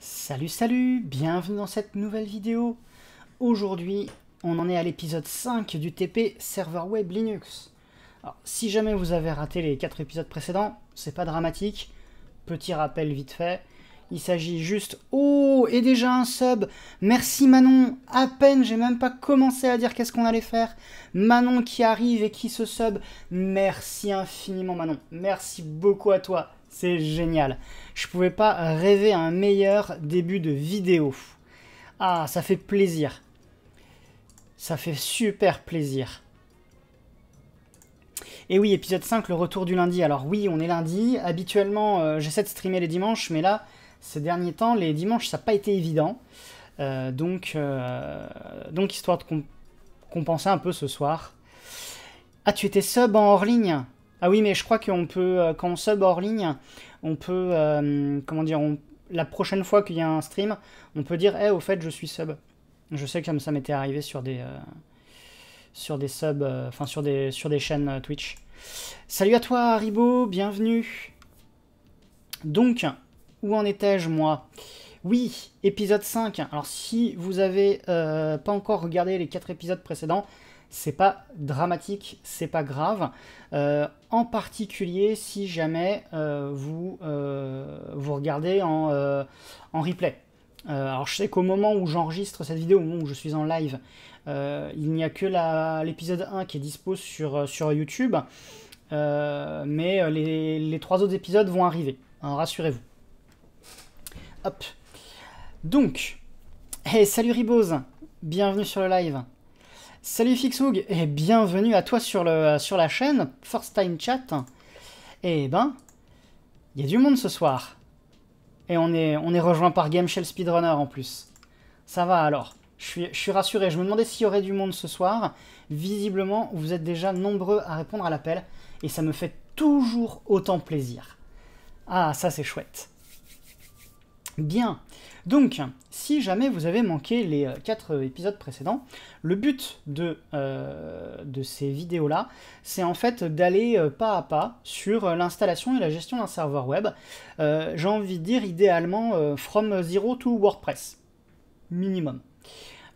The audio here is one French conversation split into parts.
Salut salut, bienvenue dans cette nouvelle vidéo. Aujourd'hui, on en est à l'épisode 5 du TP Server Web Linux. Alors, si jamais vous avez raté les 4 épisodes précédents, c'est pas dramatique. Petit rappel vite fait. Il s'agit juste... Oh, et déjà un sub Merci Manon À peine, j'ai même pas commencé à dire qu'est-ce qu'on allait faire. Manon qui arrive et qui se sub. Merci infiniment Manon. Merci beaucoup à toi c'est génial. Je pouvais pas rêver un meilleur début de vidéo. Ah, ça fait plaisir. Ça fait super plaisir. Et oui, épisode 5, le retour du lundi. Alors oui, on est lundi. Habituellement, euh, j'essaie de streamer les dimanches, mais là, ces derniers temps, les dimanches, ça n'a pas été évident. Euh, donc, euh, donc, histoire de compenser un peu ce soir. Ah, tu étais sub en hors ligne ah oui, mais je crois qu'on peut, euh, quand on sub hors ligne, on peut, euh, comment dire, la prochaine fois qu'il y a un stream, on peut dire, eh, au fait, je suis sub. Je sais que ça m'était arrivé sur des, euh, sur des subs, enfin sur des, sur des chaînes Twitch. Salut à toi, Haribo, bienvenue. Donc, où en étais-je, moi Oui, épisode 5. Alors, si vous avez pas encore regardé les 4 épisodes précédents, c'est pas dramatique, c'est pas grave. Euh, en particulier si jamais euh, vous, euh, vous regardez en, replay. alors je sais qu'au moment où j'enregistre cette vidéo, au moment où je suis en live, il n'y a que l'épisode 1 qui est dispo sur, sur YouTube, mais les, trois autres épisodes vont arriver, hein, rassurez-vous. Hop. Donc, salut Ribose, bienvenue sur le live. Salut Fixoug et bienvenue à toi sur, le, sur la chaîne First Time Chat. Et eh ben, il y a du monde ce soir. Et on est, on est rejoint par Game Shell Speedrunner en plus. Ça va alors. Je suis, je suis rassuré. Je me demandais s'il y aurait du monde ce soir. Visiblement, vous êtes déjà nombreux à répondre à l'appel. Et ça me fait toujours autant plaisir. Ah, ça c'est chouette. Bien. Donc, si jamais vous avez manqué les euh, quatre euh, épisodes précédents, le but euh, de, ces vidéos-là, c'est en fait d'aller pas à pas sur l'installation et la gestion d'un serveur web. J'ai envie de dire idéalement from zero to WordPress, minimum.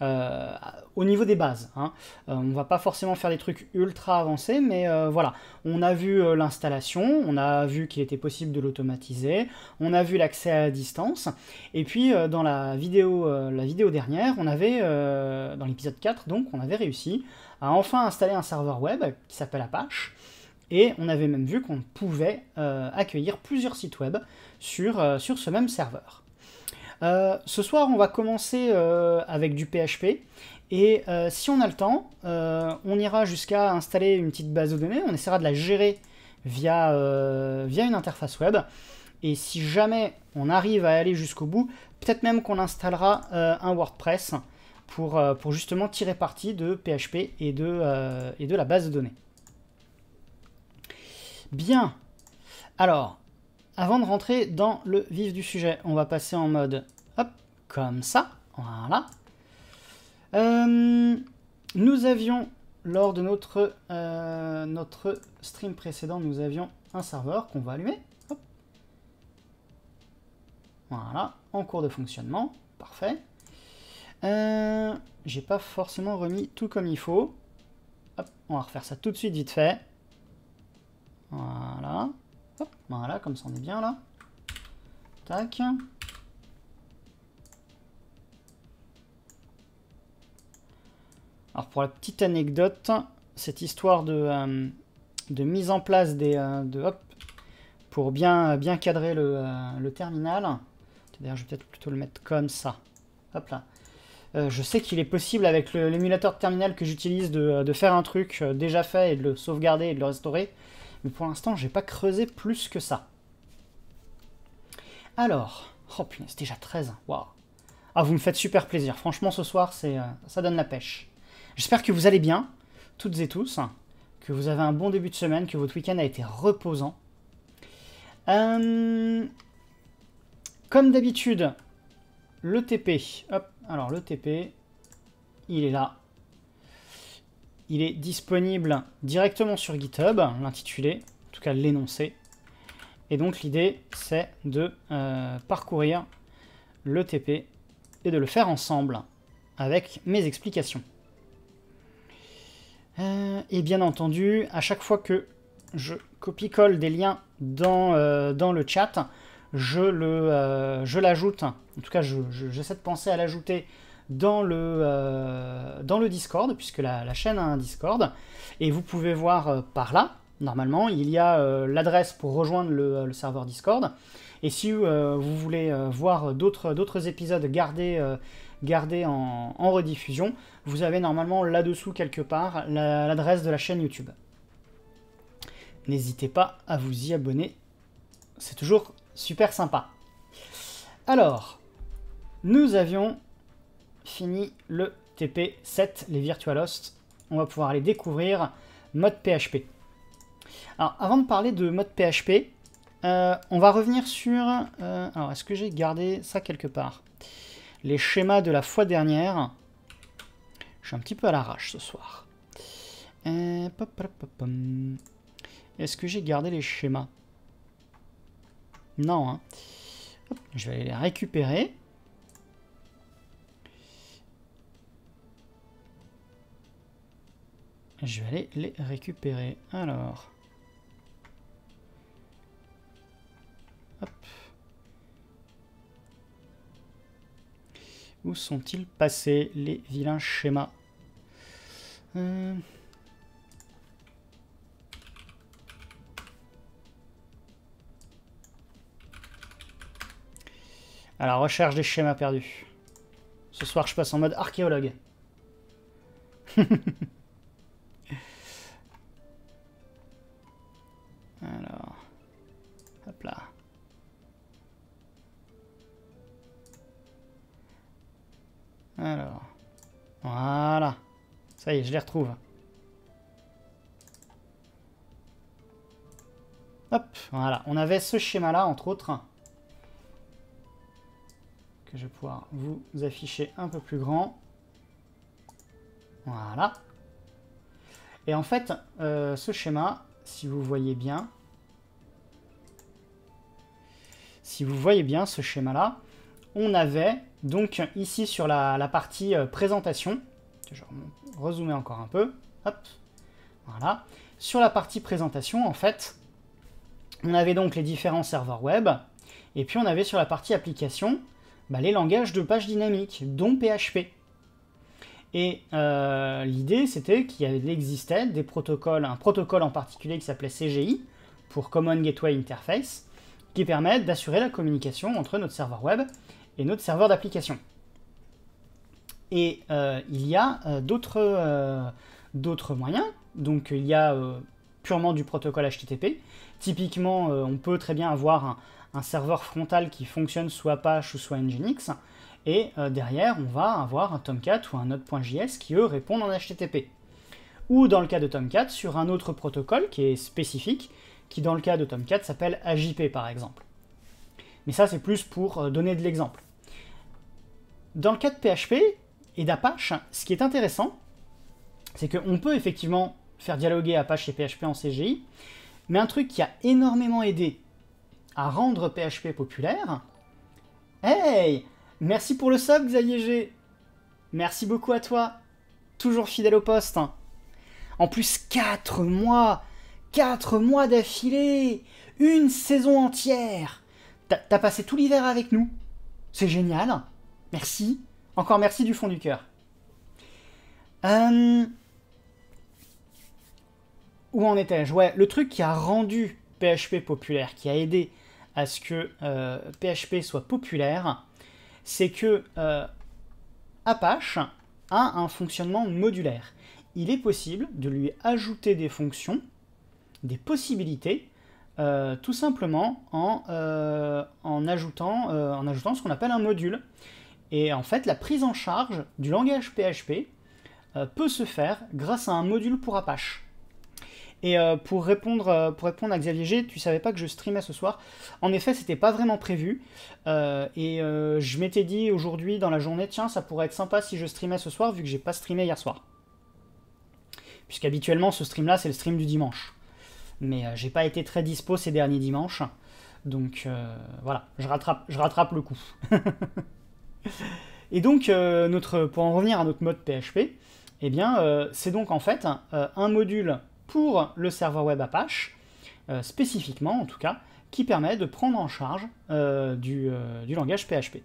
Euh, au niveau des bases. On hein. ne euh, on va pas forcément faire des trucs ultra avancés, mais euh, voilà. On a vu l'installation, on a vu qu'il était possible de l'automatiser, on a vu l'accès à distance, et puis dans la vidéo, la vidéo dernière, on avait, dans l'épisode 4 donc, on avait réussi à enfin installer un serveur web qui s'appelle Apache, et on avait même vu qu'on pouvait accueillir plusieurs sites web sur, sur ce même serveur. Euh, ce soir, on va commencer euh, avec du PHP. Et euh, si on a le temps, on ira jusqu'à installer une petite base de données. On essaiera de la gérer via, via une interface web. Et si jamais on arrive à aller jusqu'au bout, peut-être même qu'on installera un WordPress pour, pour justement tirer parti de PHP et et de la base de données. Bien. Alors, avant de rentrer dans le vif du sujet, on va passer en mode hop, comme ça. Voilà. Euh, nous avions, lors de notre, euh, notre stream précédent, nous avions un serveur qu'on va allumer. Voilà, en cours de fonctionnement. Parfait. Euh, j'ai pas forcément remis tout comme il faut. on va refaire ça tout de suite vite fait. Voilà. Voilà, comme ça on est bien là. Tac. Alors pour la petite anecdote, cette histoire de, euh, mise en place des, euh, de hop pour bien, euh, bien cadrer le, terminal. D'ailleurs, je vais peut-être plutôt le mettre comme ça. Hop là. je sais qu'il est possible avec l'émulateur de terminal que j'utilise de, faire un truc déjà fait et de le sauvegarder et de le restaurer mais pour l'instant, j'ai pas creusé plus que ça. Alors, oh putain, c'est déjà 13, waouh. Ah, vous me faites super plaisir. Franchement, ce soir, c'est, euh, ça donne la pêche. J'espère que vous allez bien, toutes et tous, que vous avez un bon début de semaine, que votre week-end a été reposant. Euh, comme d'habitude, le TP. Hop, alors le TP, il est là. Il est disponible directement sur GitHub, l'intitulé, en tout cas l'énoncé. Et donc l'idée, c'est de euh, parcourir le TP et de le faire ensemble avec mes explications. Euh, et bien entendu, à chaque fois que je copie-colle des liens dans, euh, dans le chat, je l'ajoute, en tout cas j'essaie de penser à l'ajouter dans le, euh, dans le Discord, puisque la, chaîne a un Discord. Et vous pouvez voir euh, par là, normalement, il y a euh, l'adresse pour rejoindre le, serveur Discord. Et si vous voulez voir d'autres épisodes gardés, gardés en, rediffusion, vous avez normalement là-dessous quelque part l'adresse de la chaîne YouTube. N'hésitez pas à vous y abonner, c'est toujours super sympa. Alors, nous avions Fini le TP7, les Virtual Hosts. On va pouvoir aller découvrir mode PHP. Alors, avant de parler de mode PHP, euh, on va revenir sur... Euh, alors, est-ce que j'ai gardé ça quelque part Les schémas de la fois dernière. Je suis un petit peu à l'arrache ce soir. Euh, est-ce que j'ai gardé les schémas Non. Hein. je vais aller les récupérer. Je vais aller les récupérer. Alors. Hop. Où sont-ils passés, les vilains schémas euh. Alors, recherche des schémas perdus. Ce soir, je passe en mode archéologue. Alors, hop là. Alors, voilà. Ça y est, je les retrouve. Hop, voilà. On avait ce schéma-là, entre autres, que je vais pouvoir vous afficher un peu plus grand. Voilà. Et en fait, euh, ce schéma, si vous voyez bien, si vous voyez bien ce schéma-là, on avait donc ici sur la, partie euh, présentation, je vais rezoomer encore un peu, hop, voilà, sur la partie présentation, en fait, on avait donc les différents serveurs web, et puis on avait sur la partie application, bah, les langages de page dynamique, dont PHP. Et euh, l'idée, c'était qu'il existait des protocoles, un protocole en particulier qui s'appelait CGI, pour Common Gateway Interface, qui permet d'assurer la communication entre notre serveur web et notre serveur d'application. Et euh, il y a euh, d'autres moyens. Donc il y a purement du protocole HTTP. Typiquement, on peut très bien avoir un, serveur frontal qui fonctionne soit Apache ou soit Nginx, et euh, derrière, on va avoir un Tomcat ou un Node.js qui, eux, répondent en HTTP. Ou dans le cas de Tomcat, sur un autre protocole qui est spécifique, qui dans le cas de Tomcat s'appelle AJP par exemple. Mais ça, c'est plus pour euh, donner de l'exemple. Dans le cas de PHP et d'Apache, ce qui est intéressant, c'est qu'on peut effectivement faire dialoguer Apache et PHP en CGI, mais un truc qui a énormément aidé à rendre PHP populaire, hey, Merci pour le sub, Xavier G. Merci beaucoup à toi. Toujours fidèle au poste. Hein. En plus, 4 mois 4 mois d'affilée Une saison entière T'as passé tout l'hiver avec nous. C'est génial. Merci. Encore merci du fond du cœur. Euh, où en étais-je Ouais, le truc qui a rendu PHP populaire, qui a aidé à ce que PHP euh, soit populaire, c'est que euh, Apache a un fonctionnement modulaire. Il est possible de lui ajouter des fonctions, des possibilités, euh, tout simplement en, euh, ajoutant, en ajoutant ce qu'on appelle un module. Et en fait, la prise en charge du langage PHP peut se faire grâce à un module pour Apache. Et euh, pour, répondre, euh, pour répondre à Xavier G, tu savais pas que je streamais ce soir. En effet, c'était pas vraiment prévu. Euh, et je m'étais dit aujourd'hui dans la journée, tiens, ça pourrait être sympa si je streamais ce soir, vu que j'ai pas streamé hier soir. Puisqu'habituellement, ce stream-là, c'est le stream du dimanche. Mais j'ai pas été très dispo ces derniers dimanches. Donc voilà, je rattrape, je rattrape le coup. et donc, notre, pour en revenir à notre mode PHP, eh bien, c'est donc en fait un module pour le serveur web Apache, euh, spécifiquement en tout cas, qui permet de prendre en charge euh, euh, du, langage PHP.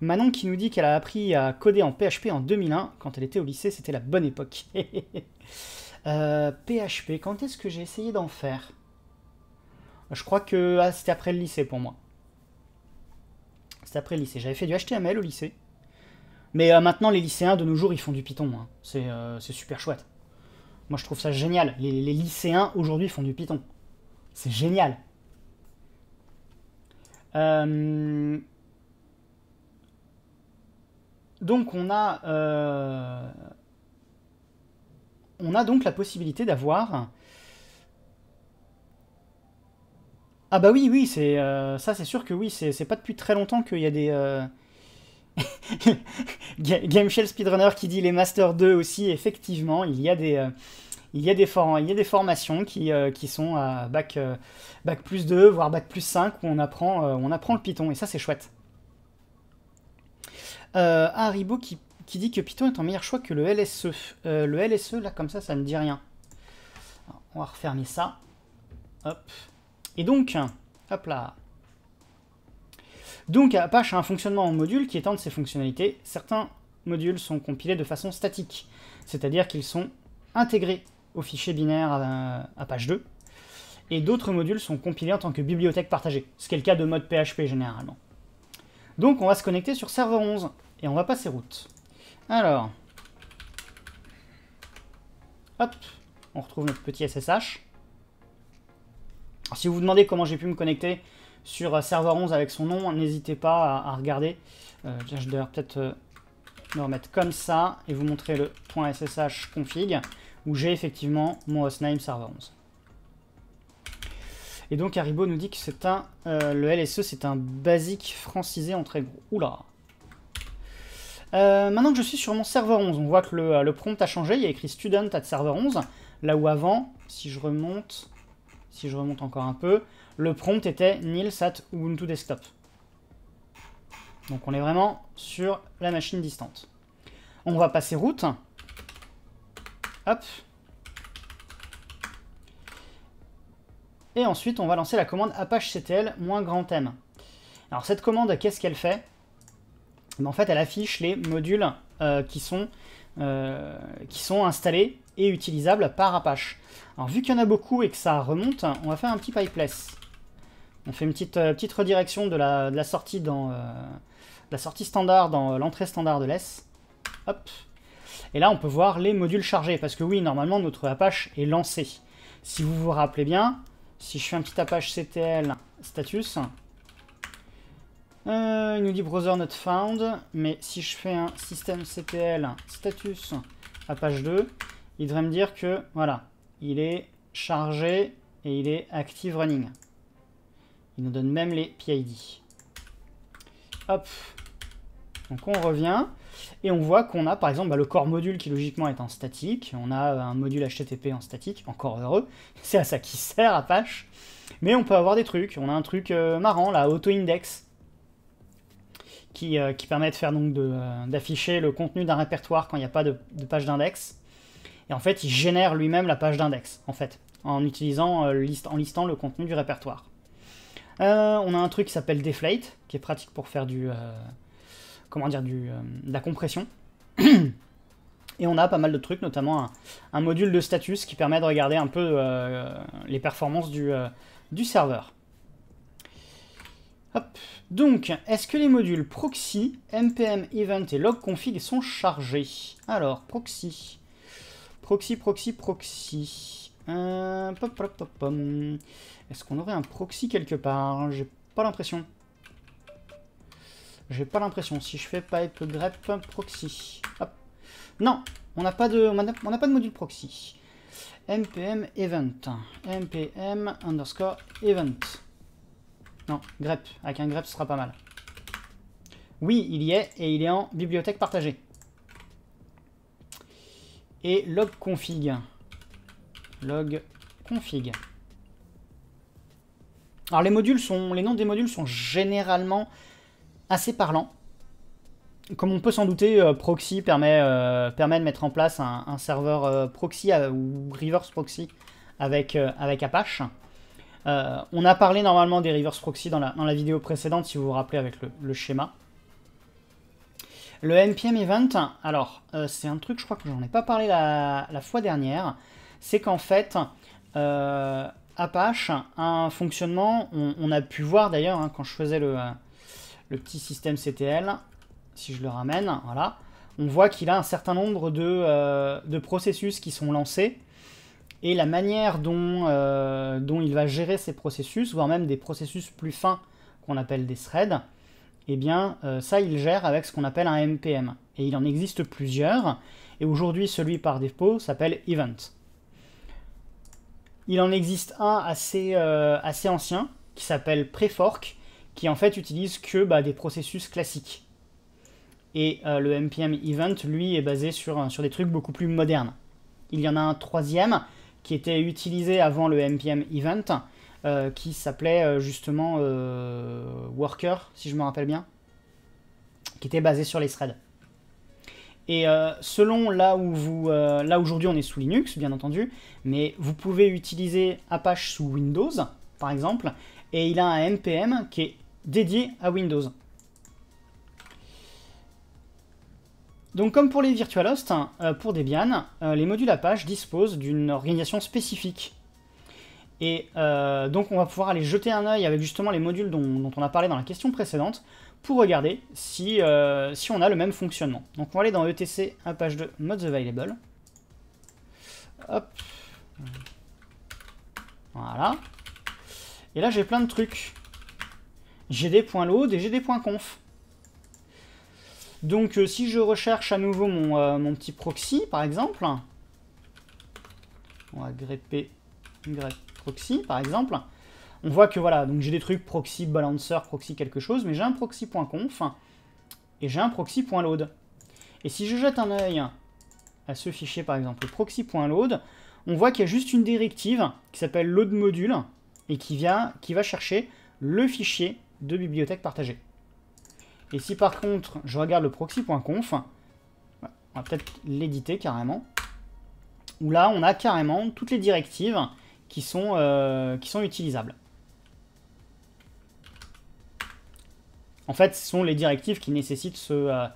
Manon qui nous dit qu'elle a appris à coder en PHP en 2001, quand elle était au lycée, c'était la bonne époque. PHP, quand est-ce que j'ai essayé d'en faire Je crois que ah, c'était après le lycée pour moi. C'était après le lycée. J'avais fait du HTML au lycée. Mais maintenant, les lycéens de nos jours, ils font du Python. Hein. C'est super chouette. Moi, je trouve ça génial. Les, lycéens, aujourd'hui, font du Python. C'est génial. Euh, donc, on a... Euh, on a donc la possibilité d'avoir... Ah bah oui, oui, c'est euh, ça c'est sûr que oui, c'est pas depuis très longtemps qu'il y a des... Gameshell Speedrunner qui dit les Master 2 aussi, effectivement, il y a des, euh, il y a des, il des formations euh, qui, sont à bac, euh, bac plus 2, voire bac plus 5, où on apprend, on apprend le Python, et ça c'est chouette. Ah, Haribo qui, dit que Python est un meilleur choix que le LSE. le LSE, là, comme ça, ça ne dit rien. on va refermer ça. Hop. Et donc, hop là, donc Apache a un fonctionnement en module qui étend ses fonctionnalités. Certains modules sont compilés de façon statique, c'est-à-dire qu'ils sont intégrés au fichier binaire euh, Apache 2, et d'autres modules sont compilés en tant que bibliothèque partagée, ce qui est le cas de mode PHP généralement. Donc on va se connecter sur serveur 11, et on va passer route. Alors, hop, on retrouve notre petit SSH. si vous vous demandez comment j'ai pu me connecter, sur euh, serveur 11 avec son nom. N'hésitez pas à, regarder. Euh, je vais peut-être euh, me remettre comme ça et vous montrer le .ssh config où j'ai effectivement mon hostname serveur 11. Et donc Haribo nous dit que c'est un le LSE c'est un basique francisé en très gros. Oula maintenant que je suis sur mon serveur 11, on voit que le, prompt a changé, il y a écrit student at serveur 11, là où avant, si je remonte, si je remonte encore un peu, le prompt était nil sat ubuntu desktop. Donc on est vraiment sur la machine distante. On va passer route. Hop. Et ensuite, on va lancer la commande apachectl grand m. Alors cette commande, qu'est-ce qu'elle fait ben, En fait, elle affiche les modules euh, qui, sont, euh, qui sont installés et utilisables par Apache. Alors vu qu'il y en a beaucoup et que ça remonte, on va faire un petit pipeless. On fait une petite, euh, petite redirection de la, sortie dans, euh, la sortie standard dans euh, l'entrée standard de l'ES. Et là, on peut voir les modules chargés, parce que oui, normalement, notre Apache est lancé. Si vous vous rappelez bien, si je fais un petit Apache CTL status, il nous dit browser not found, mais si je fais un système CTL status Apache 2, il devrait me dire que, voilà, il est chargé et il est active running. Il nous donne même les PID. Hop. Donc on revient et on voit qu'on a par exemple bah, le corps module qui logiquement est en statique. On a euh, un module HTTP en statique, encore heureux. C'est à ça qui sert Apache. Mais on peut avoir des trucs. On a un truc euh, marrant la auto-index. Euh, qui, permet de faire donc d'afficher le contenu d'un répertoire quand il n'y a pas de, page d'index. Et en fait, il génère lui-même la page d'index, en fait, en utilisant liste, en listant le contenu du répertoire. Euh, on a un truc qui s'appelle Deflate, qui est pratique pour faire du... Euh, comment dire, du, euh, de la compression. Et on a pas mal de trucs, notamment un, module de status qui permet de regarder un peu les performances du, du serveur. Hop. Donc, est-ce que les modules proxy, MPM, event et logconfig sont chargés Alors, proxy. Proxy, proxy, proxy. Est-ce qu'on aurait un proxy quelque part hein J'ai pas l'impression. J'ai pas l'impression. Si je fais pipe grep proxy. Non, on n'a pas, de, on pas de module proxy. MPM event. MPM underscore event. Non, grep. Avec un grep, ce sera pas mal. Oui, il y est, et il est en bibliothèque partagée. Et log config. Log config. Alors les modules sont, les noms des modules sont généralement assez parlants. Comme on peut s'en douter, euh, Proxy permet, euh, permet de mettre en place un, serveur euh, Proxy ou Reverse Proxy avec, avec Apache. on a parlé normalement des Reverse Proxy dans la, vidéo précédente, si vous vous rappelez, avec le, schéma. Le NPM Event, alors, c'est un truc, je crois que j'en ai pas parlé la, fois dernière, c'est qu'en fait, Apache un fonctionnement, on, a pu voir d'ailleurs hein, quand je faisais le, petit système CTL, si je le ramène, voilà, on voit qu'il a un certain nombre de, euh, processus qui sont lancés et la manière euh, dont, il va gérer ces processus, voire même des processus plus fins qu'on appelle des threads, eh bien euh, ça il gère avec ce qu'on appelle un MPM. Et il en existe plusieurs, et aujourd'hui celui par défaut s'appelle Event. Il en existe un assez, euh, assez ancien qui s'appelle Prefork, qui en fait utilise que bah, des processus classiques. Et euh, le MPM Event, lui, est basé sur, sur des trucs beaucoup plus modernes. Il y en a un troisième qui était utilisé avant le MPM Event, euh, qui s'appelait justement Worker, si je me rappelle bien, qui était basé sur les threads. Et euh, selon là où vous, euh, là aujourd'hui on est sous Linux bien entendu, mais vous pouvez utiliser Apache sous Windows par exemple, et il a un npm qui est dédié à Windows. Donc comme pour les virtual host hein, euh, pour Debian, les modules Apache disposent d'une organisation spécifique. Et donc on va pouvoir aller jeter un œil avec justement les modules dont on a parlé dans la question précédente pour regarder si, euh, si on a le même fonctionnement. Donc on va aller dans etc à page 2 modes available. Hop. Voilà. Et là j'ai plein de trucs. J'ai des points load et j'ai des points conf. Donc euh, si je recherche à nouveau mon, euh, mon, petit proxy par exemple, on va grepper grep proxy par exemple, on voit que voilà, donc j'ai des trucs proxy balancer, proxy quelque chose, mais j'ai un proxy.conf et j'ai un proxy.load. Et si je jette un œil à ce fichier par exemple, proxy.load, on voit qu'il y a juste une directive qui s'appelle loadModule module et qui, vient, qui va chercher le fichier de bibliothèque partagée. Et si par contre je regarde le proxy.conf, bah, on va peut-être l'éditer carrément, où là on a carrément toutes les directives qui sont, euh, qui sont utilisables. En fait, ce sont les directives qui nécessitent euh,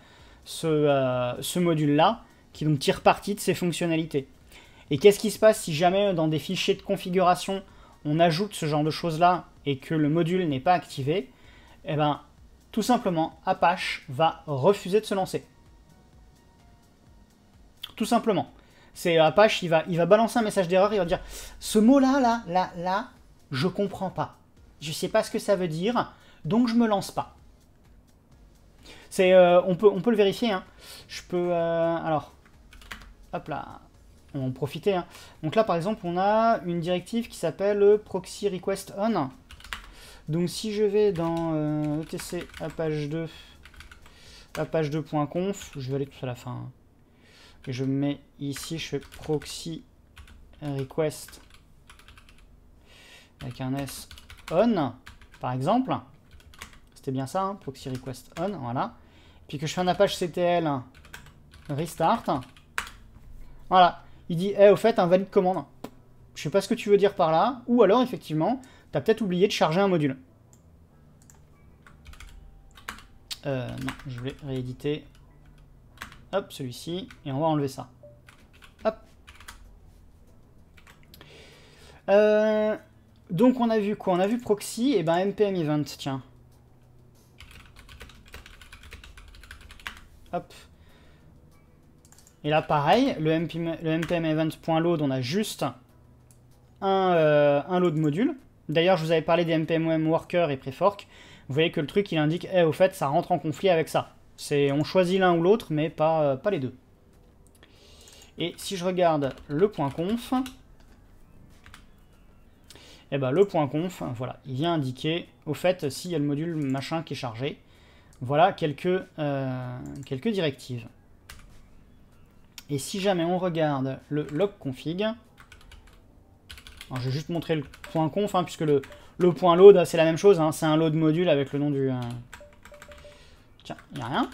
euh, ce, module-là, qui donc tire parti de ces fonctionnalités. Et qu'est-ce qui se passe si jamais dans des fichiers de configuration, on ajoute ce genre de choses-là et que le module n'est pas activé Eh bien, tout simplement, Apache va refuser de se lancer. Tout simplement. C'est Apache, il va, balancer un message d'erreur, il va dire ce mot-là, là, là, là, je comprends pas. Je ne sais pas ce que ça veut dire, donc je me lance pas. Euh, on, peut, le vérifier. Hein. Je peux... Euh, alors, hop là, on va en profiter. Hein. Donc là, par exemple, on a une directive qui s'appelle proxy request on. Donc si je vais dans euh, etc page 2, page 2.conf, je vais aller tout à la fin. Hein. Et je mets ici, je fais proxy request avec un S on, par exemple. C'était bien ça, proxy request on, voilà puis que je fais un apache CTL restart, voilà, il dit, hé, eh, au fait, un valide commande. Je sais pas ce que tu veux dire par là, ou alors, effectivement, tu as peut-être oublié de charger un module. Euh, non, je vais rééditer. Hop, celui-ci, et on va enlever ça. Hop. Euh, donc on a vu quoi On a vu proxy et eh ben npm event, tiens. Et là, pareil, le, MPM, event.load, on a juste un, euh, load un lot de modules. D'ailleurs, je vous avais parlé des MPM worker et préfork. Vous voyez que le truc, il indique, eh, au fait, ça rentre en conflit avec ça. on choisit l'un ou l'autre, mais euh, pas, les deux. Et si je regarde le point conf, eh ben, le point conf, voilà, il vient indiquer, au fait, s'il y a le module machin qui est chargé, voilà quelques, euh, quelques directives. Et si jamais on regarde le log config, je vais juste montrer le point conf, hein, puisque le, point load, c'est la même chose, hein, c'est un load module avec le nom du... Euh, tiens, il n'y a rien.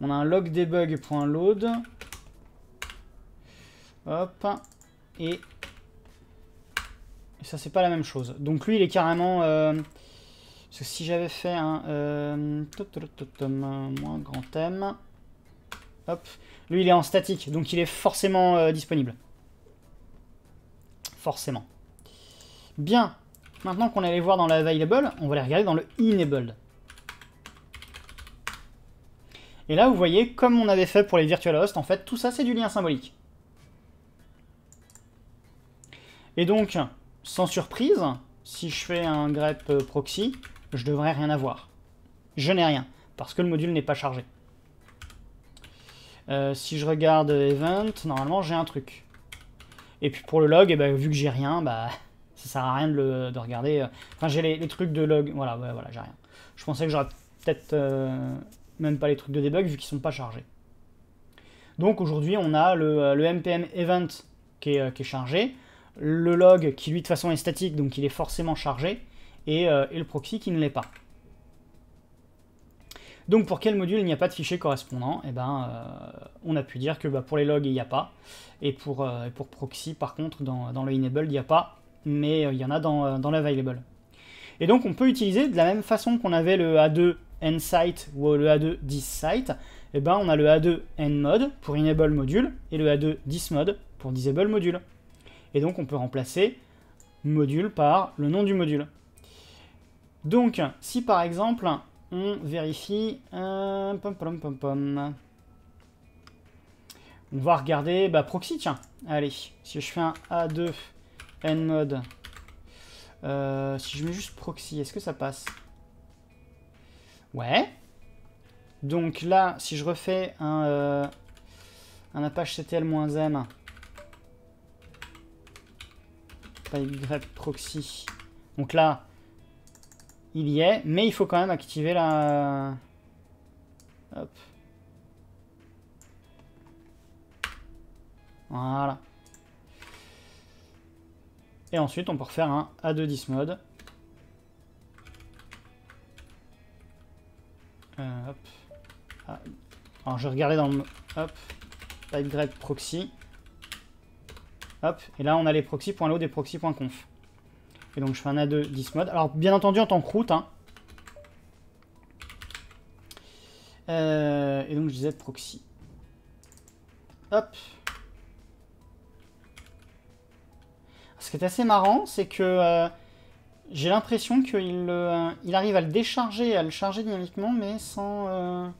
On a un log debug.load. Hop. Et... ça, c'est pas la même chose. Donc lui, il est carrément... Euh, parce que si j'avais fait un euh, euh, moins grand M, hop, lui il est en statique, donc il est forcément euh, disponible. Forcément. Bien, maintenant qu'on est allé voir dans l'available, on va aller regarder dans le enabled. Et là, vous voyez, comme on avait fait pour les virtual hosts, en fait, tout ça, c'est du lien symbolique. Et donc, sans surprise, si je fais un grep euh, proxy, je devrais rien avoir. Je n'ai rien, parce que le module n'est pas chargé. Euh, si je regarde event, normalement j'ai un truc. Et puis pour le log, eh ben, vu que j'ai rien, bah, ça sert à rien de, regarder. Euh, enfin, j'ai les, trucs de log, voilà, voilà, j'ai rien. Je pensais que j'aurais peut-être euh, même pas les trucs de debug vu qu'ils sont pas chargés. Donc aujourd'hui, on a le, MPM event qui est, chargé, le log qui lui de façon est statique, donc il est forcément chargé, euh, et, le proxy qui ne l'est pas. Donc pour quel module il n'y a pas de fichier correspondant eh ben, euh, On a pu dire que bah, pour les logs, il n'y a pas. Et pour, euh, pour proxy, par contre, dans, le enable, il n'y a pas. Mais il y en a dans, dans l'available. Et donc on peut utiliser de la même façon qu'on avait le A2 nsite ou le A2 dissite. Eh ben, on a le A2 nmode pour enable module et le A2 dismode pour disable module. Et donc on peut remplacer module par le nom du module. Donc, si par exemple, on vérifie... Euh, on va regarder bah, proxy, tiens. Allez, si je fais un A2 nmode, mode, euh, si je mets juste proxy, est-ce que ça passe Ouais. Donc là, si je refais un, euh, un Apache CTL-M, grep proxy. Donc là, il y est, mais il faut quand même activer la... Hop. Voilà. Et ensuite, on peut refaire un A2 dismode euh, hop. Ah. Alors, je regardais dans le... Hop. Type proxy. Hop. Et là, on a les proxys.load et proxy.conf. Et donc je fais un A2 10 mode. Alors bien entendu en tant que route. Hein. Euh, et donc je disais proxy. Hop. Ce qui est assez marrant, c'est que euh, j'ai l'impression qu'il euh, il arrive à le décharger, à le charger dynamiquement, mais sans...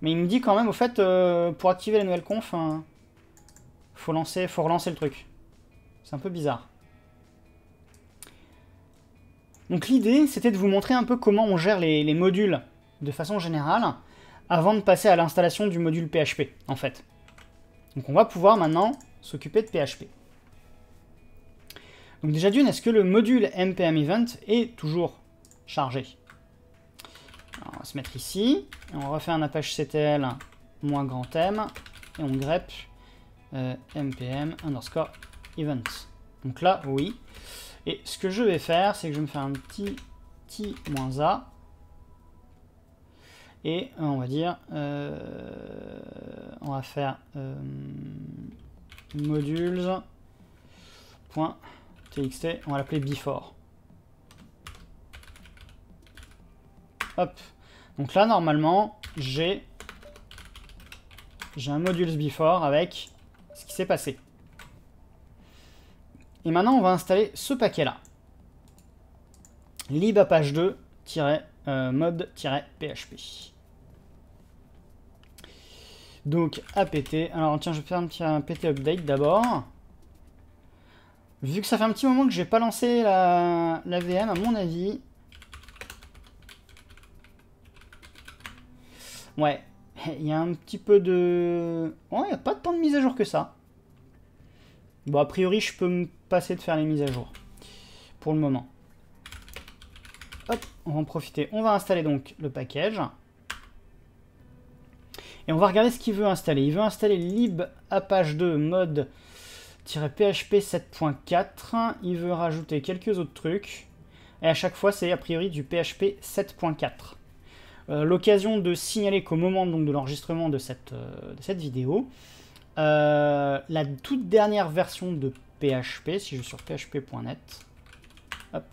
Mais il me dit quand même, au fait, pour activer la nouvelle conf, hein, faut, lancer, faut relancer le truc. C'est un peu bizarre. Donc l'idée, c'était de vous montrer un peu comment on gère les, modules de façon générale, avant de passer à l'installation du module PHP, en fait. Donc on va pouvoir maintenant s'occuper de PHP. Donc déjà d'une, est-ce que le module npm event est toujours chargé On va se mettre ici, et on refait un apache ctl grand m, et on greppe mpm euh, underscore event. Donc là, oui. Et ce que je vais faire, c'est que je me fais un petit petit moins A. Et euh, on va dire, euh, on va faire euh, modules.txt, on va l'appeler before. Hop. Donc là, normalement, j'ai j'ai un modules before avec ce qui s'est passé. Et maintenant, on va installer ce paquet-là. libapage2-mode-php. Euh, Donc, apt. Alors, tiens, je vais faire un petit apt update d'abord. Vu que ça fait un petit moment que je n'ai pas lancé la, VM, à mon avis... Ouais, il y a un petit peu de... Ouais, il n'y a pas tant de mise à jour que ça. Bon, a priori, je peux me passer de faire les mises à jour pour le moment. Hop, on va en profiter. On va installer donc le package. Et on va regarder ce qu'il veut installer. Il veut installer libapache2 mode-php 7.4. Il veut rajouter quelques autres trucs. Et à chaque fois, c'est a priori du PHP 7.4. Euh, l'occasion de signaler qu'au moment donc, de l'enregistrement de, cette euh, vidéo, euh, la toute dernière version de PHP, si je vais sur php.net, hop,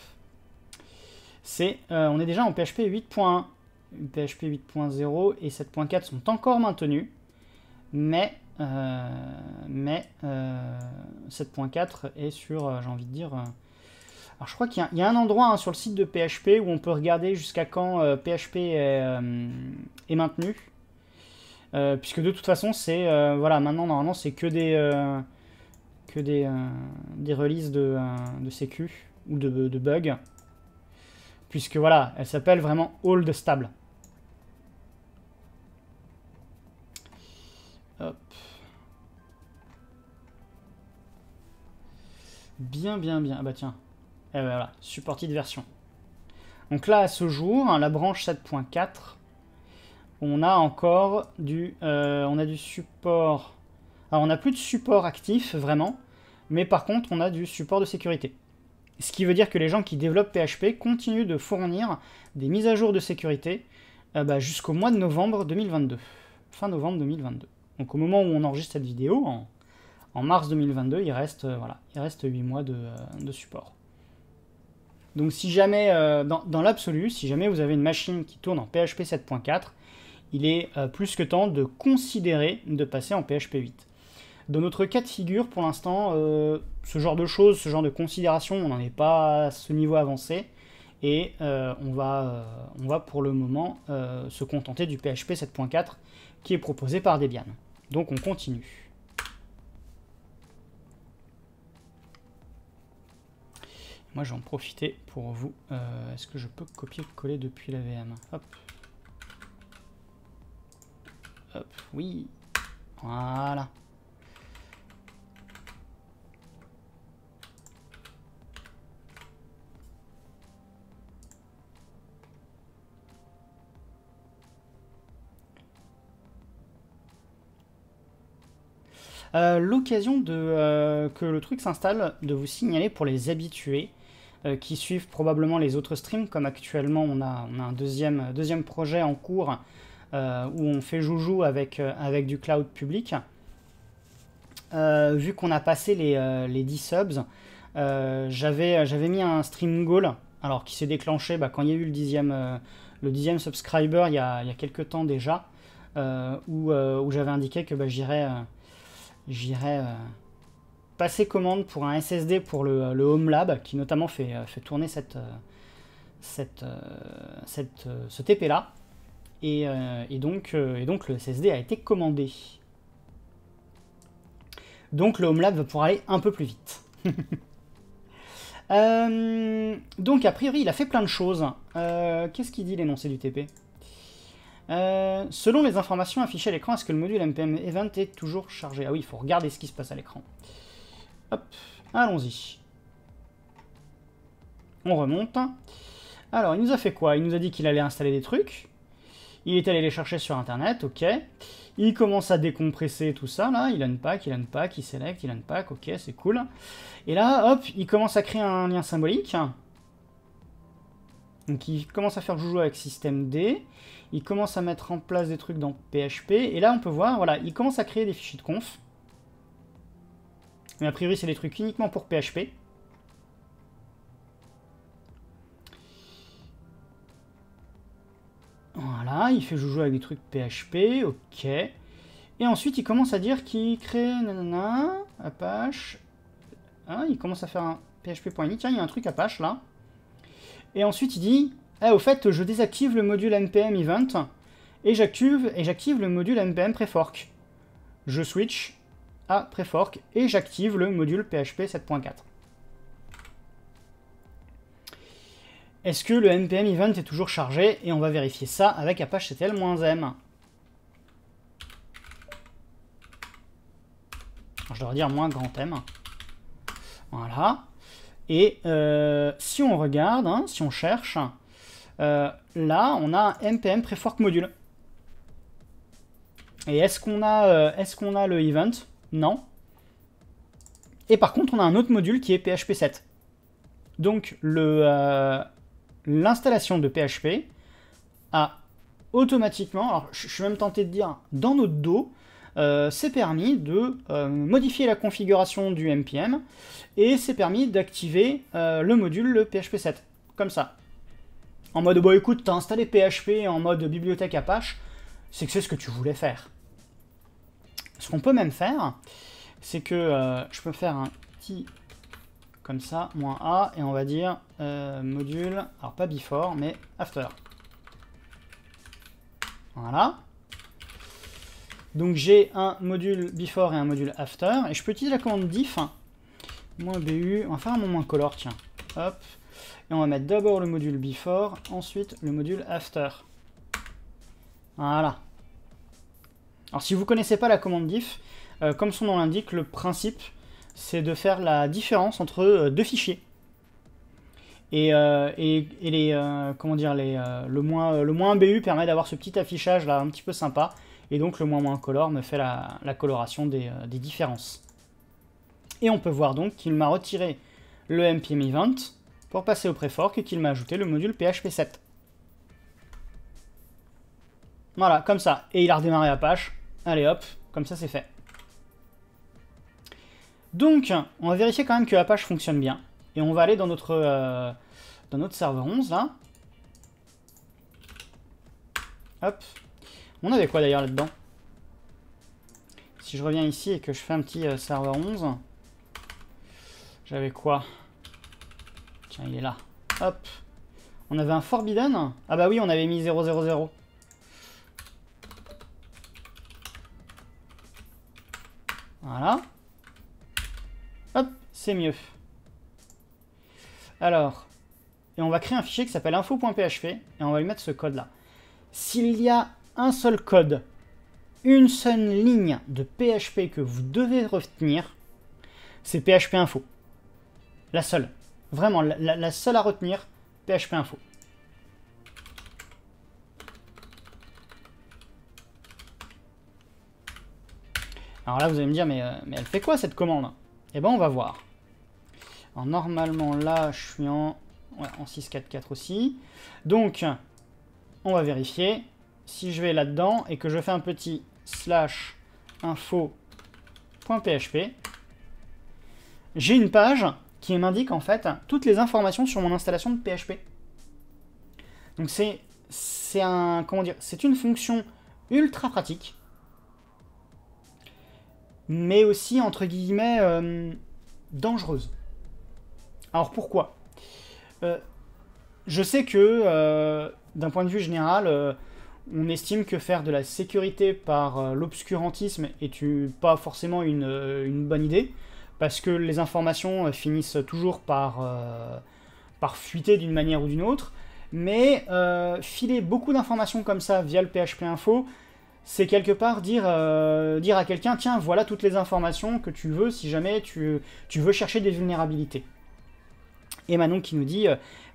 c'est, euh, on est déjà en PHP 8.1. PHP 8.0 et 7.4 sont encore maintenus, mais, euh, mais 7.4 euh, est sur, j'ai envie de dire... alors je crois qu'il y, a un endroit hein, sur le site de PHP où on peut regarder jusqu'à quand PHP est, est maintenu. puisque de toute façon, c'est voilà, maintenant normalement c'est que des des, euh, des releases de, euh, de sécu ou de, de bugs. Puisque voilà, elle s'appelle vraiment Hold Stable. Bien, bien, bien. Ah bah tiens. Et eh voilà, supported version. Donc là, à ce jour, hein, la branche 7.4, on a encore du, euh, on a du support. Alors, on n'a plus de support actif, vraiment mais par contre on a du support de sécurité. Ce qui veut dire que les gens qui développent PHP continuent de fournir des mises à jour de sécurité euh, bah, jusqu'au mois de novembre 2022. Fin novembre 2022. Donc au moment où on enregistre cette vidéo, en, mars 2022, il reste, euh, voilà, il reste 8 mois euh, de, support. Donc si jamais, dans l'absolu, si jamais vous avez une machine qui tourne en PHP 7.4, il est plus que temps de considérer de passer en PHP 8. Dans notre cas de figure, pour l'instant, euh, ce genre de choses, ce genre de considérations, on n'en est pas à ce niveau avancé. Et euh, on, va, euh, on va pour le moment se contenter du PHP 7.4 qui est proposé par Debian. Donc on continue. Moi, j'en profiter pour vous. Est-ce que je peux copier-coller depuis la VM Hop. Hop, oui. Voilà. Euh, l'occasion de euh, que le truc s'installe, de vous signaler pour les habitués euh, qui suivent probablement les autres streams, comme actuellement on a, un deuxième, deuxième projet en cours où on fait joujou avec, avec du cloud public. vu qu'on a passé les, les 10 subs, j'avais mis un stream goal alors qui s'est déclenché bah, quand il y a eu le dixième, le subscriber il y, a, il quelques temps déjà. où, j'avais indiqué que bah, j'irais j'irai euh, passer commande pour un SSD pour le, le Home Lab qui notamment fait, euh, fait tourner cette, euh, cette, cette, ce TP là. Et, donc, et donc le SSD a été commandé. Donc le Home Lab va pouvoir aller un peu plus vite. donc a priori il a fait plein de choses. Qu'est-ce qu'il dit l'énoncé du TP euh, selon les informations affichées à l'écran, est-ce que le module MPM event est toujours chargé Ah oui, il faut regarder ce qui se passe à l'écran. Hop, allons-y. On remonte. Alors, il nous a fait quoi Il nous a dit qu'il allait installer des trucs. Il est allé les chercher sur Internet, ok. Il commence à décompresser tout ça, là. Il unpack, il unpack, il select, il unpack, ok, c'est cool. Et là, hop, il commence à créer un lien symbolique. Donc il commence à faire joujou avec système D il commence à mettre en place des trucs dans PHP, et là on peut voir, voilà, il commence à créer des fichiers de conf. Mais a priori c'est des trucs uniquement pour PHP. Voilà, il fait joujou avec des trucs PHP, ok. Et ensuite il commence à dire qu'il crée nanana, Apache. Ah, il commence à faire un PHP.ini. tiens il y a un truc Apache là. Et ensuite il dit eh, au fait, je désactive le module npm event et j'active, le module npm prefork. Je switch à prefork et j'active le module php 7.4. Est-ce que le npm event est toujours chargé Et on va vérifier ça avec apache ctl-m. Je devrais dire moins grand M. Voilà. Et euh, si on regarde, hein, si on cherche, euh, là, on a un MPM Prefork module. Et est-ce qu'on a, euh, est qu'on a le event Non. Et par contre, on a un autre module qui est PHP 7. Donc, euh, l'installation de PHP a automatiquement, alors je suis même tenté de dire, dans notre dos, c'est permis de modifier la configuration du MPM et c'est permis d'activer le module le PHP 7, comme ça en mode bon bah, écoute, t'as installé PHP en mode bibliothèque Apache, c'est que c'est ce que tu voulais faire. Ce qu'on peut même faire, c'est que euh, je peux faire un petit comme ça, moins A, et on va dire euh, module, alors pas before, mais after. Voilà. Donc j'ai un module before et un module after, et je peux utiliser la commande diff, hein. moins bu, on va faire un moment color, tiens, hop, et on va mettre d'abord le module before, ensuite le module after. Voilà. Alors si vous ne connaissez pas la commande diff, euh, comme son nom l'indique, le principe c'est de faire la différence entre euh, deux fichiers. Et, euh, les, comment dire, les, le, moins, le moins BU permet d'avoir ce petit affichage là un petit peu sympa. Et donc le moins moins color me fait la, coloration des, des, différences. Et on peut voir donc qu'il m'a retiré le MPM event pour passer au préfork et qu'il m'a ajouté le module PHP7. Voilà, comme ça. Et il a redémarré Apache. Allez hop, comme ça c'est fait. Donc, on va vérifier quand même que Apache fonctionne bien. Et on va aller dans notre, euh, dans notre serveur 11, là. Hop. On avait quoi d'ailleurs là-dedans Si je reviens ici et que je fais un petit euh, serveur 11, j'avais quoi il est là. Hop. On avait un Forbidden Ah bah oui, on avait mis 000. Voilà. Hop, c'est mieux. Alors, et on va créer un fichier qui s'appelle info.php et on va lui mettre ce code-là. S'il y a un seul code, une seule ligne de PHP que vous devez retenir, c'est PHP info. La seule. Vraiment, la, seule à retenir, PHP Info. Alors là, vous allez me dire, mais, euh, elle fait quoi cette commande Eh ben, on va voir. normalement, là, je suis en, en 644 aussi. Donc, on va vérifier. Si je vais là-dedans et que je fais un petit slash info.php, j'ai une page qui m'indique en fait toutes les informations sur mon installation de PHP. Donc c'est c'est un comment dire, c'est une fonction ultra pratique, mais aussi entre guillemets euh, dangereuse. Alors pourquoi euh, Je sais que euh, d'un point de vue général, on estime que faire de la sécurité par l'obscurantisme est pas forcément une bonne idée parce que les informations euh, finissent toujours par, euh, par fuiter d'une manière ou d'une autre. Mais euh, filer beaucoup d'informations comme ça via le PHP Info, c'est quelque part dire, à quelqu'un, tiens, voilà toutes les informations que tu veux si jamais tu, tu veux chercher des vulnérabilités. Et Manon qui nous dit,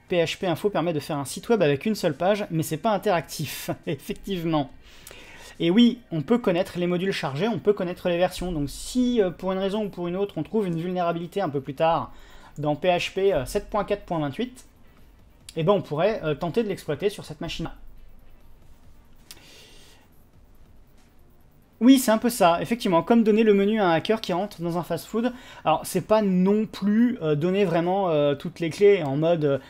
PHP Info permet de faire un site web avec une seule page, mais c'est pas interactif, effectivement. Et oui, on peut connaître les modules chargés, on peut connaître les versions. Donc si euh, pour une raison ou pour une autre, on trouve une vulnérabilité un peu plus tard dans PHP 7.4.28, euh, eh ben on pourrait euh, tenter de l'exploiter sur cette machine. Oui, c'est un peu ça, effectivement, comme donner le menu à un hacker qui rentre dans un fast-food. Alors, c'est pas non plus donner vraiment toutes les clés en mode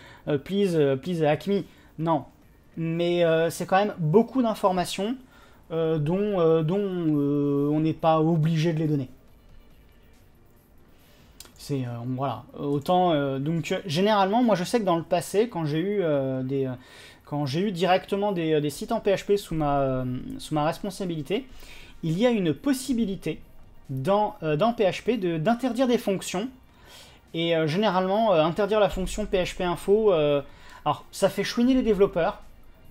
please, please hack me. Non, mais c'est quand même beaucoup d'informations euh, dont, euh, euh, on n'est pas obligé de les donner. C'est voilà, autant donc généralement moi je sais que dans le passé quand j'ai eu des quand j'ai eu directement des, sites en PHP sous ma sous ma responsabilité, il y a une possibilité dans, dans PHP d'interdire des fonctions et généralement interdire la fonction PHP info alors, ça fait chouiner les développeurs,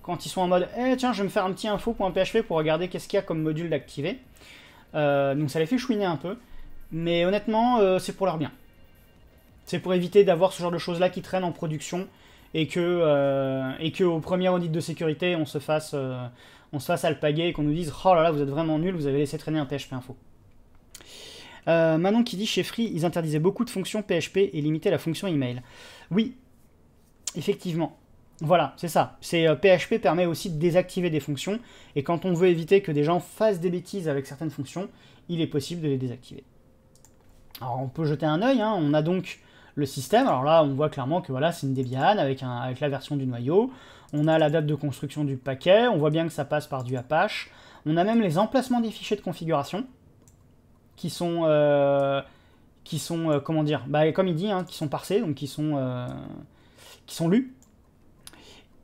quand ils sont en mode eh, tiens, je vais me faire un petit info.php pour regarder qu'est-ce qu'il y a comme module d'activer. Euh, donc ça les fait chouiner un peu. Mais honnêtement, euh, c'est pour leur bien. C'est pour éviter d'avoir ce genre de choses-là qui traînent en production et que, euh, et que au premier audit de sécurité, on se fasse, on se fasse alpaguer et qu'on nous dise oh là là, vous êtes vraiment nul, vous avez laissé traîner un PHP info. Manon qui dit chez Free, ils interdisaient beaucoup de fonctions PHP et limitaient la fonction email. Oui, effectivement. Voilà, c'est ça. C'est PHP euh, permet aussi de désactiver des fonctions, et quand on veut éviter que des gens fassent des bêtises avec certaines fonctions, il est possible de les désactiver. Alors on peut jeter un œil, hein. on a donc le système, alors là on voit clairement que voilà, c'est une Debian avec, avec la version du noyau, on a la date de construction du paquet, on voit bien que ça passe par du Apache, on a même les emplacements des fichiers de configuration, qui sont... Euh, qui sont, euh, comment dire, bah, comme il dit, hein, qui sont parsés, donc qui sont, qui sont lus,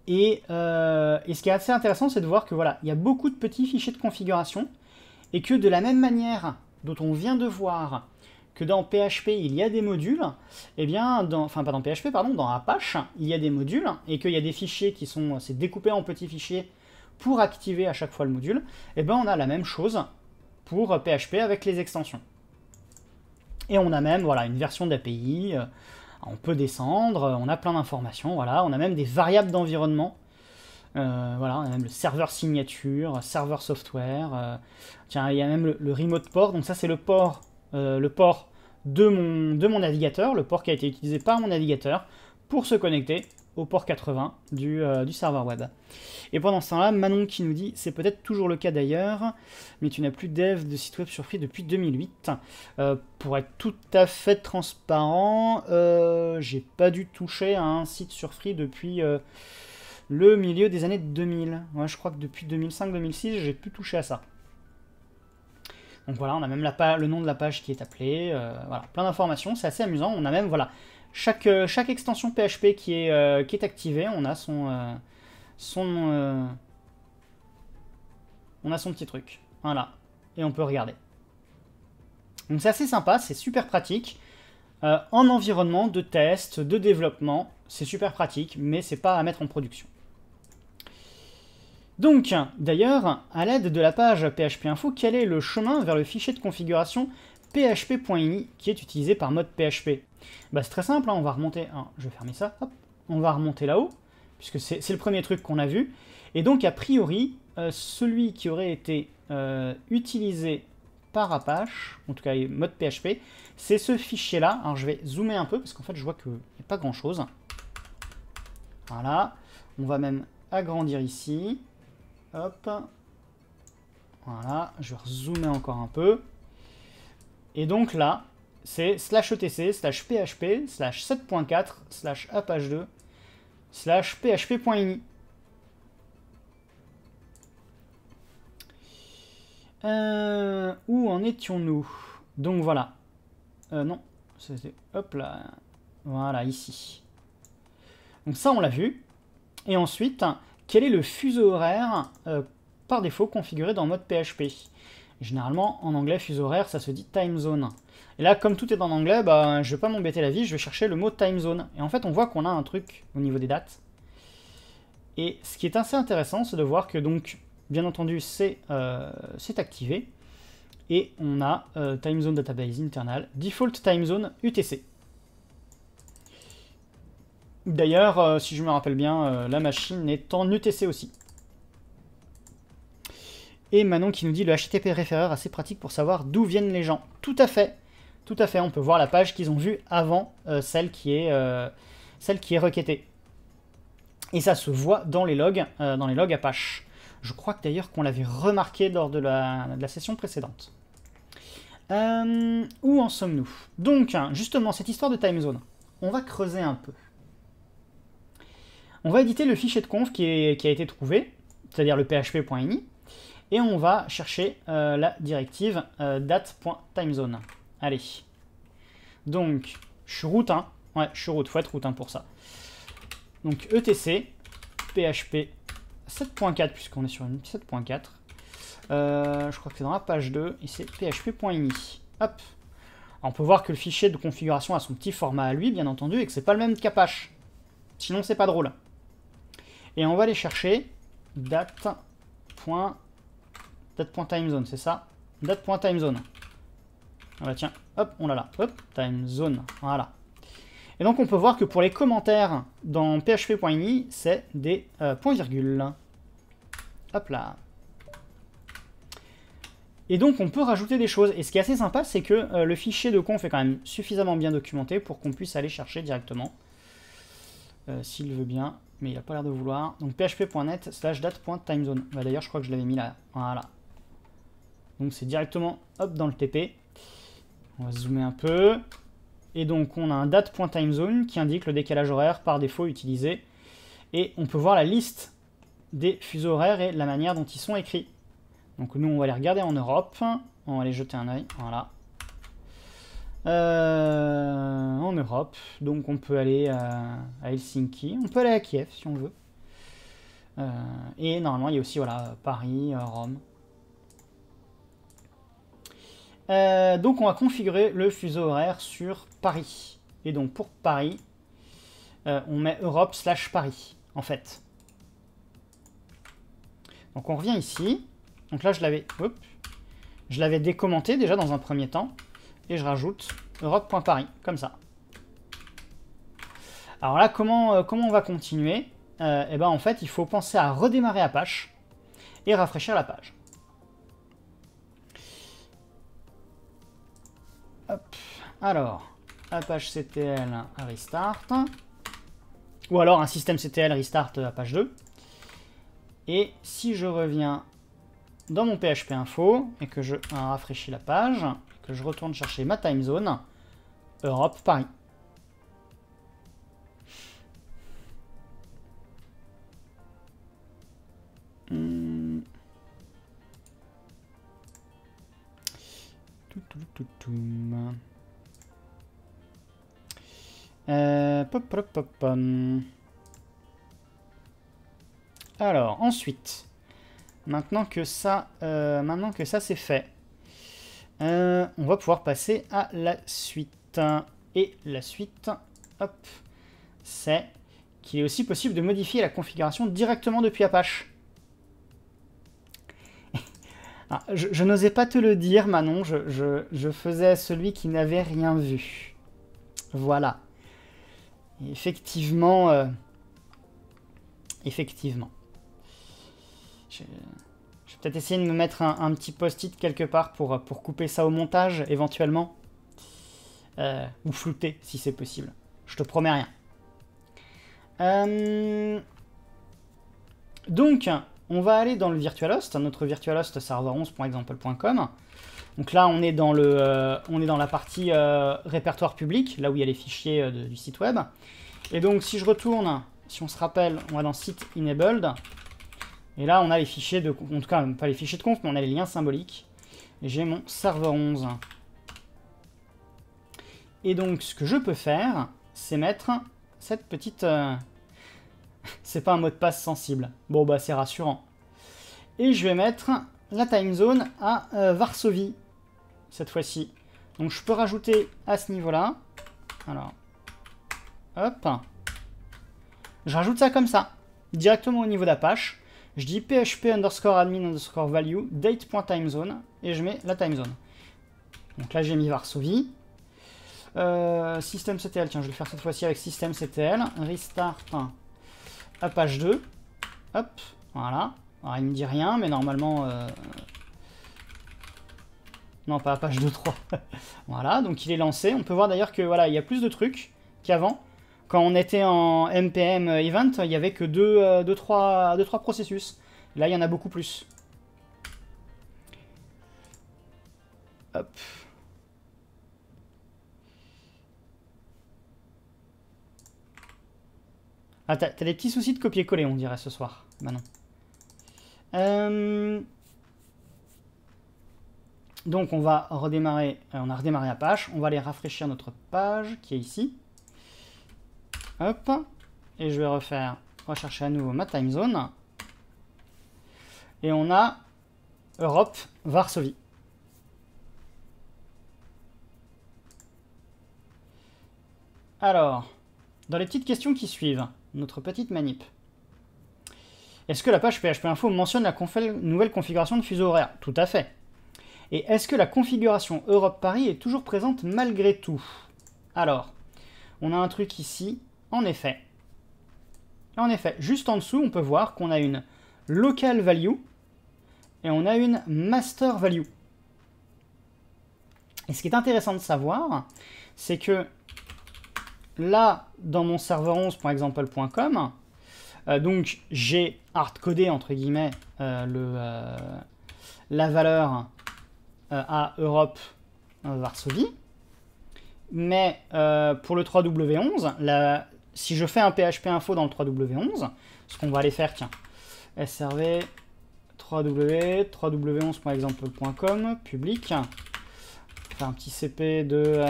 euh, et, ce qui est assez intéressant, c'est de voir que voilà, il y a beaucoup de petits fichiers de configuration et que de la même manière dont on vient de voir que dans PHP il y a des modules, et eh bien, dans, enfin pas dans PHP, pardon, dans Apache il y a des modules et qu'il y a des fichiers qui sont, c'est découpé en petits fichiers pour activer à chaque fois le module, et eh bien on a la même chose pour PHP avec les extensions. Et on a même voilà, une version d'API, euh, on peut descendre, euh, on a plein d'informations, voilà, on a même des variables d'environnement. Euh, voilà, on a même le serveur signature, serveur software. Euh, tiens, il y a même le, remote port. Donc ça, c'est le port, le port de mon, de mon navigateur, le port qui a été utilisé par mon navigateur pour se connecter au port 80 euh, du, serveur web. Et pendant ce temps-là, Manon qui nous dit c'est peut-être toujours le cas d'ailleurs, mais tu n'as plus dev de site web sur Free depuis 2008. Euh, pour être tout à fait transparent, euh, j'ai pas dû toucher à un site sur Free depuis le milieu des années 2000. Ouais, je crois que depuis 2005-2006, j'ai plus touché à ça. Donc voilà, on a même la le nom de la page qui est appelé, voilà, plein d'informations, c'est assez amusant. On a même voilà euh, chaque, extension PHP euh, qui est, activée, euh, on a son... petit truc. Voilà. Et on peut regarder. Donc c'est assez sympa, c'est super pratique. en environnement de test, de développement, c'est super pratique, mais c'est pas à mettre en production. Donc, d'ailleurs, à l'aide de la page PHP Info, quel est le chemin vers le fichier de configuration php.ini qui est utilisé par mode PHP. Bah, c'est très simple, hein, on va remonter, hein, je vais fermer ça, on va remonter là-haut, puisque c'est le premier truc qu'on a vu. Et donc, a priori, euh, celui qui aurait été euh, utilisé par Apache, en tout cas mode PHP, c'est ce fichier-là. Alors, je vais zoomer un peu, parce qu'en fait, je vois qu'il n'y a pas grand-chose. Voilà, on va même agrandir ici. Hop, voilà, je vais zoomer encore un peu. Et donc là, c'est slash etc, slash php, slash 7.4, slash apache2, slash php.ini. Euh, où en étions-nous Donc voilà. Euh, non, c'était... Hop là. Voilà, ici. Donc ça, on l'a vu. Et ensuite, quel est le fuseau horaire euh, par défaut configuré dans mode PHP généralement, en anglais, fuse horaire, ça se dit time zone. Et là, comme tout est en anglais, bah, je ne vais pas m'embêter la vie, je vais chercher le mot time zone. Et en fait, on voit qu'on a un truc au niveau des dates. Et ce qui est assez intéressant, c'est de voir que donc, bien entendu, c'est euh, activé. Et on a euh, time zone database internal, default time zone UTC. D'ailleurs, euh, si je me rappelle bien, la machine est en UTC aussi. Et Manon qui nous dit le HTTP référeur assez pratique pour savoir d'où viennent les gens. Tout à fait, tout à fait. On peut voir la page qu'ils ont vue avant euh, celle qui est euh, celle qui est requêtée. Et ça se voit dans les logs, euh, dans les logs Apache. Je crois que d'ailleurs qu'on l'avait remarqué lors de la, session précédente. où en sommes-nous Donc, hein, justement, cette histoire de time zone, on va creuser un peu. On va éditer le fichier de conf qui, qui a été trouvé, c'est-à-dire le php.ini, et on va chercher euh, la directive euh, date.timezone. Allez. Donc, je suis route, hein. Ouais, je suis route, faut être route hein, pour ça. Donc, ETC, PHP 7.4, puisqu'on est sur une 7.4. Euh, je crois que c'est dans la page 2, et c'est php.ini. Hop. on peut voir que le fichier de configuration a son petit format à lui, bien entendu, et que c'est pas le même qu'Apache. Sinon, c'est pas drôle. Et on va aller chercher date.timezone Date.timezone, c'est ça Date.timezone. Ah bah tiens, hop, on l'a là. Hop, timezone, voilà. Et donc on peut voir que pour les commentaires dans php.ini, c'est des euh, points-virgules. Hop là. Et donc on peut rajouter des choses. Et ce qui est assez sympa, c'est que euh, le fichier de conf est quand même suffisamment bien documenté pour qu'on puisse aller chercher directement. Euh, s'il veut bien, mais il n'a pas l'air de vouloir. Donc php.net slash date.timezone. Bah, D'ailleurs, je crois que je l'avais mis là. Voilà. Donc c'est directement hop dans le TP. On va zoomer un peu. Et donc on a un date.timezone qui indique le décalage horaire par défaut utilisé. Et on peut voir la liste des fuseaux horaires et la manière dont ils sont écrits. Donc nous on va les regarder en Europe. On va aller jeter un oeil, voilà. Euh, en Europe, donc on peut aller à, Helsinki, on peut aller à Kiev si on veut. Euh, et normalement il y a aussi voilà, Paris, euh, Rome, euh, donc on va configurer le fuseau horaire sur Paris. Et donc pour Paris, euh, on met Europe slash Paris, en fait. Donc on revient ici. Donc là, je l'avais je l'avais décommenté déjà dans un premier temps. Et je rajoute Europe.Paris, comme ça. Alors là, comment, euh, comment on va continuer Eh ben en fait, il faut penser à redémarrer Apache et rafraîchir la page. Alors, Apache CTL restart. Ou alors un système CTL restart euh, page 2. Et si je reviens dans mon PHP info et que je euh, rafraîchis la page, que je retourne chercher ma time zone, Europe Paris. Hmm. Euh, Alors, ensuite, maintenant que ça, euh, maintenant que ça c'est fait, euh, on va pouvoir passer à la suite. Et la suite, c'est qu'il est aussi possible de modifier la configuration directement depuis Apache. Ah, je, n'osais pas te le dire, Manon, je, je, faisais celui qui n'avait rien vu. Voilà. effectivement... Euh, effectivement. Je, vais peut-être essayer de me mettre un, petit post-it quelque part pour, pour couper ça au montage, éventuellement. Euh, ou flouter, si c'est possible. Je te promets rien. Euh, donc, on va aller dans le host, notre host server11.example.com. Donc là, on est dans, le, euh, on est dans la partie euh, répertoire public, là où il y a les fichiers euh, du site web. Et donc, si je retourne, si on se rappelle, on va dans site enabled. Et là, on a les fichiers de... En tout cas, pas les fichiers de compte, mais on a les liens symboliques. Et j'ai mon serveur 11. Et donc, ce que je peux faire, c'est mettre cette petite c'est pas un mot de passe sensible. Bon, bah c'est rassurant. Et je vais mettre la time zone à euh, Varsovie, cette fois-ci. Donc je peux rajouter à ce niveau-là. Alors, hop. Je rajoute ça comme ça, directement au niveau d'Apache. Je dis php underscore admin underscore value date.timezone et je mets la time zone. Donc là j'ai mis Varsovie. Euh, tiens je vais le faire cette fois-ci avec systemctl Restart à page 2. Hop, voilà. Alors, il me dit rien, mais normalement... Euh, euh, non, pas à page 2, 3. voilà, donc il est lancé. On peut voir d'ailleurs que voilà, il y a plus de trucs qu'avant. Quand on était en MPM Event, il n'y avait que 2-3 deux, euh, processus. Là, il y en a beaucoup plus. Hop. Ah, t'as des petits soucis de copier-coller, on dirait, ce soir. Bah non. Euh, donc, on va redémarrer. Euh, on a redémarré Apache. On va aller rafraîchir notre page qui est ici. Hop. Et je vais refaire rechercher à nouveau ma time zone. Et on a Europe, Varsovie. Alors, dans les petites questions qui suivent, notre petite manip. Est-ce que la page PHP Info mentionne la nouvelle configuration de fuseau horaire Tout à fait. Et est-ce que la configuration Europe-Paris est toujours présente malgré tout Alors, on a un truc ici, en effet. En effet, juste en dessous, on peut voir qu'on a une local value et on a une master value. Et ce qui est intéressant de savoir, c'est que là, dans mon serveur 11.example.com, euh, donc j'ai hardcodé, entre guillemets, euh, euh, la valeur à Europe Varsovie. Mais pour le 3W11, si je fais un PHP info dans le 3W11, ce qu'on va aller faire, tiens, SRV 3W, 3W11.example.com, public, faire un petit CP de...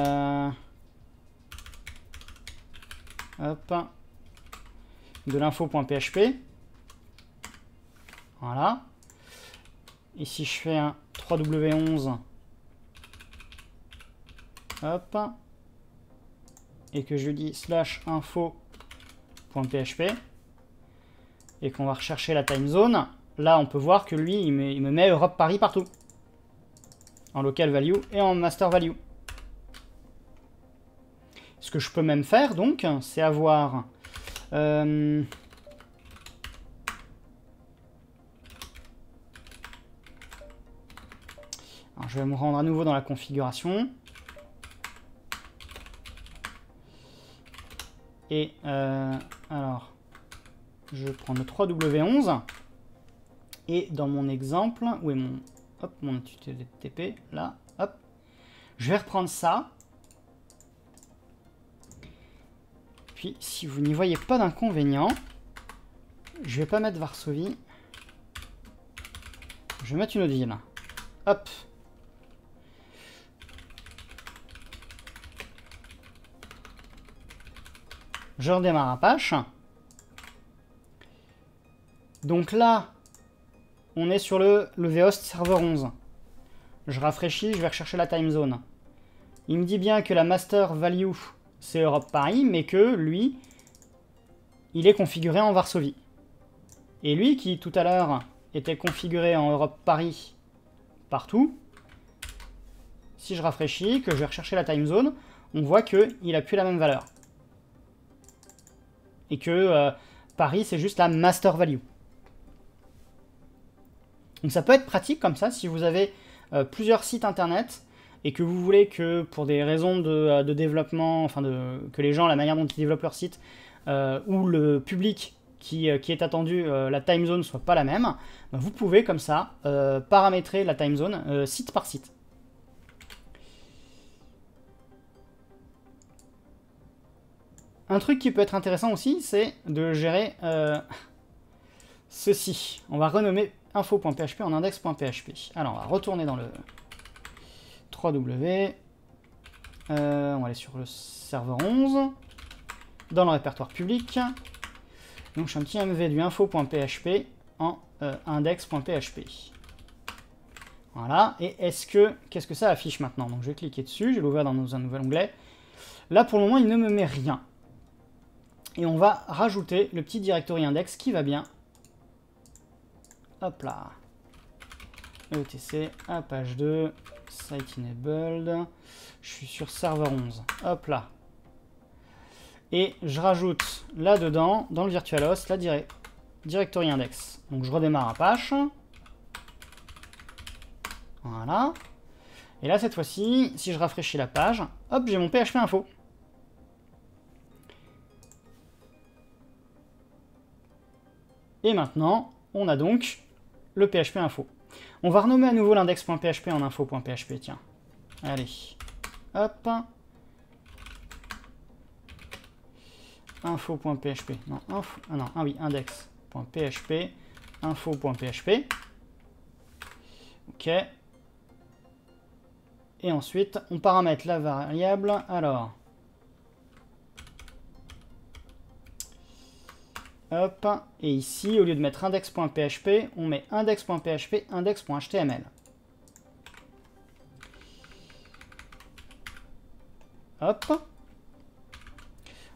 Hop. De l'info.php. Voilà. Et si je fais un 3w11, hop, et que je dis slash info.php, et qu'on va rechercher la time zone, là on peut voir que lui, il me met Europe-Paris partout. En local value et en master value. Ce que je peux même faire, donc, c'est avoir... Euh, alors, je vais me rendre à nouveau dans la configuration. Et euh, alors, je prends le 3W11. Et dans mon exemple, où est mon, hop, mon TP Là, hop. Je vais reprendre ça. puis, si vous n'y voyez pas d'inconvénient. Je vais pas mettre Varsovie. Je vais mettre une autre ville. Hop. Je redémarre Apache. Donc là, on est sur le, le VHost server 11. Je rafraîchis, je vais rechercher la time zone. Il me dit bien que la master value c'est Europe Paris, mais que lui, il est configuré en Varsovie. Et lui, qui tout à l'heure était configuré en Europe Paris partout, si je rafraîchis, que je vais rechercher la time zone, on voit qu'il a plus la même valeur. Et que euh, Paris, c'est juste la master value. Donc ça peut être pratique comme ça, si vous avez euh, plusieurs sites internet, et que vous voulez que pour des raisons de, euh, développement, enfin que les gens, la manière dont ils développent leur site, euh, ou le public qui, euh, est attendu, la time zone soit pas la même, ben, vous pouvez comme ça paramétrer la time zone site par site. Un truc qui peut être intéressant aussi, c'est de gérer ceci. On va renommer info.php en index.php. Alors on va retourner dans le, 3W. Euh, on va aller sur le serveur 11. Dans le répertoire public. Donc je suis un petit mv du info.php en euh, index.php. Voilà. Et est-ce que... Qu'est-ce que ça affiche maintenant Donc je vais cliquer dessus. Je vais l'ouvrir dans un nouvel onglet. Là, pour le moment, il ne me met rien. Et on va rajouter le petit directory index qui va bien. Hop là. ETC à page 2. Site enabled. Je suis sur serveur 11. Hop là. Et je rajoute là-dedans, dans le virtualos, la dire directory index. Donc je redémarre Apache. Voilà. Et là, cette fois-ci, si je rafraîchis la page, hop, j'ai mon PHP info. Et maintenant, on a donc le PHP info. On va renommer à nouveau l'index.php en info.php, tiens. Allez. Hop. Info.php. Non, info. Ah non, ah oui, index.php. Info.php. Ok. Et ensuite, on paramètre la variable. Alors, Hop, et ici, au lieu de mettre index.php, on met index.php, index.html. Hop.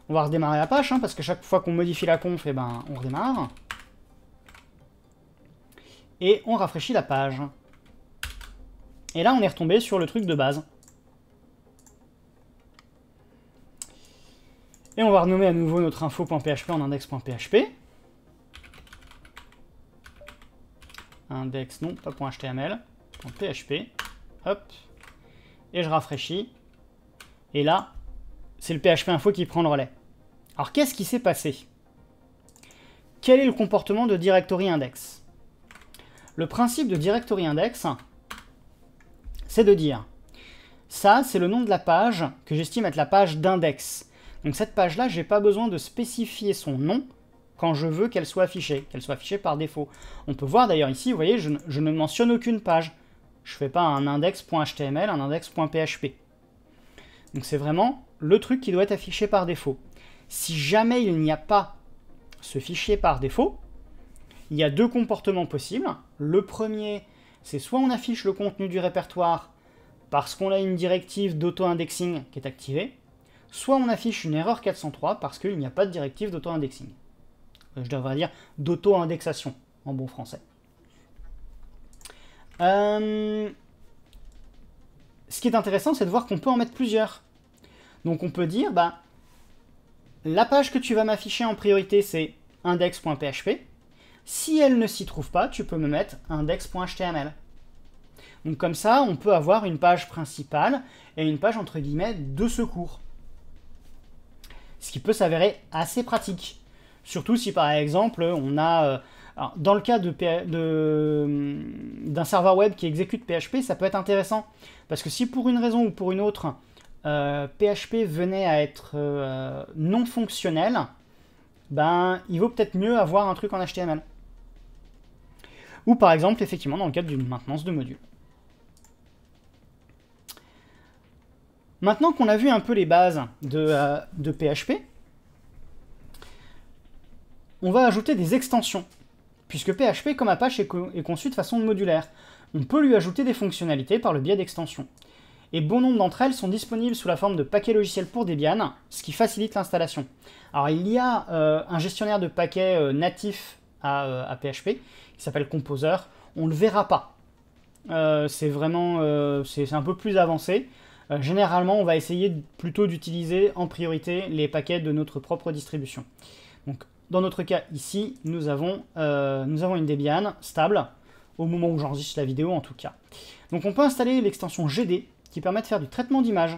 On va redémarrer la page, hein, parce que chaque fois qu'on modifie la conf, eh ben, on redémarre. Et on rafraîchit la page. Et là, on est retombé sur le truc de base. Et on va renommer à nouveau notre info.php en index.php. Index, non, pas .html, .php. Hop. Et je rafraîchis. Et là, c'est le PHP info qui prend le relais. Alors qu'est-ce qui s'est passé Quel est le comportement de directory index Le principe de directory index, c'est de dire ça, c'est le nom de la page que j'estime être la page d'index. Donc cette page-là, je n'ai pas besoin de spécifier son nom quand je veux qu'elle soit affichée, qu'elle soit affichée par défaut. On peut voir d'ailleurs ici, vous voyez, je, ne mentionne aucune page. Je ne fais pas un index.html, un index.php. Donc c'est vraiment le truc qui doit être affiché par défaut. Si jamais il n'y a pas ce fichier par défaut, il y a deux comportements possibles. Le premier, c'est soit on affiche le contenu du répertoire parce qu'on a une directive d'auto-indexing qui est activée, soit on affiche une erreur 403 parce qu'il n'y a pas de directive d'auto-indexing. Euh, je devrais dire d'auto-indexation en bon français. Euh, ce qui est intéressant, c'est de voir qu'on peut en mettre plusieurs. Donc on peut dire, bah, la page que tu vas m'afficher en priorité, c'est index.php. Si elle ne s'y trouve pas, tu peux me mettre index.html. Donc comme ça, on peut avoir une page principale et une page entre guillemets de secours ce qui peut s'avérer assez pratique. Surtout si par exemple on a... Euh, dans le cas d'un de, hum, d'un serveur web qui exécute PHP, ça peut être intéressant. Parce que si pour une raison ou pour une autre, PHP euh, venait à être euh, non fonctionnel, ben, il vaut peut-être mieux avoir un truc en HTML. Ou par exemple, effectivement, dans le cadre d'une maintenance de module. Maintenant qu'on a vu un peu les bases de, PHP, euh, on va ajouter des extensions, puisque PHP comme Apache est, conçu de façon modulaire. On peut lui ajouter des fonctionnalités par le biais d'extensions. Et bon nombre d'entre elles sont disponibles sous la forme de paquets logiciels pour Debian, ce qui facilite l'installation. Alors il y a euh, un gestionnaire de paquets euh, natif à, PHP qui s'appelle Composer. On ne le verra pas. c'est vraiment c'est un peu plus avancé. Euh, généralement, on va essayer plutôt d'utiliser en priorité les paquets de notre propre distribution. Donc, dans notre cas ici, euh, nous avons, une Debian stable, au moment où j'enregistre la vidéo en tout cas. Donc on peut installer l'extension GD, qui permet de faire du traitement d'image.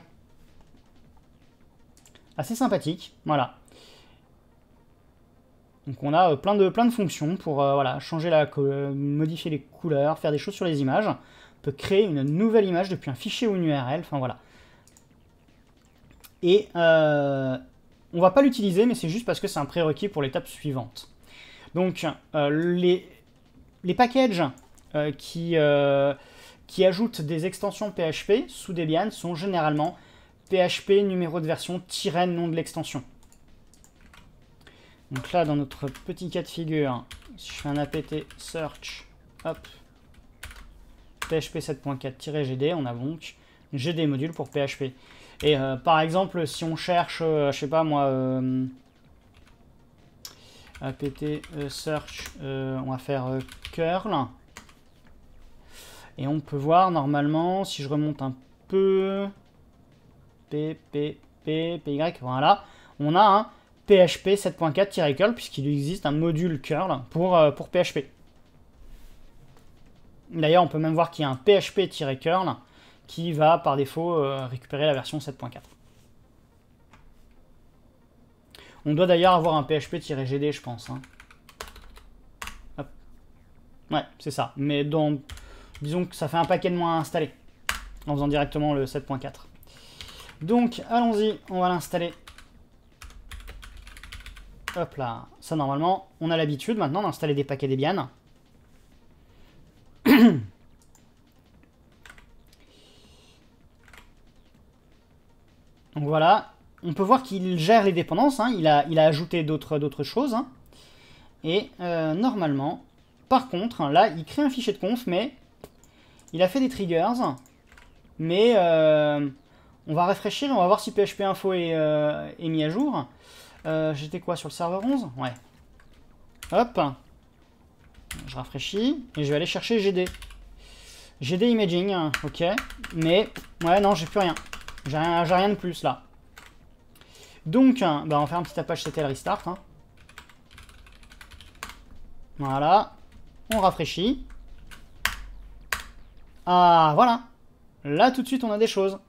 Assez sympathique, voilà. Donc on a euh, plein, de, plein de fonctions pour changer la modifier les couleurs, faire des choses sur les images peut créer une nouvelle image depuis un fichier ou une URL, enfin voilà. Et euh, on va pas l'utiliser, mais c'est juste parce que c'est un prérequis pour l'étape suivante. Donc euh, les, les, packages euh, qui, qui ajoutent des extensions PHP sous Debian sont généralement PHP numéro de version tiret nom de l'extension. Donc là, dans notre petit cas de figure, si je fais un apt search, hop, PHP 7.4-GD, on a donc GD module pour PHP. Et euh, par exemple, si on cherche, euh, je sais pas moi, euh, apt search, on va faire curl. Et on peut voir normalement, si je remonte un peu, p, p, p, voilà, on a un PHP 7.4-curl puisqu'il existe un module curl pour, pour PHP. D'ailleurs, on peut même voir qu'il y a un php-curl qui va par défaut euh, récupérer la version 7.4. On doit d'ailleurs avoir un php-gd, je pense. Hein. Ouais, c'est ça. Mais donc, disons que ça fait un paquet de moins à installer en faisant directement le 7.4. Donc, allons-y, on va l'installer. Hop là, ça normalement, on a l'habitude maintenant d'installer des paquets Debian. Donc voilà, on peut voir qu'il gère les dépendances, hein. il, a, ajouté d'autres choses. Hein. Et euh, normalement, par contre, hein, là, il crée un fichier de conf, mais il a fait des triggers. Mais euh, on va rafraîchir on va voir si PHP Info est, euh, est mis à jour. J'étais quoi sur le serveur 11 Ouais. Hop je rafraîchis. Et je vais aller chercher GD. GD Imaging, ok. Mais, ouais, non, j'ai plus rien. J'ai rien, de plus, là. Donc, hein, bah, on va faire un petit tapage le Restart. Hein. Voilà. On rafraîchit. Ah, voilà. Là, tout de suite, on a des choses.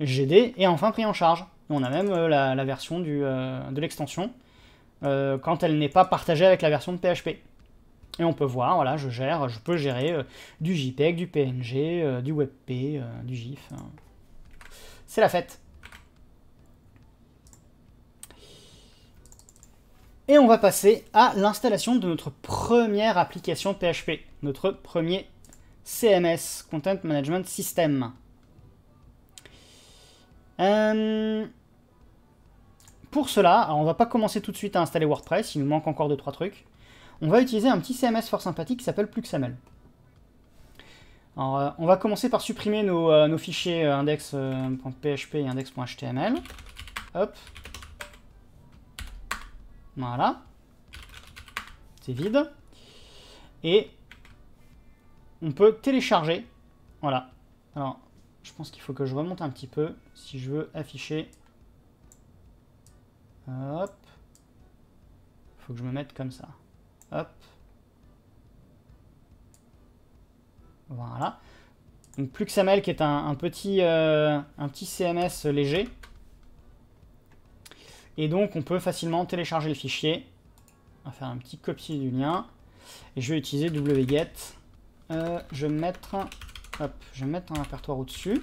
GD est enfin pris en charge. On a même euh, la, version du, euh, de l'extension. Euh, quand elle n'est pas partagée avec la version de PHP. Et on peut voir, voilà, je gère, je peux gérer euh, du JPEG, du PNG, euh, du WebP, du GIF. Hein. C'est la fête. Et on va passer à l'installation de notre première application PHP, notre premier CMS, Content Management System. Pour cela, on va pas commencer tout de suite à installer WordPress, il nous manque encore 2-3 trucs. On va utiliser un petit CMS fort sympathique qui s'appelle PluxMl. Alors, euh, on va commencer par supprimer nos, euh, fichiers euh, index.php et index.html. Hop. Voilà. C'est vide. Et on peut télécharger. Voilà. Alors, je pense qu'il faut que je remonte un petit peu si je veux afficher Hop. Faut que je me mette comme ça. Hop. Voilà. Donc PluxML qui est un, petit, un petit euh, CMS léger. Et donc on peut facilement télécharger le fichier. On va faire un petit copier du lien. Et je vais utiliser wget. Euh, je vais mettre, je vais mettre un répertoire au-dessus.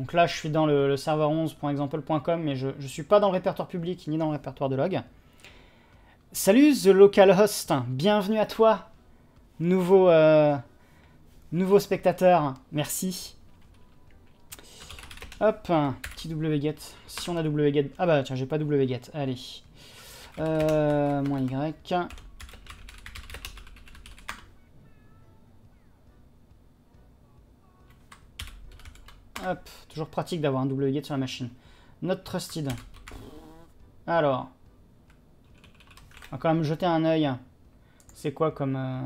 Donc là, je suis dans le, le serveur 11.example.com, mais je ne suis pas dans le répertoire public ni dans le répertoire de log. Salut The Local Host, bienvenue à toi, nouveau, euh, nouveau spectateur, merci. Hop, petit wget, si on a wget, ah bah tiens, j'ai pas wget, allez. Euh, moins y, Hop, toujours pratique d'avoir un double gate sur la machine. not trusted. Alors. On va quand même jeter un œil. C'est quoi comme... Euh,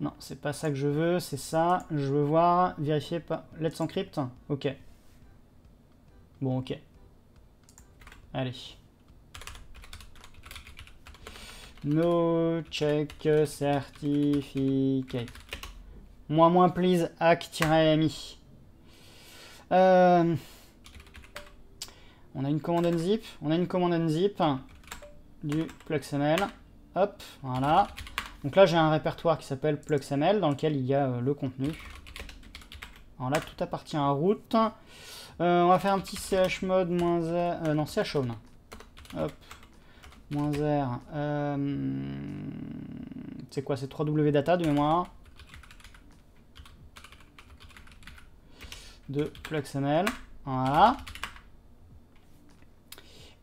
non, c'est pas ça que je veux, c'est ça. Je veux voir, vérifier, pas... let's encrypt. Ok. Bon, ok. Allez. No check certificate. Moins moins please hack-mi. Euh, on a une commande unzip. On a une commande unzip du pluxml. Hop, voilà. Donc là, j'ai un répertoire qui s'appelle pluxml dans lequel il y a euh, le contenu. Alors là, tout appartient à route. Euh, on va faire un petit chmod moins non, chown. Hop, moins r. c'est quoi C'est 3w data de mémoire. de XML Voilà.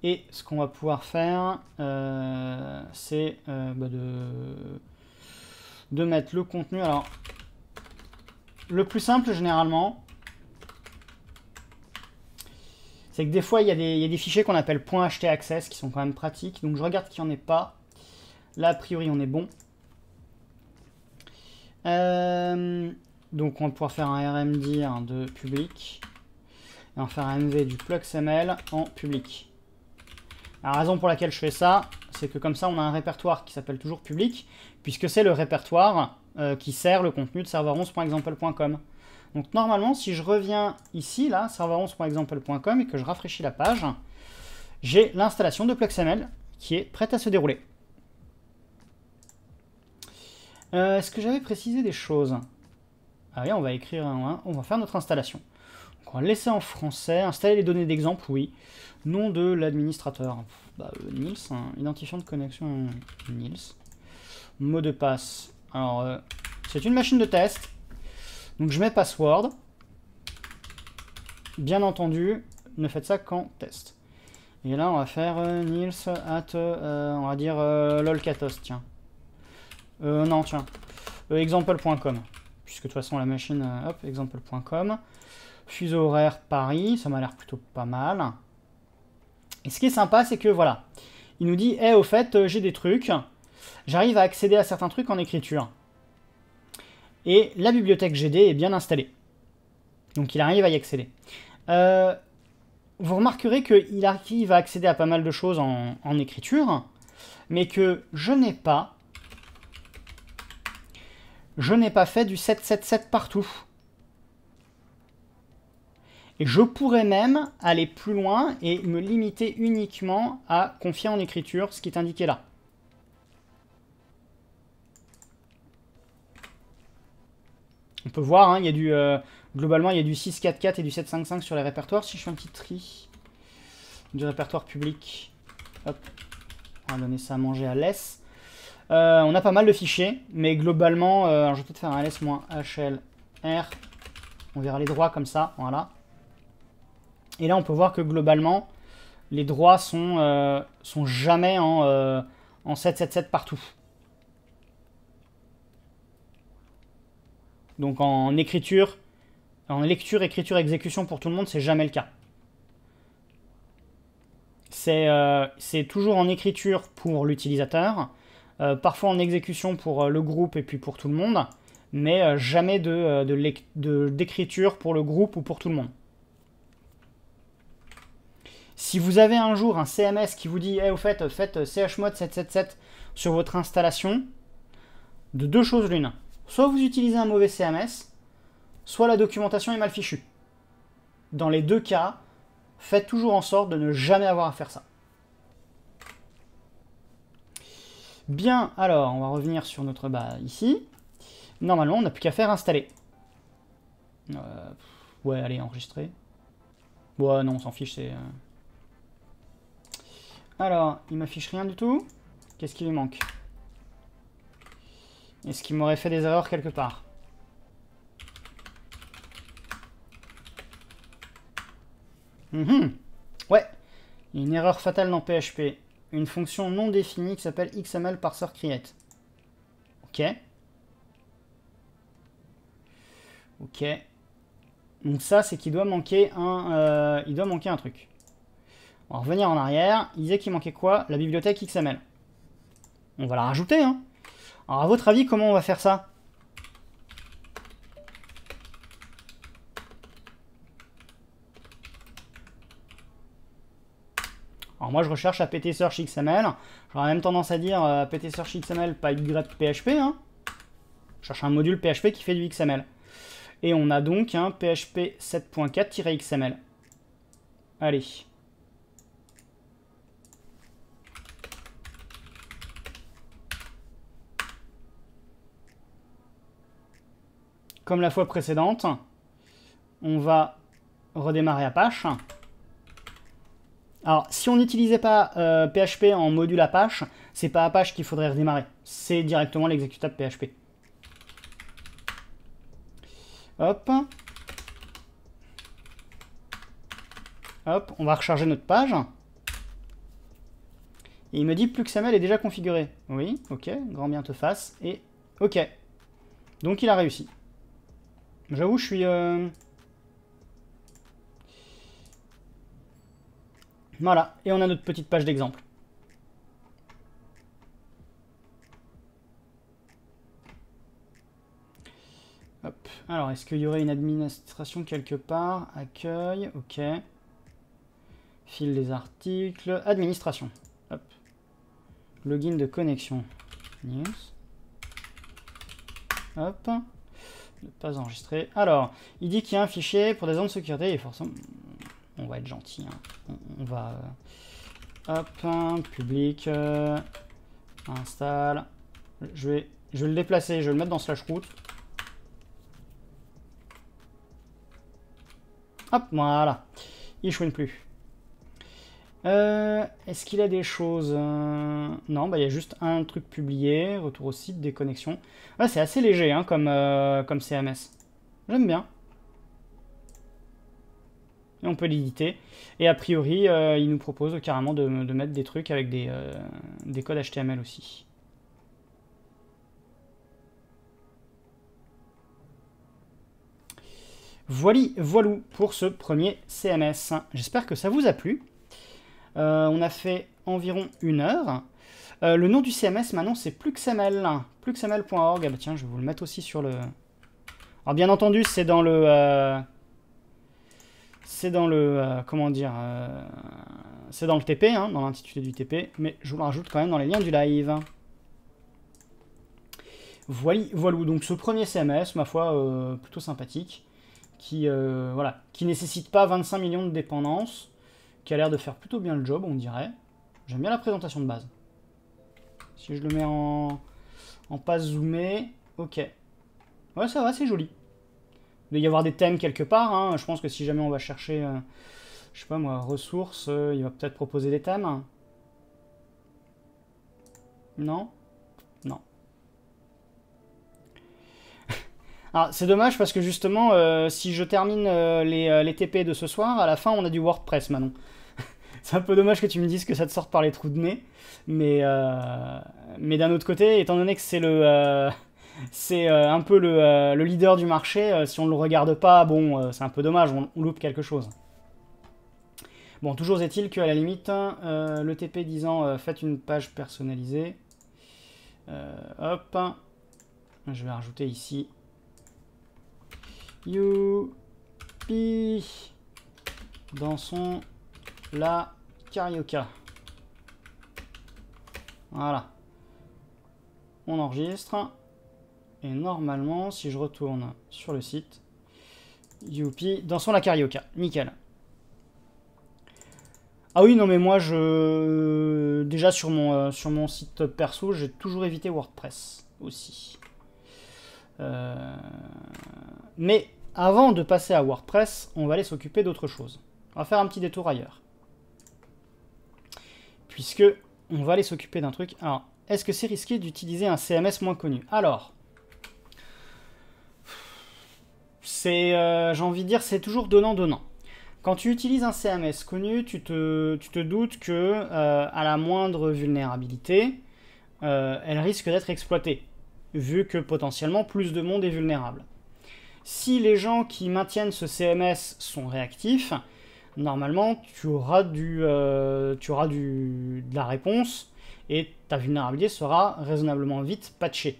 Et ce qu'on va pouvoir faire, euh, c'est euh, bah, de, de mettre le contenu. Alors, le plus simple généralement, c'est que des fois, il y a des, fichiers qu'on appelle .htaccess qui sont quand même pratiques. Donc, je regarde qu'il n'y en ait pas. Là, a priori, on est bon. Euh, donc on va pouvoir faire un rmdir hein, de public et en faire un mv du PluxML en public. La raison pour laquelle je fais ça, c'est que comme ça on a un répertoire qui s'appelle toujours public, puisque c'est le répertoire euh, qui sert le contenu de server11.example.com. Donc normalement, si je reviens ici, là, server11.example.com et que je rafraîchis la page, j'ai l'installation de PluxML qui est prête à se dérouler. Euh, est-ce que j'avais précisé des choses Allez, ah on va écrire on va faire notre installation. on va laisser en français, installer les données d'exemple, oui. Nom de l'administrateur, bah, euh, hein. identifiant de connexion Nils. Mot de passe, alors euh, c'est une machine de test. Donc je mets password. Bien entendu, ne faites ça qu'en test. Et là on va faire euh, Nils at, on va dire lolcatos, tiens. non, tiens, example.com puisque de toute façon la machine, euh, hop, exemple.com. Fuseau horaire Paris, ça m'a l'air plutôt pas mal. Et ce qui est sympa, c'est que voilà, il nous dit, eh, au fait, euh, j'ai des trucs, j'arrive à accéder à certains trucs en écriture. Et la bibliothèque GD est bien installée. Donc il arrive à y accéder. Euh, vous remarquerez qu'il arrive à accéder à pas mal de choses en écriture, mais que je n'ai pas je n'ai pas fait du 777 partout. Et je pourrais même aller plus loin et me limiter uniquement à confier en écriture ce qui est indiqué là. On peut voir, hein, il y a du, euh, globalement, il y a du 644 et du 755 sur les répertoires. Si je fais un petit tri du répertoire public, hop, on va donner ça à manger à l'Est. Euh, on a pas mal de fichiers, mais globalement, euh, je vais peut-être faire un ls-hlr. On verra les droits comme ça, voilà. Et là, on peut voir que globalement, les droits sont, euh, sont jamais en, en 777 partout. Donc en écriture, en lecture, écriture, exécution pour tout le monde, c'est jamais le cas. C'est toujours en écriture pour l'utilisateur, euh, parfois en exécution pour euh, le groupe et puis pour tout le monde, mais euh, jamais de d'écriture pour le groupe ou pour tout le monde. Si vous avez un jour un CMS qui vous dit eh, au fait, faites chmod 777 sur votre installation, de deux choses l'une. Soit vous utilisez un mauvais CMS, soit la documentation est mal fichue. Dans les deux cas, faites toujours en sorte de ne jamais avoir à faire ça. Bien, alors, on va revenir sur notre bas ici. Normalement, on n'a plus qu'à faire installer. Euh, ouais, allez, enregistrer. Ouais, non, on s'en fiche, c'est... Euh. Alors, il m'affiche rien du tout. Qu'est-ce qui lui manque Est-ce qu'il m'aurait fait des erreurs quelque part mhm. Ouais, une erreur fatale dans PHP une fonction non définie qui s'appelle XML parser create. Ok. Ok. Donc ça, c'est qu'il doit manquer un, euh, il doit manquer un truc. On va revenir en arrière. Il disait qu'il manquait quoi La bibliothèque XML. On va la rajouter. Hein. Alors à votre avis, comment on va faire ça moi, je recherche à PT Search XML. J'aurais même tendance à dire euh, XML, pas YPHP. Hein. Je cherche un module PHP qui fait du XML. Et on a donc un PHP 7.4-XML. Allez. Comme la fois précédente, on va redémarrer Apache. Alors, si on n'utilisait pas PHP euh, en module Apache, c'est pas Apache qu'il faudrait redémarrer. C'est directement l'exécutable PHP. Hop. Hop, on va recharger notre page. Et il me dit plus que PluxML est déjà configuré. Oui, ok, grand bien te fasse. Et ok. Donc il a réussi. J'avoue, je suis... Euh, Voilà, et on a notre petite page d'exemple. Alors, est-ce qu'il y aurait une administration quelque part Accueil, ok. Fil des articles, administration. Login de connexion. News. Hop. Ne pas enregistrer. Alors, il dit qu'il y a un fichier pour des zones de sécurité et forcément on va être gentil. Hein. On, va... Euh, hop, hein, public, euh, install. Je vais, je le déplacer, je vais le mettre dans slash root. Hop, voilà. Il chouine plus. Euh, est-ce qu'il a des choses Non, bah, il y a juste un truc publié, retour au site, déconnexion. Ah, c'est assez léger hein, comme, comme CMS. J'aime bien on peut l'éditer. Et a priori, euh, il nous propose carrément de, mettre des trucs avec des, euh, codes HTML aussi. Voilà, voilou pour ce premier CMS. J'espère que ça vous a plu. Euh, on a fait environ une heure. le nom du CMS maintenant c'est Pluxml. Pluxml.org. Ah bah tiens, je vais vous le mettre aussi sur le. Alors bien entendu, c'est dans le. C'est dans le... Euh, comment dire euh, C'est dans le TP, hein, dans l'intitulé du TP, mais je vous le rajoute quand même dans les liens du live. Voilà, voilà donc ce premier CMS, ma foi, euh, plutôt sympathique, qui voilà, qui nécessite pas 25 millions de dépendances, qui a l'air de faire plutôt bien le job, on dirait. J'aime bien la présentation de base. Si je le mets en, en passe zoomé, ok. Ouais, ça va, c'est joli. Il doit y avoir des thèmes quelque part. Hein. Je pense que si jamais on va chercher, euh, je sais pas moi, ressources, euh, il va peut-être proposer des thèmes. Non Non. Ah, c'est dommage parce que justement, euh, si je termine les, les, TP de ce soir, à la fin, on a du WordPress, Manon. c'est un peu dommage que tu me dises que ça te sorte par les trous de nez. Mais, mais d'un autre côté, étant donné que c'est le c'est euh, un peu euh, le, leader du marché. Euh, si on ne le regarde pas, bon, c'est un peu dommage, on, loupe quelque chose. Bon, toujours est-il qu'à la limite, hein, le TP disant faites une page personnalisée. hop, je vais rajouter ici Youpi son la carioca. Voilà. On enregistre. Et normalement, si je retourne sur le site, youpi, dansons la carioca. Nickel. Ah oui, non mais moi, je déjà sur mon, euh, sur mon site perso, j'ai toujours évité WordPress aussi. Euh, mais avant de passer à WordPress, on va aller s'occuper d'autre chose. On va faire un petit détour ailleurs. Puisque on va aller s'occuper d'un truc. Alors, est-ce que c'est risqué d'utiliser un CMS moins connu Alors, C'est, euh, j'ai envie de dire, c'est toujours donnant-donnant. Quand tu utilises un CMS connu, tu te, doutes que euh, à la moindre vulnérabilité, euh, elle risque d'être exploitée, vu que potentiellement plus de monde est vulnérable. Si les gens qui maintiennent ce CMS sont réactifs, normalement tu auras, du, tu auras de la réponse et ta vulnérabilité sera raisonnablement vite patchée.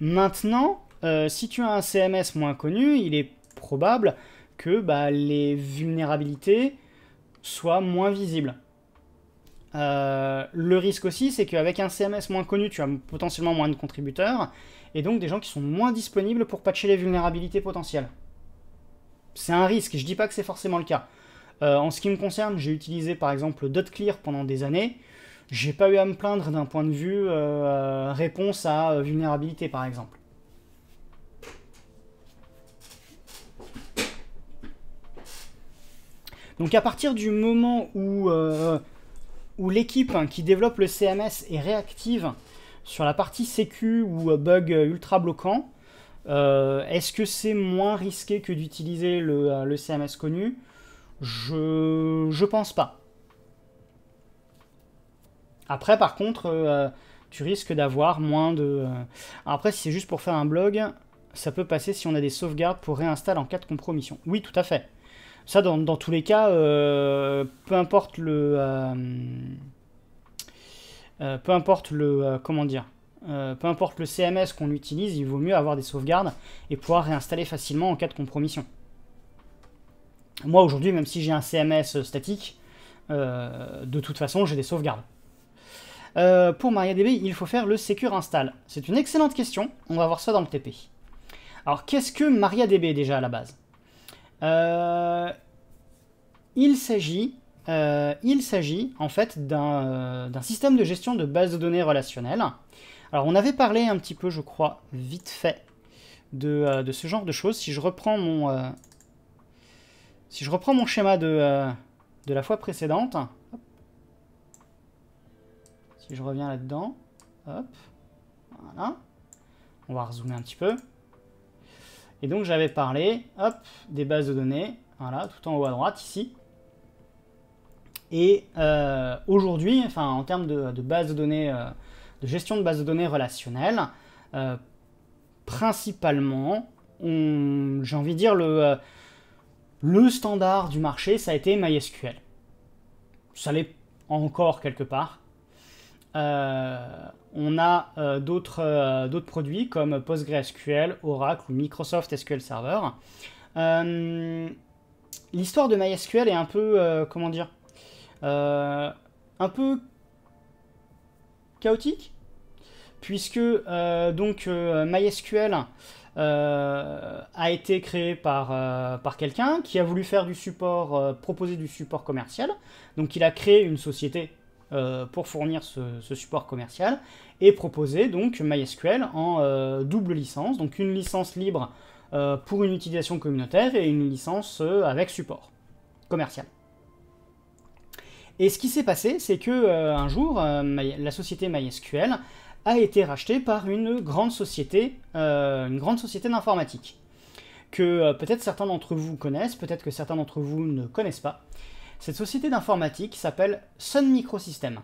Maintenant, euh, si tu as un CMS moins connu, il est probable que bah, les vulnérabilités soient moins visibles. Euh, le risque aussi, c'est qu'avec un CMS moins connu, tu as potentiellement moins de contributeurs, et donc des gens qui sont moins disponibles pour patcher les vulnérabilités potentielles. C'est un risque, je dis pas que c'est forcément le cas. Euh, en ce qui me concerne, j'ai utilisé par exemple DotClear pendant des années, j'ai pas eu à me plaindre d'un point de vue réponse à vulnérabilité par exemple. Donc à partir du moment où, euh, où l'équipe hein, qui développe le CMS est réactive sur la partie sécu ou euh, bug euh, ultra bloquant, est-ce que c'est moins risqué que d'utiliser le, CMS connu je, je pense pas. Après, par contre, tu risques d'avoir moins de... Après, si c'est juste pour faire un blog, ça peut passer si on a des sauvegardes pour réinstaller en cas de compromission. Oui, tout à fait. Ça, dans, tous les cas, euh, peu importe le. Euh, euh, peu importe le. comment dire peu importe le CMS qu'on utilise, il vaut mieux avoir des sauvegardes et pouvoir réinstaller facilement en cas de compromission. Moi aujourd'hui, même si j'ai un CMS statique, de toute façon j'ai des sauvegardes. pour MariaDB, il faut faire le Secure Install C'est une excellente question, on va voir ça dans le TP. Alors, qu'est-ce que MariaDB déjà à la base euh, il s'agit euh, il s'agit en fait d'un euh, système de gestion de base de données relationnelle Alors on avait parlé un petit peu, je crois, vite fait, de, ce genre de choses. Si je reprends mon, si je reprends mon schéma de, la fois précédente, si je reviens là-dedans, hop, voilà, on va rezoomer un petit peu. Et donc j'avais parlé, hop, des bases de données, voilà, tout en haut à droite ici. Et euh, aujourd'hui, enfin en termes de, base de données, euh, de gestion de bases de données relationnelles, euh, principalement, j'ai envie de dire le, le standard du marché, ça a été MySQL. Ça l'est encore quelque part. Euh, on a euh, euh, d'autres produits comme PostgreSQL, Oracle ou Microsoft SQL Server. L'histoire de MySQL est un peu, comment dire, un peu chaotique, puisque donc MySQL a été créé par, par quelqu'un qui a voulu faire du support, proposer du support commercial. Donc il a créé une société euh, pour fournir ce, support commercial et proposer donc MySQL en euh, double licence, donc une licence libre euh, pour une utilisation communautaire et une licence avec support commercial. Et ce qui s'est passé, c'est que un jour, la société MySQL a été rachetée par une grande société, une grande société d'informatique que peut-être certains d'entre vous connaissent, peut-être que certains d'entre vous ne connaissent pas. Cette société d'informatique s'appelle Sun Microsystems.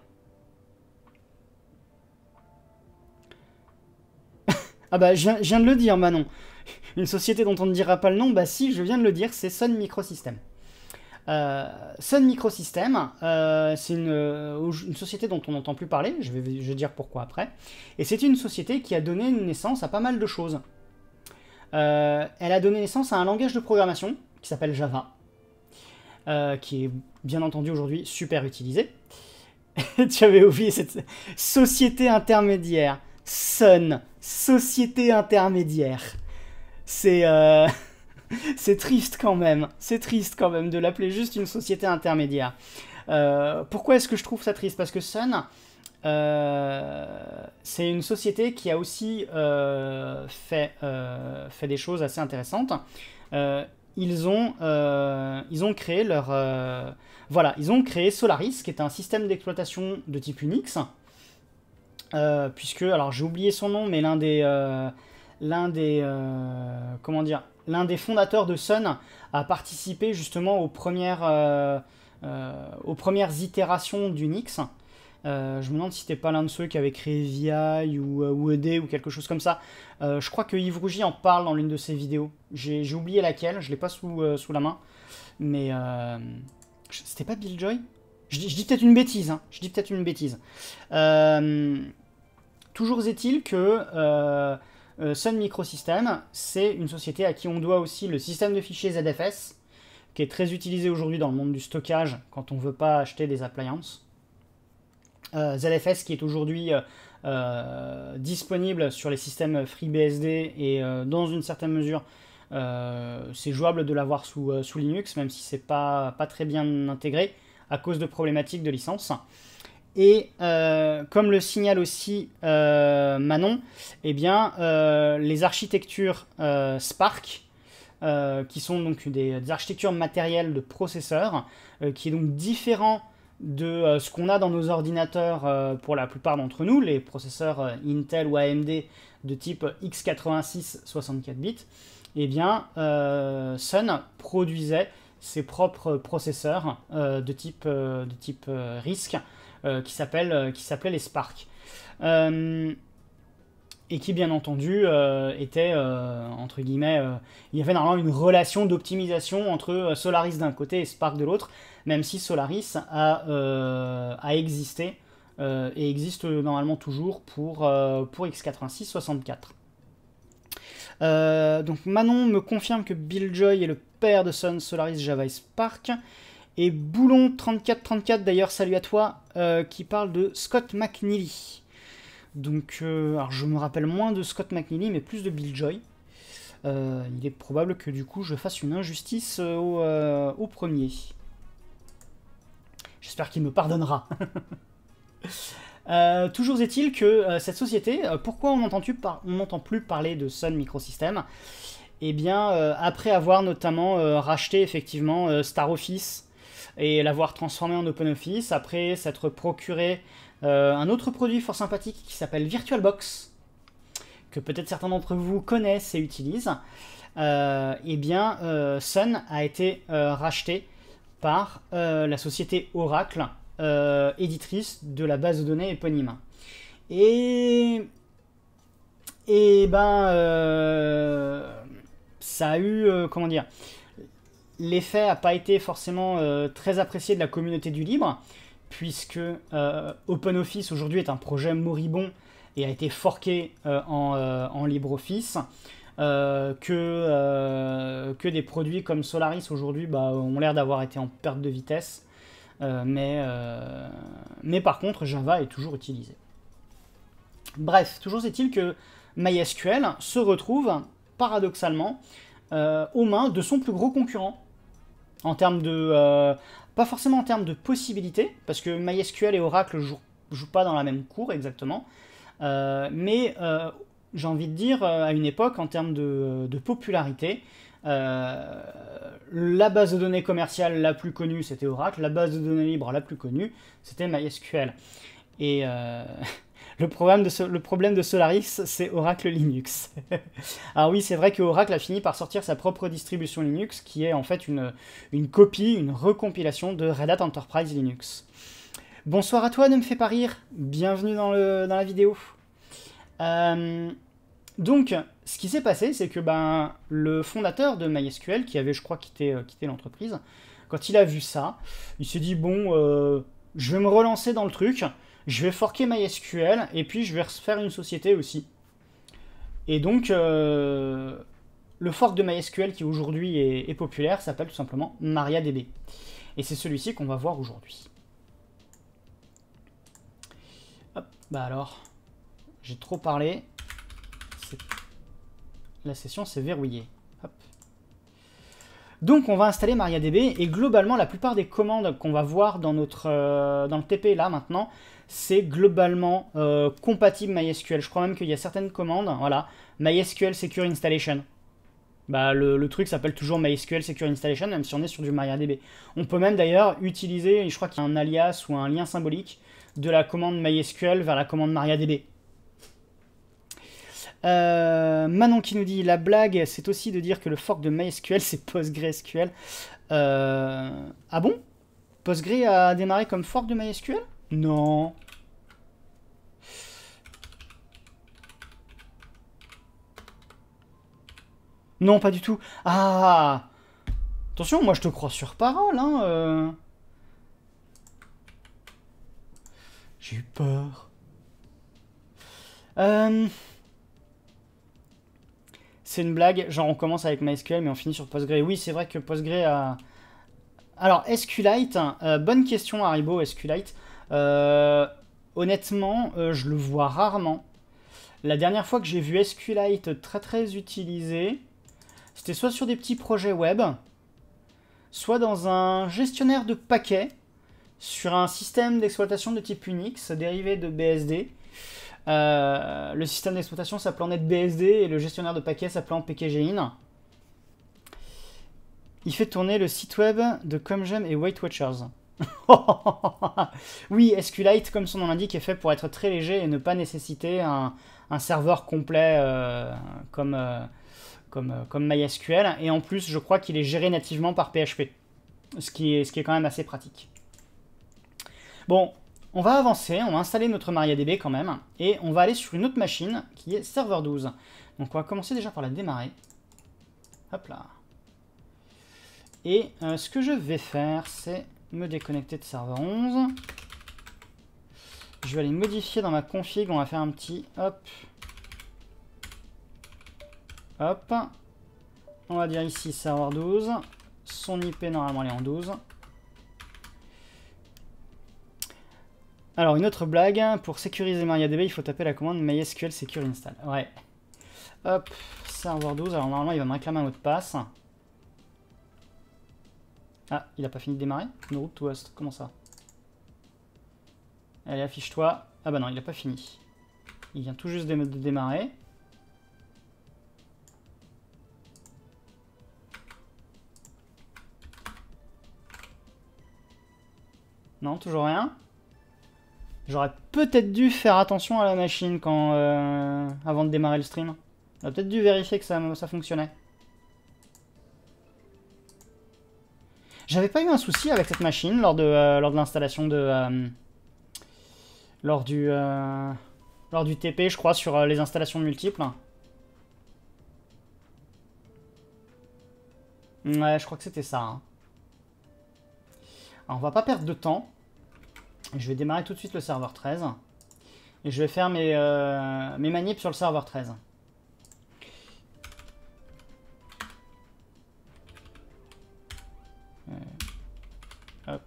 ah bah, je viens, de le dire, Manon. Une société dont on ne dira pas le nom, bah si, je viens de le dire, c'est Sun Microsystems. Euh, Sun Microsystems, euh, c'est euh, une, société dont on n'entend plus parler, je vais, dire pourquoi après. Et c'est une société qui a donné naissance à pas mal de choses. elle a donné naissance à un langage de programmation qui s'appelle Java. Euh, qui est bien entendu aujourd'hui super utilisé. tu avais oublié cette société intermédiaire. Sun, société intermédiaire. Euh, c'est triste quand même. C'est triste quand même de l'appeler juste une société intermédiaire. Euh, pourquoi est-ce que je trouve ça triste Parce que Sun, c'est une société qui a aussi fait, fait des choses assez intéressantes ils ont, euh, ils ont créé leur... Euh, voilà, ils ont créé Solaris, qui est un système d'exploitation de type Unix, euh, puisque, alors j'ai oublié son nom, mais l'un des... Euh, l'un des... Euh, comment dire L'un des fondateurs de Sun a participé justement aux premières, aux premières itérations d'Unix, euh, je me demande si c'était pas l'un de ceux qui avait créé VI ou, euh, ou ED ou quelque chose comme ça. Euh, je crois que Yves Rougy en parle dans l'une de ses vidéos. J'ai oublié laquelle, je l'ai pas sous, sous, la main. Mais c'était pas Bill Joy Je, dis peut-être une bêtise, hein. Je dis peut-être une bêtise. toujours est-il que Sun Microsystem, c'est une société à qui on doit aussi le système de fichiers ZFS, qui est très utilisé aujourd'hui dans le monde du stockage quand on veut pas acheter des appliances. Euh, ZFS qui est aujourd'hui euh, euh, disponible sur les systèmes FreeBSD et dans une certaine mesure c'est jouable de l'avoir sous, Linux même si c'est pas, pas très bien intégré à cause de problématiques de licence. Et comme le signale aussi Manon, et eh bien, les architectures Spark, qui sont donc des, des architectures matérielles de processeurs, qui est donc différent de euh, ce qu'on a dans nos ordinateurs euh, pour la plupart d'entre nous, les processeurs euh, Intel ou AMD de type x86 64 bits, eh bien Sun produisait ses propres processeurs de type, de type RISC qui s'appelaient les Spark et qui bien entendu étaient, était entre guillemets il y avait normalement une relation d'optimisation entre Solaris d'un côté et Spark de l'autre même si Solaris a, euh, existé euh, et existe normalement toujours pour, euh, pour x86-64. donc Manon me confirme que Bill Joy est le père de Sun Solaris Java Spark. Et Boulon3434, d'ailleurs, salut à toi, qui parle de Scott McNeely. Donc, je me rappelle moins de Scott McNeely, mais plus de Bill Joy. il est probable que du coup je fasse une injustice au, premier. J'espère qu'il me pardonnera. Euh, toujours est-il que euh, cette société, euh, pourquoi on n'entend plus parler de Sun Microsystem Eh bien, après avoir notamment racheté effectivement Star Office et l'avoir transformé en Open Office, après s'être procuré un autre produit fort sympathique qui s'appelle VirtualBox, que peut-être certains d'entre vous connaissent et utilisent, eh bien, Sun a été racheté par euh, la société Oracle, euh, éditrice de la base de données éponyme. Et, et ben, euh, ça a eu, comment dire, l'effet n'a pas été forcément très apprécié de la communauté du libre, puisque OpenOffice aujourd'hui est un projet moribond et a été forqué en, en LibreOffice. Euh, que, euh, que des produits comme Solaris aujourd'hui bah, ont l'air d'avoir été en perte de vitesse. Euh, mais, mais par contre, Java est toujours utilisé. Bref, toujours est-il que MySQL se retrouve paradoxalement aux mains de son plus gros concurrent. En termes de. pas forcément en termes de possibilités, parce que MySQL et Oracle jouent, jouent pas dans la même cour exactement. mais j'ai envie de dire, euh, à une époque, en termes de, popularité, euh, la base de données commerciale la plus connue, c'était Oracle. La base de données libre la plus connue, c'était MySQL. Et euh, le, problème de Solaris, c'est Oracle Linux. Alors ah oui, c'est vrai que Oracle a fini par sortir sa propre distribution Linux, qui est en fait une, copie, une recompilation de Red Hat Enterprise Linux. Bonsoir à toi, ne me fais pas rire. Bienvenue dans, dans la vidéo. Euh, donc, ce qui s'est passé, c'est que ben, le fondateur de MySQL, qui avait, je crois, quitté, euh, quitté l'entreprise, quand il a vu ça, il s'est dit bon, euh, je vais me relancer dans le truc, je vais forquer MySQL et puis je vais faire une société aussi. Et donc, le fork de MySQL qui aujourd'hui est, est, populaire s'appelle tout simplement MariaDB. Et c'est celui-ci qu'on va voir aujourd'hui. Hop, bah alors. J'ai trop parlé. La session s'est verrouillée. Donc on va installer MariaDB et globalement la plupart des commandes qu'on va voir dans, notre, euh, dans le TP là maintenant, c'est globalement euh, compatible MySQL. Je crois même qu'il y a certaines commandes, voilà, MySQL Secure Installation. Bah, le truc s'appelle toujours MySQL Secure Installation, même si on est sur du MariaDB. On peut même d'ailleurs utiliser, je crois qu'il y a un alias ou un lien symbolique, de la commande MySQL vers la commande MariaDB. Euh, Manon qui nous dit la blague, c'est aussi de dire que le fork de MySQL c'est PostgreSQL. Euh, ah bon Postgre a démarré comme fork de MySQL Non. Non, pas du tout. Ah Attention, moi je te crois sur parole, hein. Euh. J'ai eu peur c'est une blague, genre on commence avec MySQL mais on finit sur PostgreSQL. Oui, c'est vrai que PostgreSQL a... Alors, SQLite, hein, euh, bonne question Haribo, SQLite. Euh, honnêtement, euh, je le vois rarement. La dernière fois que j'ai vu SQLite très très utilisé, c'était soit sur des petits projets web, soit dans un gestionnaire de paquets, sur un système d'exploitation de type Unix dérivé de BSD, euh, le système d'exploitation s'appelant NetBSD et le gestionnaire de paquets s'appelant PKGIN. Il fait tourner le site web de ComGem et White Watchers. oui, SQLite, comme son nom l'indique, est fait pour être très léger et ne pas nécessiter un, serveur complet euh, euh, comme, MySQL. Et en plus, je crois qu'il est géré nativement par PHP, ce qui est quand même assez pratique. Bon, on va avancer, on va installer notre MariaDB quand même, et on va aller sur une autre machine qui est Server 12. Donc on va commencer déjà par la démarrer. Hop là. Et euh, ce que je vais faire, c'est me déconnecter de serveur 11. Je vais aller modifier dans ma config, on va faire un petit hop. Hop. On va dire ici serveur 12. Son IP normalement elle est en 12. Alors, une autre blague. Hein, pour sécuriser MariaDB, il faut taper la commande MySQL Secure Install. Ouais. Hop, serveur 12. Alors, normalement, il va me réclamer un mot de passe. Ah, il a pas fini de démarrer No route to Comment ça Allez, affiche-toi. Ah bah non, il n'a pas fini. Il vient tout juste de démarrer. Non, toujours rien J'aurais peut-être dû faire attention à la machine quand euh, avant de démarrer le stream. J'aurais peut-être dû vérifier que ça, fonctionnait. J'avais pas eu un souci avec cette machine lors de euh, l'installation de euh, lors du lors du TP, je crois, sur les installations multiples. Ouais, je crois que c'était ça. Hein. Alors, on va pas perdre de temps. Je vais démarrer tout de suite le serveur 13. Et je vais faire mes, euh, mes manips sur le serveur 13. Euh, hop.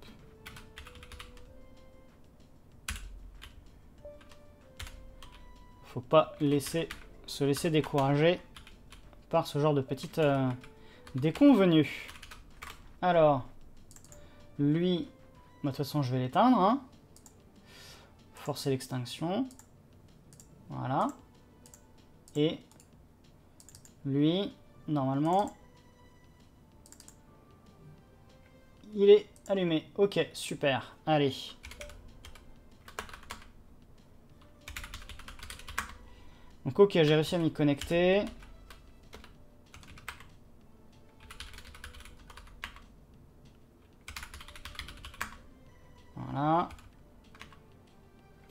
Faut pas laisser, se laisser décourager par ce genre de petites euh, déconvenues. Alors, lui, bah, de toute façon, je vais l'éteindre. Hein forcer l'extinction. Voilà. Et lui, normalement, il est allumé. Ok, super. Allez. Donc ok, j'ai réussi à m'y connecter. Voilà.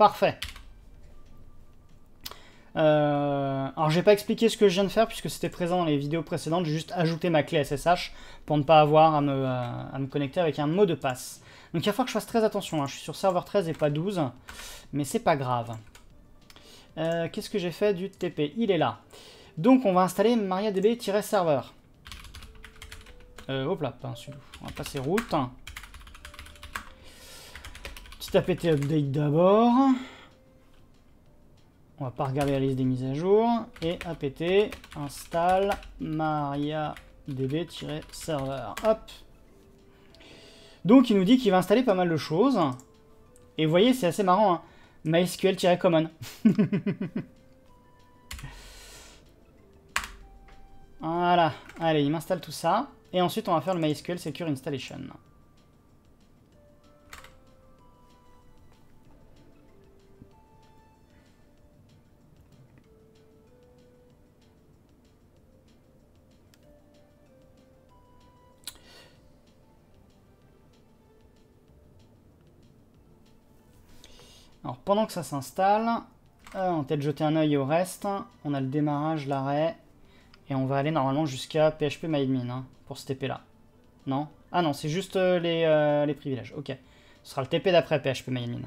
Parfait. Euh, alors j'ai pas expliqué ce que je viens de faire puisque c'était présent dans les vidéos précédentes, j'ai juste ajouté ma clé SSH pour ne pas avoir euh, à me, connecter avec un mot de passe. Donc il va falloir que je fasse très attention, hein. je suis sur serveur 13 et pas 12, mais c'est pas grave. Euh, qu'est-ce que j'ai fait du TP Il est là. Donc on va installer mariadb server euh, hop là, On va passer route. Apt update d'abord. On va pas regarder la liste des mises à jour. Et apt install mariadb-server. Hop. Donc il nous dit qu'il va installer pas mal de choses. Et vous voyez, c'est assez marrant. Hein MySQL-common. voilà. Allez, il m'installe tout ça. Et ensuite, on va faire le MySQL Secure Installation. pendant que ça s'installe, on va peut jeter un œil au reste. On a le démarrage, l'arrêt. Et on va aller normalement jusqu'à PHP MyAdmin hein, pour ce TP-là. Non Ah non, c'est juste euh, euh, les, privilèges. Ok. Ce sera le TP d'après PHP MyAdmin.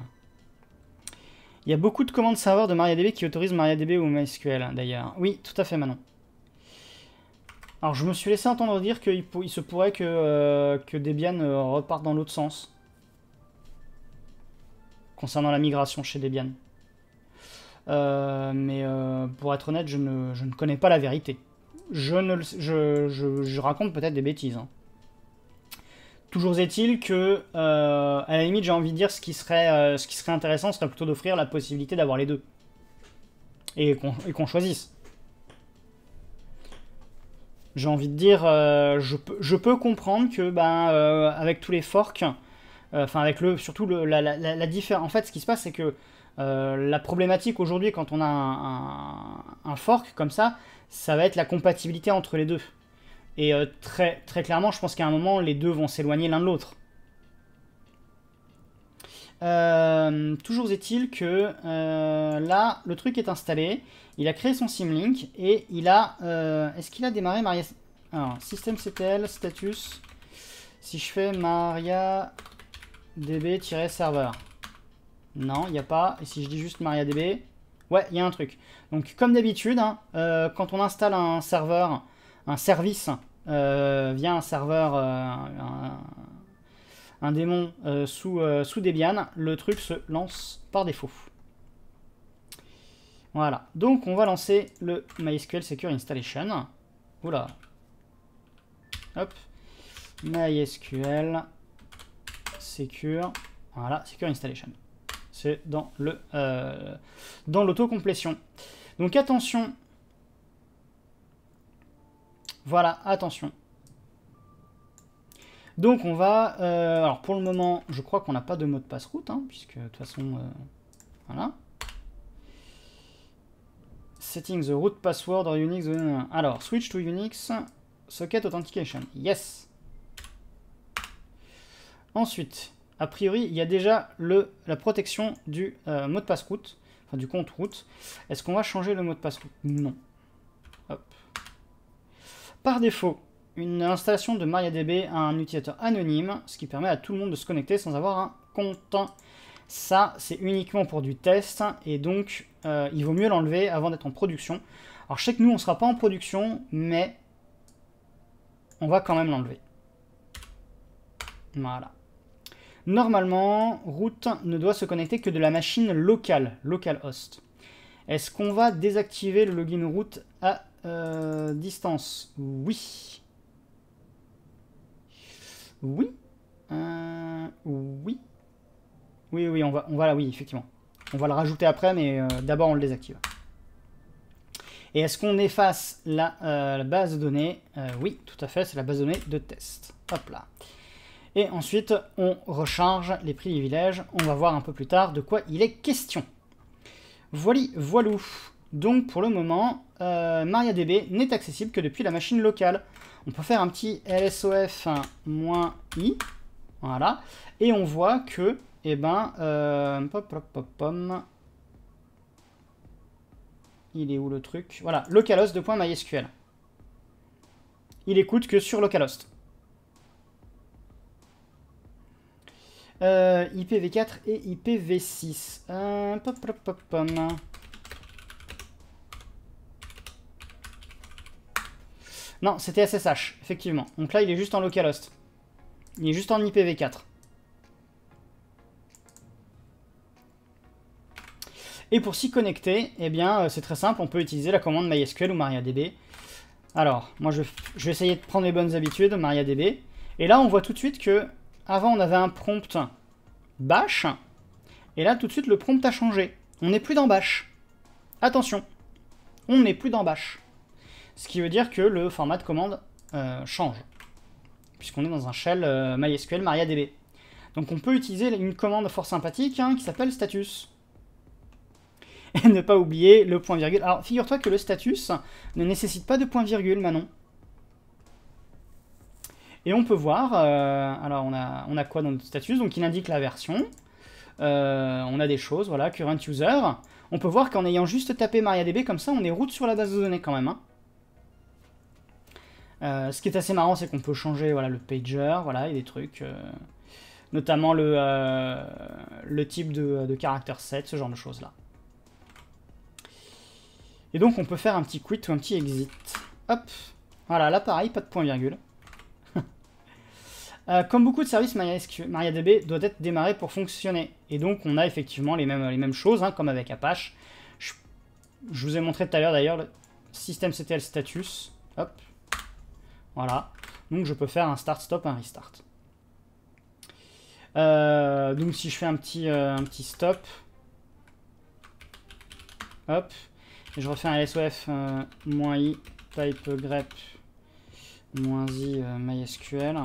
Il y a beaucoup de commandes serveurs de MariaDB qui autorisent MariaDB ou MySQL d'ailleurs. Oui, tout à fait Manon. Alors je me suis laissé entendre dire qu'il se pourrait que, euh, que Debian reparte dans l'autre sens concernant la migration chez Debian. Euh, mais euh, pour être honnête, je ne, je ne, connais pas la vérité. Je, ne, je, je raconte peut-être des bêtises. Hein. Toujours est-il que, euh, à la limite, j'ai envie de dire ce qui serait, ce qui serait intéressant serait plutôt d'offrir la possibilité d'avoir les deux. Et qu'on choisisse. J'ai envie de dire, je, peux comprendre que, ben, avec tous les forks, euh, enfin, avec le, surtout la, différence. En fait, ce qui se passe, c'est que euh, la problématique aujourd'hui, quand on a un, fork comme ça, ça va être la compatibilité entre les deux. Et euh, très, très clairement, je pense qu'à un moment, les deux vont s'éloigner l'un de l'autre. toujours est-il que là, le truc est installé, il a créé son Simlink et il a... Est-ce qu'il a démarré Maria... Alors, système CTL, status... Si je fais Maria db server Non, il n'y a pas. Et si je dis juste MariaDB, ouais, il y a un truc. Donc, comme d'habitude, hein, euh, quand on installe un serveur, un service euh, via un serveur, euh, un, démon sous, sous Debian, le truc se lance par défaut. Voilà. Donc, on va lancer le MySQL Secure Installation. Oula. Hop. MySQL secure, voilà, secure installation. C'est dans le euh, dans l'autocomplétion. Donc attention. Voilà, attention. Donc on va, euh, alors pour le moment, je crois qu'on n'a pas de mot de passe route, hein, puisque de toute façon, euh, voilà. Setting the root password or Unix. Alors, switch to Unix socket authentication. Yes. Ensuite, a priori, il y a déjà le, la protection du euh, mot de passe route, enfin du compte route. Est-ce qu'on va changer le mot de passe route Non. Par défaut, une installation de MariaDB a un utilisateur anonyme, ce qui permet à tout le monde de se connecter sans avoir un compte. Ça, c'est uniquement pour du test, et donc euh, il vaut mieux l'enlever avant d'être en production. Alors je sais que nous, on ne sera pas en production, mais on va quand même l'enlever. Voilà. Normalement, route ne doit se connecter que de la machine locale, localhost. Est-ce qu'on va désactiver le login route à euh, distance Oui. Euh, oui. oui. Oui, oui, on va, on va, oui, effectivement. On va le rajouter après, mais euh, d'abord on le désactive. Et est-ce qu'on efface la, la, base de données Oui, tout à fait, c'est la base de données de test. Hop là. Et ensuite, on recharge les privilèges. On va voir un peu plus tard de quoi il est question. Voilà, voilou. Donc pour le moment, euh, MariaDB n'est accessible que depuis la machine locale. On peut faire un petit lsof-i, voilà, et on voit que, eh ben, euh, pop, pop, pop, il est où le truc Voilà, localhost de .mysql. Il écoute que sur localhost. Euh, IPv4 et IPv6. Euh, non, c'était SSH, effectivement. Donc là, il est juste en localhost. Il est juste en IPv4. Et pour s'y connecter, eh bien, euh, c'est très simple, on peut utiliser la commande MySQL ou MariaDB. Alors, moi, je, je vais essayer de prendre les bonnes habitudes, MariaDB. Et là, on voit tout de suite que avant, on avait un prompt bash, et là, tout de suite, le prompt a changé. On n'est plus dans bash. Attention, on n'est plus dans bash. Ce qui veut dire que le format de commande euh, change, puisqu'on est dans un shell euh, MySQL MariaDB. Donc on peut utiliser une commande fort sympathique hein, qui s'appelle status. Et ne pas oublier le point virgule. Alors figure-toi que le status ne nécessite pas de point virgule, Manon. Et on peut voir, euh, alors on a, on a quoi dans notre status Donc il indique la version, euh, on a des choses, voilà, current user. On peut voir qu'en ayant juste tapé MariaDB comme ça, on est route sur la base de données quand même. Hein. Euh, ce qui est assez marrant, c'est qu'on peut changer voilà, le pager, voilà, il y a des trucs, notamment le, le type de, de caractère set, ce genre de choses là. Et donc on peut faire un petit quit ou un petit exit. Hop, voilà, là pareil, pas de point virgule. Euh, comme beaucoup de services, MariaDB doit être démarré pour fonctionner. Et donc, on a effectivement les mêmes, les mêmes choses, hein, comme avec Apache. Je, vous ai montré tout à l'heure, d'ailleurs, le système CTL status. Hop. Voilà. Donc, je peux faire un start, stop, un restart. Euh, donc, si je fais un petit, euh, un petit stop. Hop. Et je refais un LSOF -i pipe grep -i MySQL.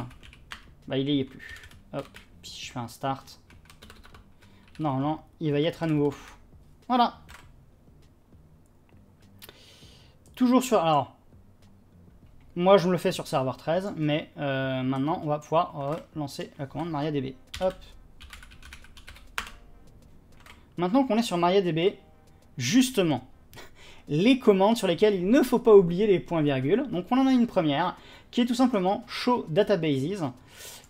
Bah, il n'y est plus. Hop, je fais un start. Normalement, il va y être à nouveau. Voilà. Toujours sur... Alors, moi, je me le fais sur serveur 13, mais euh, maintenant, on va pouvoir euh, lancer la commande MariaDB. Hop. Maintenant qu'on est sur MariaDB, justement, les commandes sur lesquelles il ne faut pas oublier les points-virgules. Donc, on en a une première, qui est tout simplement show databases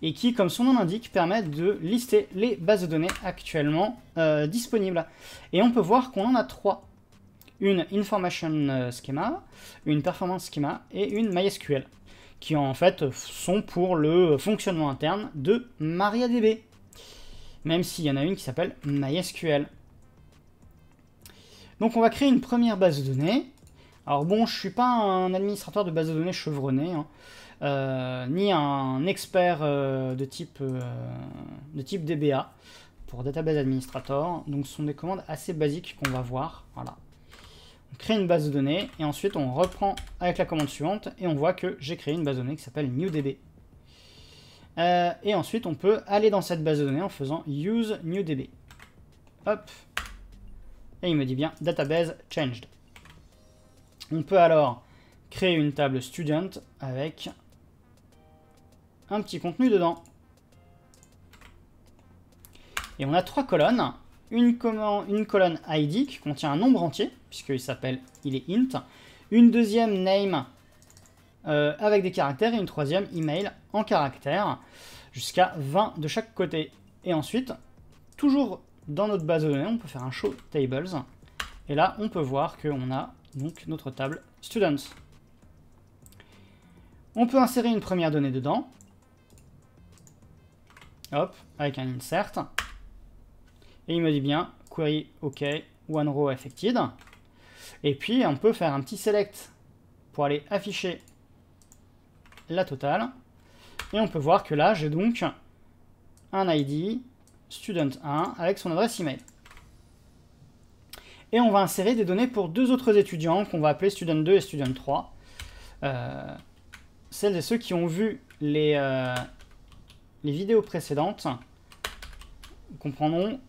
et qui, comme son nom l'indique, permet de lister les bases de données actuellement euh, disponibles. Et on peut voir qu'on en a trois. Une Information euh, Schema, une Performance Schema et une MySQL, qui en fait sont pour le fonctionnement interne de MariaDB, même s'il y en a une qui s'appelle MySQL. Donc on va créer une première base de données. Alors bon, je ne suis pas un administrateur de base de données chevronné, hein. Euh, ni un expert euh, de, type, euh, de type DBA pour Database Administrator. Donc ce sont des commandes assez basiques qu'on va voir. Voilà. On crée une base de données et ensuite on reprend avec la commande suivante et on voit que j'ai créé une base de données qui s'appelle newdb. et ensuite on peut aller dans cette base de données en faisant use newdb. Hop. Et il me dit bien database changed. On peut alors créer une table student avec un petit contenu dedans. Et on a trois colonnes. Une, une colonne ID qui contient un nombre entier, puisqu'il s'appelle, il est int. Une deuxième name euh, avec des caractères et une troisième email en caractères, jusqu'à 20 de chaque côté. Et ensuite, toujours dans notre base de données, on peut faire un show tables. Et là, on peut voir qu'on a donc notre table students. On peut insérer une première donnée dedans, Hop, avec un insert. Et il me dit bien query OK, one row affected. Et puis on peut faire un petit select pour aller afficher la totale. Et on peut voir que là, j'ai donc un ID student1 avec son adresse email. Et on va insérer des données pour deux autres étudiants qu'on va appeler student2 et student3. Euh, celles et ceux qui ont vu les, euh, les vidéos précédentes, comprendront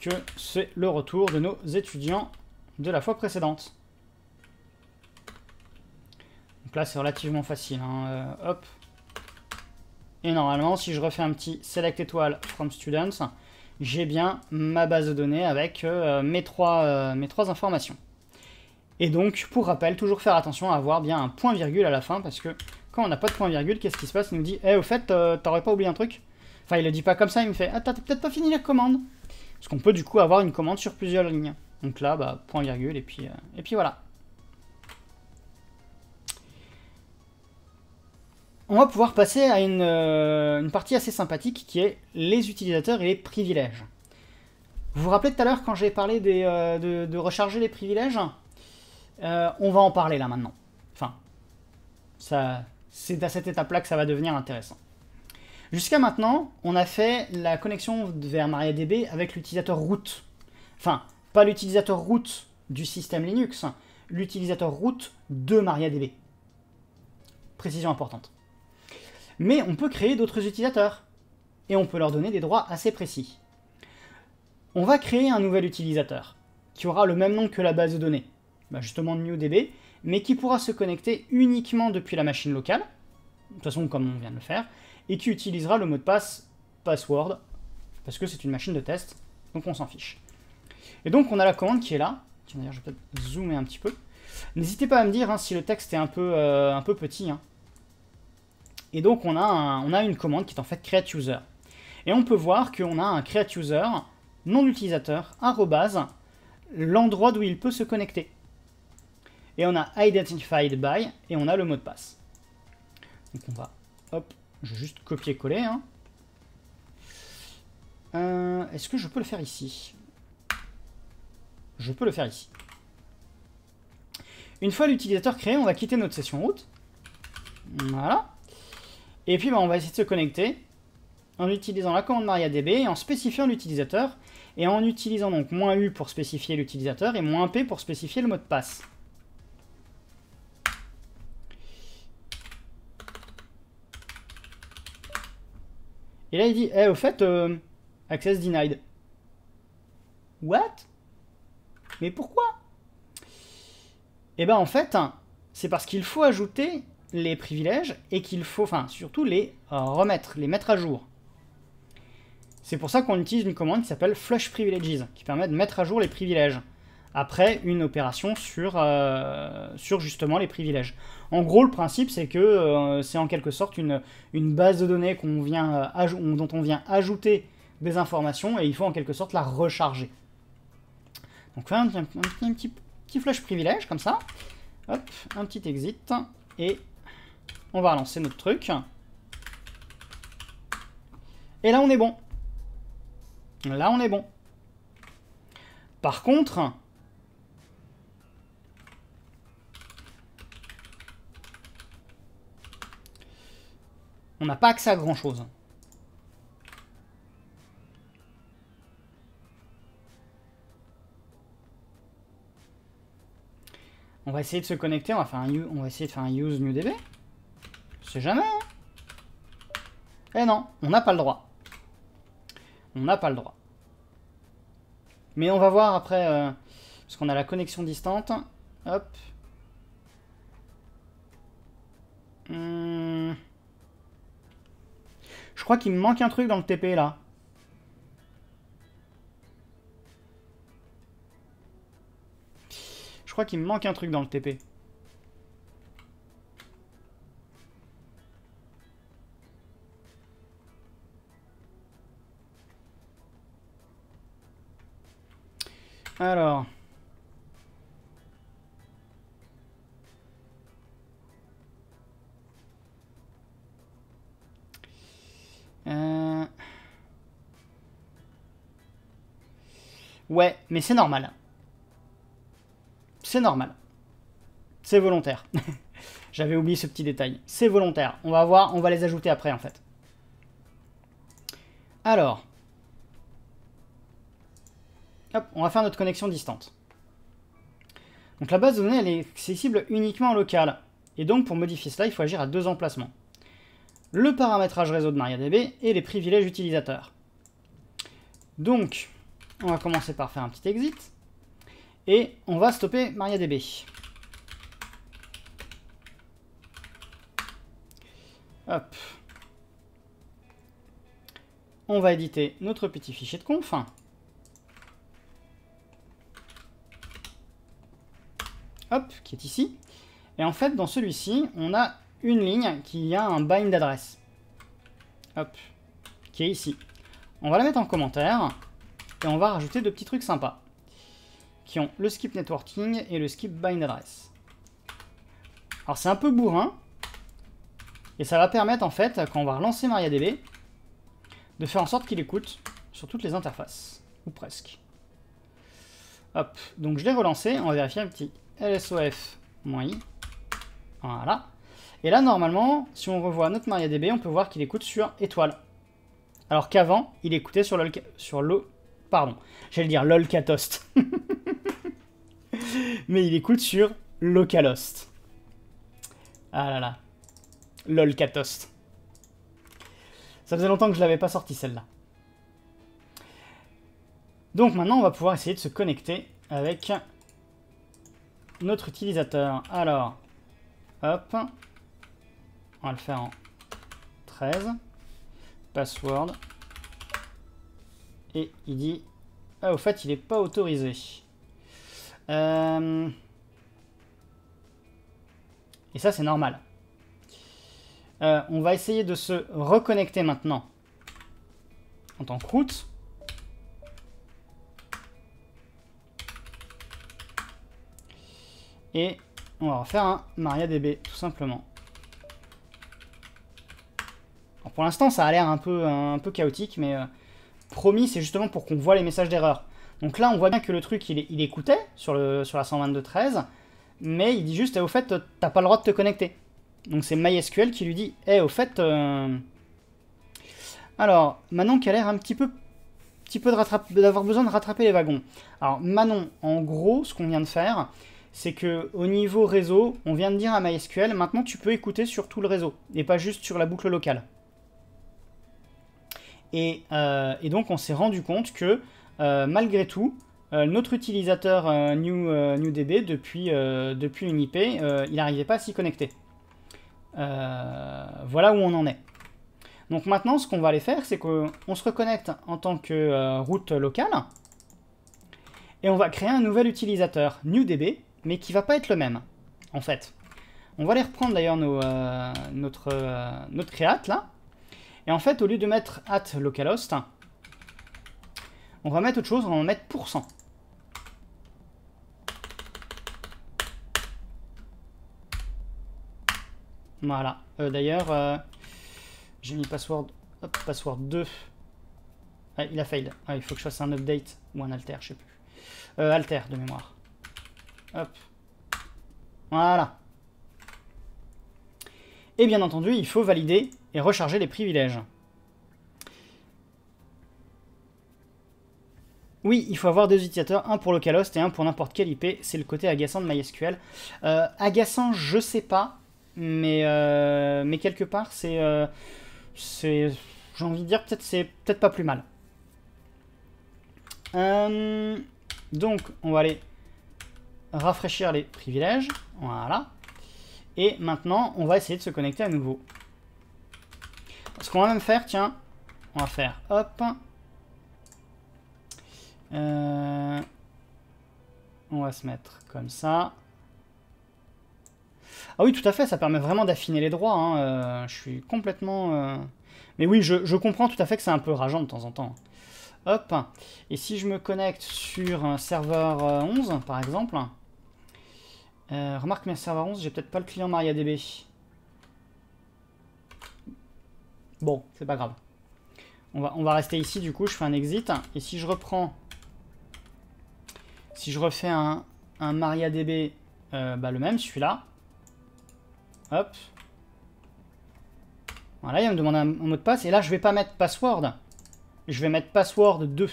que c'est le retour de nos étudiants de la fois précédente. Donc là, c'est relativement facile. Hein. Euh, hop. Et normalement, si je refais un petit select étoile from students, j'ai bien ma base de données avec euh, mes, trois, euh, mes trois informations. Et donc, pour rappel, toujours faire attention à avoir bien un point virgule à la fin parce que quand on n'a pas de point virgule, qu'est-ce qui se passe Il nous dit, eh, au fait, euh, t'aurais pas oublié un truc Enfin, il le dit pas comme ça, il me fait, ah, t'as peut-être pas fini la commande. Parce qu'on peut du coup avoir une commande sur plusieurs lignes. Donc là, bah, point virgule, et puis, euh, et puis voilà. On va pouvoir passer à euh, une, partie assez sympathique qui est les utilisateurs et les privilèges. Vous vous rappelez tout à l'heure quand j'ai parlé de, recharger les privilèges On va en parler là maintenant. Enfin, ça, c'est à cette étape-là que ça va devenir intéressant. Jusqu'à maintenant, on a fait la connexion vers MariaDB avec l'utilisateur root. Enfin, pas l'utilisateur root du système Linux, hein, l'utilisateur root de MariaDB. Précision importante. Mais on peut créer d'autres utilisateurs, et on peut leur donner des droits assez précis. On va créer un nouvel utilisateur, qui aura le même nom que la base de données, bah, justement NewDB, mais qui pourra se connecter uniquement depuis la machine locale, de toute façon comme on vient de le faire, et qui utilisera le mot de passe password, parce que c'est une machine de test, donc on s'en fiche. Et donc on a la commande qui est là, tiens d'ailleurs je vais peut-être zoomer un petit peu, n'hésitez pas à me dire hein, si le texte est un peu, euh, un peu petit, hein. Et donc on a, on a une commande qui est en fait createUser. user. Et on peut voir qu'on a un createUser, user non utilisateur, arrobase, l'endroit d'où il peut se connecter. Et on a identified by et on a le mot de passe. Donc on va, hop, je vais juste copier-coller. Hein. Euh, est-ce que je peux le faire ici Je peux le faire ici. Une fois l'utilisateur créé, on va quitter notre session route. Voilà. Et puis bah, on va essayer de se connecter en utilisant la commande MariaDB et en spécifiant l'utilisateur et en utilisant donc moins U pour spécifier l'utilisateur et moins P pour spécifier le mot de passe. Et là, il dit, eh, au fait, euh, access denied. What Mais pourquoi Eh ben, en fait, c'est parce qu'il faut ajouter les privilèges et qu'il faut, enfin, surtout les remettre, les mettre à jour. C'est pour ça qu'on utilise une commande qui s'appelle flush privileges, qui permet de mettre à jour les privilèges après une opération sur, euh, sur justement les privilèges. En gros, le principe, c'est que euh, c'est en quelque sorte une, base de données qu'on vient, euh, dont on vient ajouter des informations et il faut en quelque sorte la recharger. Donc, un, un, un petit, petit flush privilège comme ça. Hop, un petit exit et on va relancer notre truc. Et là, on est bon. Là, on est bon. Par contre, On n'a pas accès à grand chose. On va essayer de se connecter, on va, faire un, on va essayer de faire un use new DB. C'est jamais, hein. Eh non, on n'a pas le droit. On n'a pas le droit. Mais on va voir après, euh, parce qu'on a la connexion distante. Hop. Hum. Je crois qu'il me manque un truc dans le TP, là. Je crois qu'il me manque un truc dans le TP. Alors... mais c'est normal. C'est normal. C'est volontaire. J'avais oublié ce petit détail. C'est volontaire. On va voir, on va les ajouter après en fait. Alors. Hop, on va faire notre connexion distante. Donc la base de données, elle est accessible uniquement en local. Et donc pour modifier cela, il faut agir à deux emplacements. Le paramétrage réseau de MariaDB et les privilèges utilisateurs. Donc, on va commencer par faire un petit exit. Et on va stopper MariaDB. Hop. On va éditer notre petit fichier de conf. Hop, qui est ici. Et en fait, dans celui-ci, on a une ligne qui a un bind d'adresse. Hop, qui est ici. On va la mettre en commentaire. Et on va rajouter deux petits trucs sympas qui ont le skip networking et le skip bind address. Alors c'est un peu bourrin et ça va permettre en fait quand on va relancer MariaDB de faire en sorte qu'il écoute sur toutes les interfaces ou presque. Hop, donc je l'ai relancé, on va vérifier un petit lsof-i. Voilà. Et là, normalement, si on revoit notre MariaDB, on peut voir qu'il écoute sur étoile. Alors qu'avant, il écoutait sur le Sur Pardon, j'allais dire lolcatost. Mais il écoute sur localost. Ah là là. Lolcatost. Ça faisait longtemps que je l'avais pas sorti celle-là. Donc maintenant on va pouvoir essayer de se connecter avec notre utilisateur. Alors, hop, on va le faire en 13, password, et il dit... Ah, au fait, il n'est pas autorisé. Euh, et ça, c'est normal. Euh, on va essayer de se reconnecter maintenant en tant que route. Et on va refaire un MariaDB, tout simplement. pour l'instant, ça a l'air un peu, un peu chaotique, mais euh, promis, c'est justement pour qu'on voit les messages d'erreur. Donc là, on voit bien que le truc, il, écoutait sur, le, sur la 122.13, mais il dit juste, eh, au fait, euh, t'as pas le droit de te connecter. Donc c'est MySQL qui lui dit, eh, au fait... Euh, alors, Manon qui a l'air un petit peu, petit peu d'avoir besoin de rattraper les wagons. Alors, Manon, en gros, ce qu'on vient de faire, c'est que au niveau réseau, on vient de dire à MySQL, maintenant tu peux écouter sur tout le réseau, et pas juste sur la boucle locale. Euh, et, donc on s'est rendu compte que euh, malgré tout, euh, notre utilisateur NewDB depuis, depuis une IP, il n'arrivait pas à s'y connecter. voilà où on en est. Donc maintenant, ce qu'on va aller faire, c'est qu'on se reconnecte en tant que route locale et on va créer un nouvel utilisateur, NewDB, mais qui ne va pas être le même, en fait. On va aller reprendre d'ailleurs notre, notre créate, là. Et en fait, au lieu de mettre at localhost, on va mettre autre chose, on va en mettre Voilà. Euh, d'ailleurs, euh, j'ai mis password, password 2. il a failed. il faut que je fasse un update ou un alter, je ne sais plus. Euh, alter de mémoire. Hop. Voilà. Et bien entendu, il faut valider et recharger les privilèges. Oui, il faut avoir deux utilisateurs, un pour localhost et un pour n'importe quelle IP. C'est le côté agaçant de MySQL. Euh, agaçant, je sais pas, mais, euh, mais quelque part, euh, c'est, j'ai envie de dire, peut-être c'est peut-être pas plus mal. donc, on va aller rafraîchir les privilèges. Voilà. Et maintenant, on va essayer de se connecter à nouveau. Ce qu'on va même faire, tiens, on va faire hop. Euh, on va se mettre comme ça. Ah oui, tout à fait, ça permet vraiment d'affiner les droits. Hein, euh, je suis complètement... Euh, mais oui, je, comprends tout à fait que c'est un peu rageant de temps en temps. Hop. Et si je me connecte sur un serveur 11, par exemple... Euh, remarque, mes serveur 11, j'ai peut-être pas le client MariaDB. Bon, c'est pas grave. On va, on va rester ici, du coup, je fais un exit. Et si je reprends... Si je refais un, un MariaDB, euh, bah le même, celui-là. Hop. Voilà, il va me demander un, mot de passe. Et là, je vais pas mettre password. Je vais mettre password 2.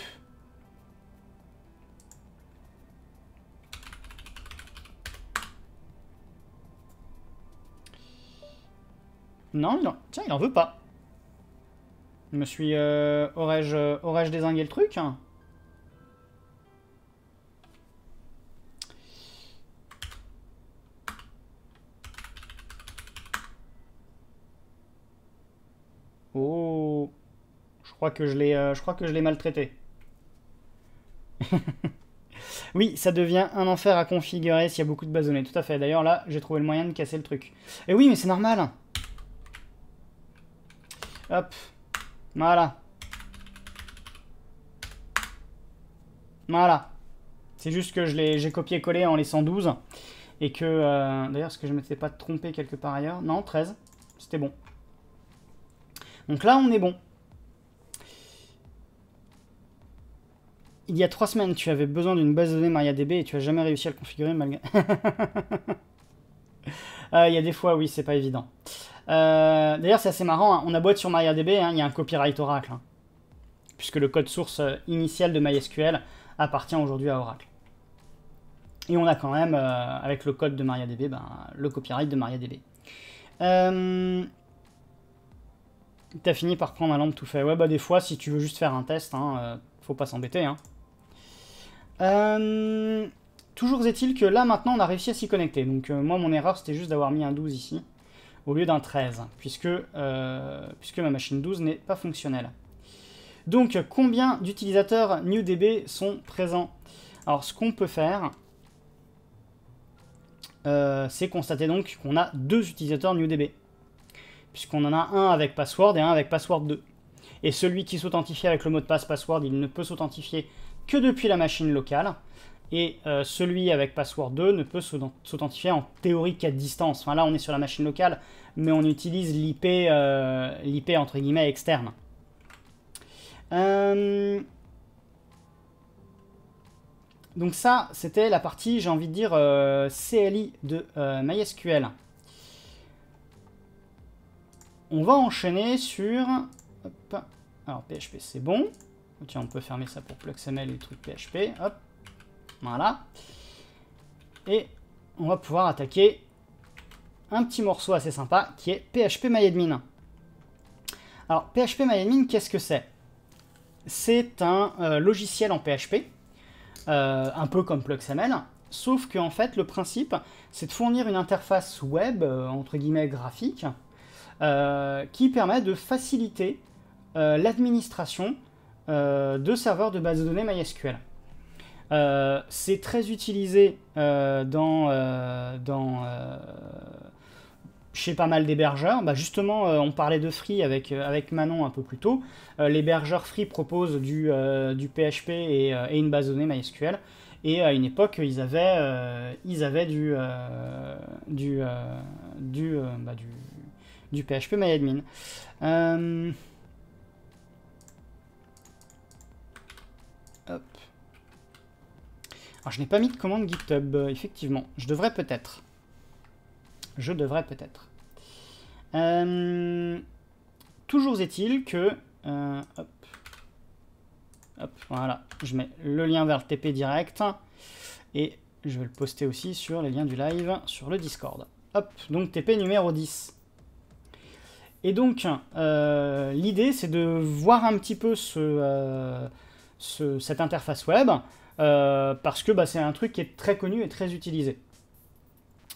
Non, non, tiens, il en veut pas me suis... Euh, aurais-je euh, aurais désingué le truc hein Oh... Je crois que je l'ai euh, l'ai maltraité. oui, ça devient un enfer à configurer s'il y a beaucoup de bazonnets. Tout à fait. D'ailleurs, là, j'ai trouvé le moyen de casser le truc. Et eh oui, mais c'est normal Hop voilà. Voilà. C'est juste que j'ai copié-collé en laissant 12. Et que... Euh, d'ailleurs, est-ce que je ne m'étais pas trompé quelque part ailleurs Non, 13. C'était bon. Donc là, on est bon. Il y a trois semaines, tu avais besoin d'une base de données MariaDB et tu n'as jamais réussi à le configurer malgré... Euh, il y a des fois, oui, c'est pas évident. Euh, d'ailleurs, c'est assez marrant, hein. on a boîte sur MariaDB, hein. il y a un copyright Oracle, hein. puisque le code source euh, initial de MySQL appartient aujourd'hui à Oracle. Et on a quand même, euh, avec le code de MariaDB, ben, le copyright de MariaDB. T'as fini par prendre un lampe tout fait. Ouais, bah des fois, si tu veux juste faire un test, faut pas s'embêter. Toujours est-il que là, maintenant, on a réussi à s'y connecter. Donc moi, mon erreur, c'était juste d'avoir mis un 12 ici au lieu d'un 13, euh, puisque, ma machine 12 n'est pas fonctionnelle. Donc combien d'utilisateurs NewDB sont présents Alors ce qu'on peut faire, euh, c'est constater donc qu'on a deux utilisateurs NewDB, puisqu'on en a un avec password et un avec password 2. Et celui qui s'authentifie avec le mot de passe password, il ne peut s'authentifier que depuis la machine locale, et euh, celui avec password 2 ne peut s'authentifier en théorie qu'à distance. là on est sur la machine locale, mais on utilise l'IP euh, l'IP entre guillemets externe. Euh, donc ça, c'était la partie, j'ai envie de dire, CLI de MySQL. On va enchaîner sur... Alors PHP c'est bon. Tiens, on peut fermer ça pour PluxML et le truc PHP. Hop. Voilà. Et on va pouvoir attaquer un petit morceau assez sympa qui est PHP MyAdmin. Alors PHP MyAdmin, qu'est-ce que c'est C'est un euh, logiciel en PHP, euh, un peu comme PluxML, sauf que en fait le principe c'est de fournir une interface web, euh, entre guillemets graphique, qui permet de faciliter l'administration de serveurs de base de données MySQL. Euh, c'est très utilisé euh, dans, euh, chez pas mal d'hébergeurs. Bah, justement, on parlait de Free avec, avec Manon un peu plus tôt. L'hébergeur Free propose du, du PHP et, une base de données MySQL. Et à une époque, ils avaient, du, du, du, du, du, PHP MyAdmin. Alors, je n'ai pas mis de commande GitHub, euh, effectivement. Je devrais peut-être. Je devrais peut-être. Euh, toujours est-il que... Euh, hop. Hop, voilà. Je mets le lien vers le TP direct. Et je vais le poster aussi sur les liens du live sur le Discord. Hop, donc TP numéro 10. Et donc, l'idée, c'est de voir un petit peu cette interface web, euh, parce que bah, c'est un truc qui est très connu et très utilisé.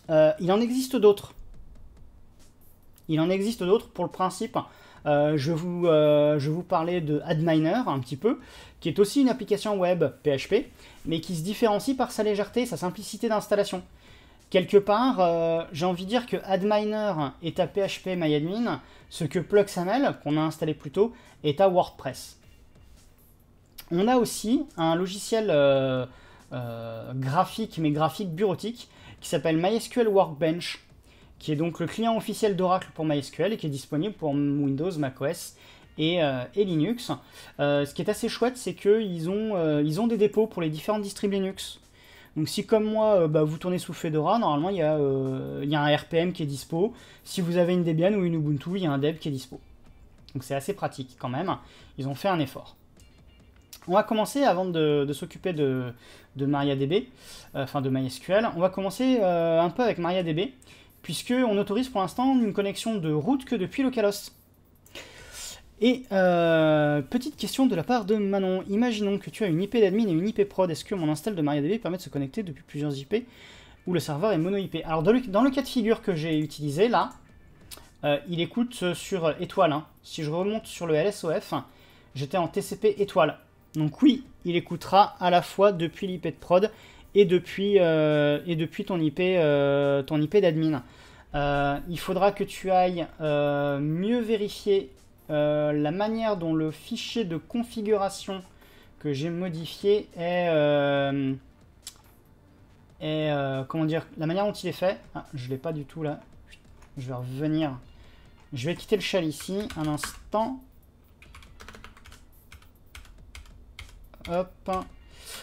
Euh, il en existe d'autres. Il en existe d'autres pour le principe. Euh, je, vous, vous parlais de AdMiner un petit peu, qui est aussi une application web PHP, mais qui se différencie par sa légèreté, sa simplicité d'installation. Quelque part, j'ai envie de dire que AdMiner est à PHP MyAdmin, ce que PluxML, qu'on a installé plus tôt, est à WordPress. On a aussi un logiciel euh, euh, graphique, mais graphique bureautique, qui s'appelle MySQL Workbench, qui est donc le client officiel d'Oracle pour MySQL et qui est disponible pour Windows, macOS et, euh, et Linux. ce qui est assez chouette, c'est qu'ils ont, ils ont des dépôts pour les différentes distributions Linux. Donc si comme moi, bah, vous tournez sous Fedora, normalement il y, y, a un RPM qui est dispo. Si vous avez une Debian ou une Ubuntu, il y a un Deb qui est dispo. Donc c'est assez pratique quand même. Ils ont fait un effort. On va commencer, avant de, s'occuper de, MariaDB, euh, enfin de MySQL, on va commencer euh, un peu avec MariaDB, on autorise pour l'instant une connexion de route que depuis localhost. Et euh, petite question de la part de Manon, imaginons que tu as une IP d'admin et une IP prod, est-ce que mon install de MariaDB permet de se connecter depuis plusieurs IP où le serveur est mono-IP Alors dans le, cas de figure que j'ai utilisé là, il écoute sur étoile, hein. si je remonte sur le LSOF, j'étais en TCP étoile. Donc oui, il écoutera à la fois depuis l'IP de prod et depuis, euh, et depuis ton IP, euh, IP d'admin. Euh, il faudra que tu ailles mieux vérifier la manière dont le fichier de configuration que j'ai modifié est, comment dire, la manière dont il est fait. Ah, je l'ai pas du tout là. Je vais revenir. Je vais quitter le shell ici un instant. Hop.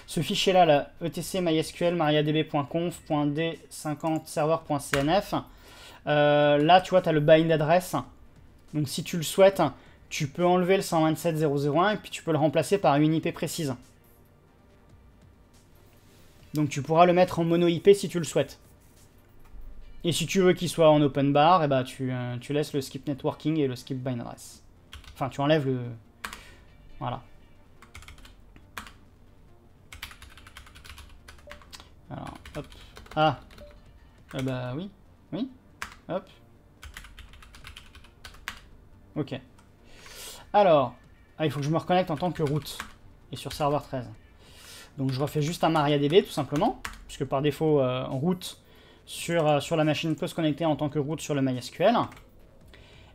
Ce fichier-là, là, etc mysql mariadb.conf.d50server.cnf. Euh, là, tu vois, tu as le bind address. Donc, si tu le souhaites, tu peux enlever le 127.0.0.1 et puis tu peux le remplacer par une IP précise. Donc, tu pourras le mettre en mono IP si tu le souhaites. Et si tu veux qu'il soit en open bar, et eh ben, tu, euh, tu laisses le skip networking et le skip bind address. Enfin, tu enlèves le... Voilà. Alors, hop. Ah. ah Bah oui, oui, hop. Ok. Alors, ah, il faut que je me reconnecte en tant que route et sur serveur 13. Donc je refais juste un MariaDB tout simplement, puisque par défaut, euh, route sur, euh, sur la machine peut se connecter en tant que route sur le MySQL.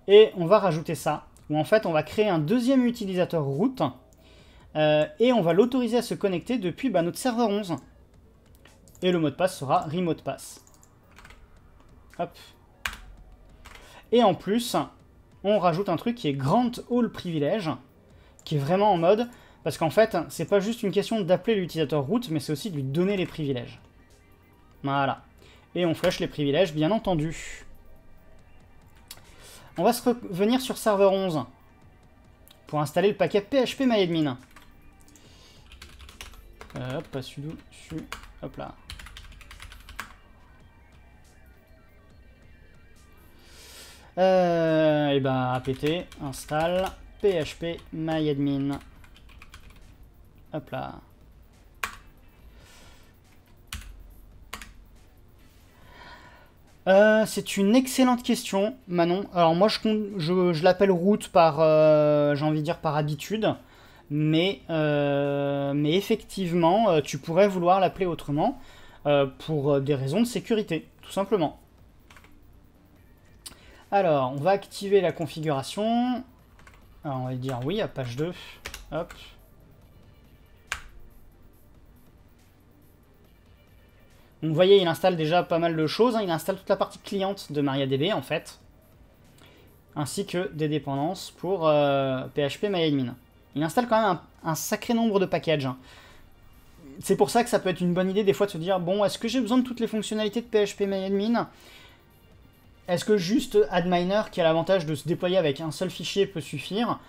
Et on va rajouter ça, où en fait on va créer un deuxième utilisateur route, euh, et on va l'autoriser à se connecter depuis bah, notre serveur 11. Et le mot de passe sera remote pass. Hop. Et en plus, on rajoute un truc qui est grant all privilege, qui est vraiment en mode, parce qu'en fait, c'est pas juste une question d'appeler l'utilisateur root, mais c'est aussi de lui donner les privilèges. Voilà. Et on flush les privilèges, bien entendu. On va se revenir sur serveur 11 pour installer le paquet php myadmin. Euh, hop, pas sudo, su, hop là. Euh, et eh ben apt install php myadmin. Hop là. Euh, c'est une excellente question, Manon. Alors moi, je, je l'appelle route par, euh, j'ai envie de dire par habitude, mais, euh, mais effectivement, tu pourrais vouloir l'appeler autrement pour des raisons de sécurité, tout simplement. Alors, on va activer la configuration. Alors, ah, on va dire oui à page 2. Hop. Donc, vous voyez, il installe déjà pas mal de choses. Hein. Il installe toute la partie cliente de MariaDB, en fait. Ainsi que des dépendances pour euh, PHP MyAdmin. Il installe quand même un, sacré nombre de packages. Hein. C'est pour ça que ça peut être une bonne idée des fois de se dire, bon, est-ce que j'ai besoin de toutes les fonctionnalités de PHP MyAdmin est-ce que juste Adminer, qui a l'avantage de se déployer avec un seul fichier, peut suffire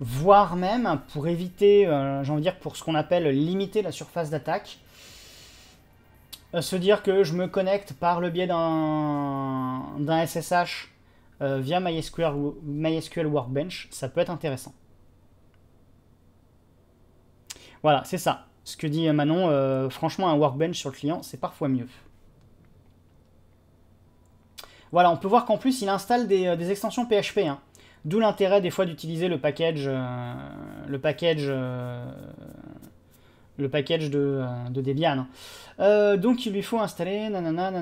Voire même, pour éviter, euh, j'ai envie de dire, pour ce qu'on appelle limiter la surface d'attaque, euh, se dire que je me connecte par le biais d'un SSH euh, via MySQL, MySQL Workbench, ça peut être intéressant. Voilà, c'est ça. Ce que dit Manon, franchement, un Workbench sur le client, c'est parfois mieux. Voilà, on peut voir qu'en plus, il installe des, euh, extensions PHP. Hein. D'où l'intérêt des fois d'utiliser le package, euh, le package, euh, le package de, Debian. donc il lui faut installer nanana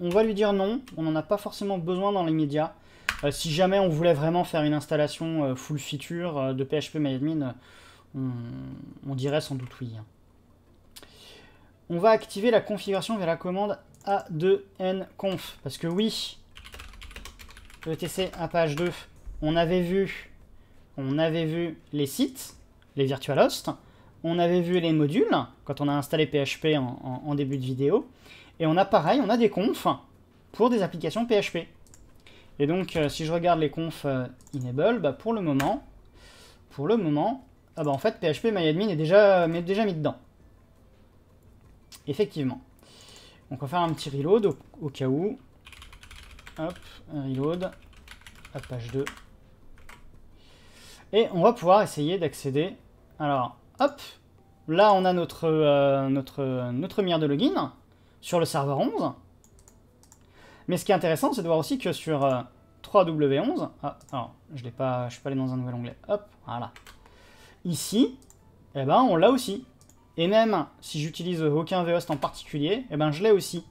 on va lui dire non, on n'en a pas forcément besoin dans médias. si jamais on voulait vraiment faire une installation full feature de PHP MyAdmin, on, on, dirait sans doute oui. Hein. On va activer la configuration via la commande a 2 conf, Parce que oui, etc à page 2, on avait vu, on avait vu les sites, les virtual hosts, on avait vu les modules, quand on a installé PHP en, début de vidéo, et on a pareil, on a des confs pour des applications PHP. Et donc, euh, si je regarde les confs euh, enable, bah, pour le moment, pour le moment, ah bah en fait, PHP MyAdmin est déjà, est déjà mis dedans. Effectivement on va faire un petit reload au, cas où. Hop, reload à page 2. Et on va pouvoir essayer d'accéder. Alors, hop, là on a notre, euh, notre, notre mire de login sur le serveur 11. Mais ce qui est intéressant, c'est de voir aussi que sur 3W11, euh, ah, alors, je ne pas, suis pas allé dans un nouvel onglet, hop, voilà. Ici, eh ben, on l'a aussi. Et même si j'utilise aucun VHost en particulier, eh ben je l'ai aussi.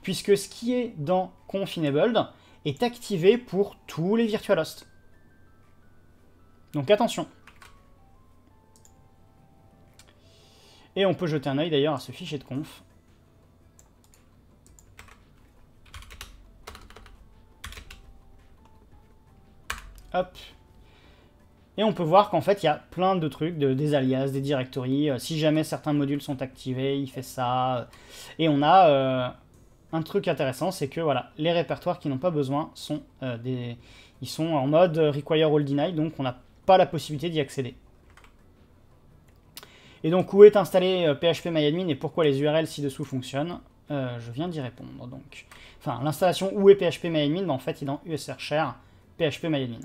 Puisque ce qui est dans confinabled est activé pour tous les virtualhosts. Donc attention. Et on peut jeter un œil d'ailleurs à ce fichier de conf. Hop. Et on peut voir qu'en fait, il y a plein de trucs, des alias, des directories. Euh, si jamais certains modules sont activés, il fait ça. Et on a euh, un truc intéressant, c'est que voilà, les répertoires qui n'ont pas besoin sont euh, des, ils sont en mode require all deny, donc on n'a pas la possibilité d'y accéder. Et donc où est installé PHP MyAdmin et pourquoi les URL ci-dessous fonctionnent Je viens d'y répondre. Donc, enfin l'installation où est PHP MyAdmin, ben, en fait, il est dans USR share PHP MyAdmin.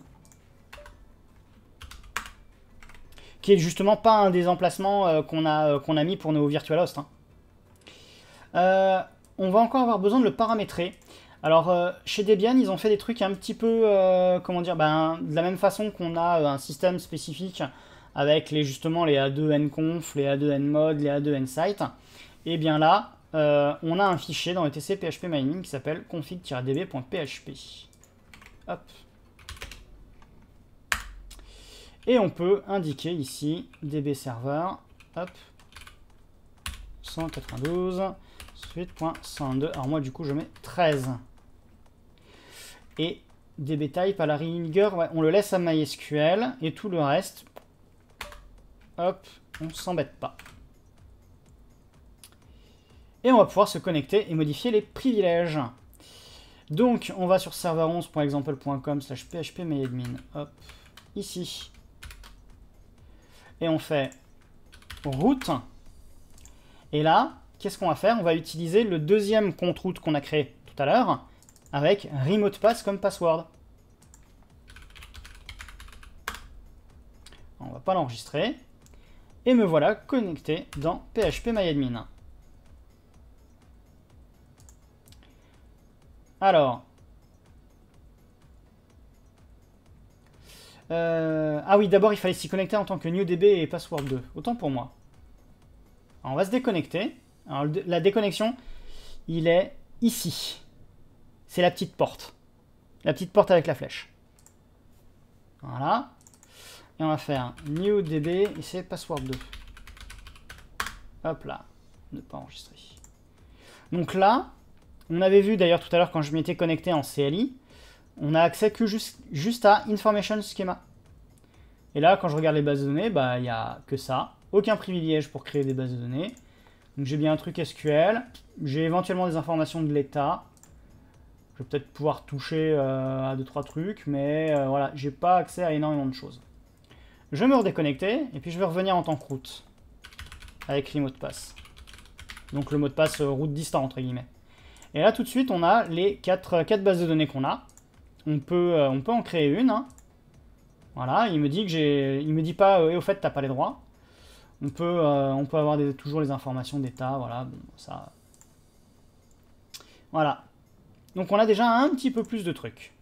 qui est justement pas un des emplacements euh, qu'on a, euh, a mis pour nos virtual hosts. Hein. Euh, on va encore avoir besoin de le paramétrer. Alors, chez Debian, ils ont fait des trucs un petit peu, comment dire, ben, de la même façon qu'on a un système spécifique avec les, justement les A2nconf, les A2nmod, les A2nsite. Et eh bien là, on a un fichier dans le TC PHP Mining qui s'appelle config-db.php. Hop, et on peut indiquer ici db server, hop, 192, Alors moi, du coup, je mets 13. Et db type à la ringer, on le laisse à MySQL et tout le reste, hop, on s'embête pas. Et on va pouvoir se connecter et modifier les privilèges. Donc, on va sur server11.example.com slash phpMyAdmin. Hop, ici et on fait route. Et là, qu'est-ce qu'on va faire On va utiliser le deuxième compte route qu'on a créé tout à l'heure avec remote pass comme password. On va pas l'enregistrer. Et me voilà connecté dans PHP Alors, Euh, ah oui, d'abord, il fallait s'y connecter en tant que NewDB et Password 2. Autant pour moi. on va se déconnecter. la déconnexion, il est ici. C'est la petite porte. La petite porte avec la flèche. Voilà. Et on va faire newdb et c'est password 2. Hop là. Ne pas enregistrer. Donc là, on avait vu d'ailleurs tout à l'heure quand je m'étais connecté en CLI, on a accès que juste, à Information Schema. Et là, quand je regarde les bases de données, bah, il n'y a que ça. Aucun privilège pour créer des bases de données. Donc j'ai bien un truc SQL. J'ai éventuellement des informations de l'état. Je vais peut-être pouvoir toucher euh, à deux, trois trucs, mais voilà, euh, voilà, j'ai pas accès à énormément de choses. Je vais me redéconnecter, et puis je vais revenir en tant que route. Avec les mots de passe. Donc le mot de passe euh, route distant, entre guillemets. Et là, tout de suite, on a les quatre 4 bases de données qu'on a on peut, euh, on peut en créer une. Hein. Voilà, il me dit que j'ai, il me dit pas, et euh, au fait, t'as pas les droits. On peut, euh, on peut avoir toujours les informations d'état, voilà, bon, ça. Voilà. Donc on a déjà un petit peu plus de trucs.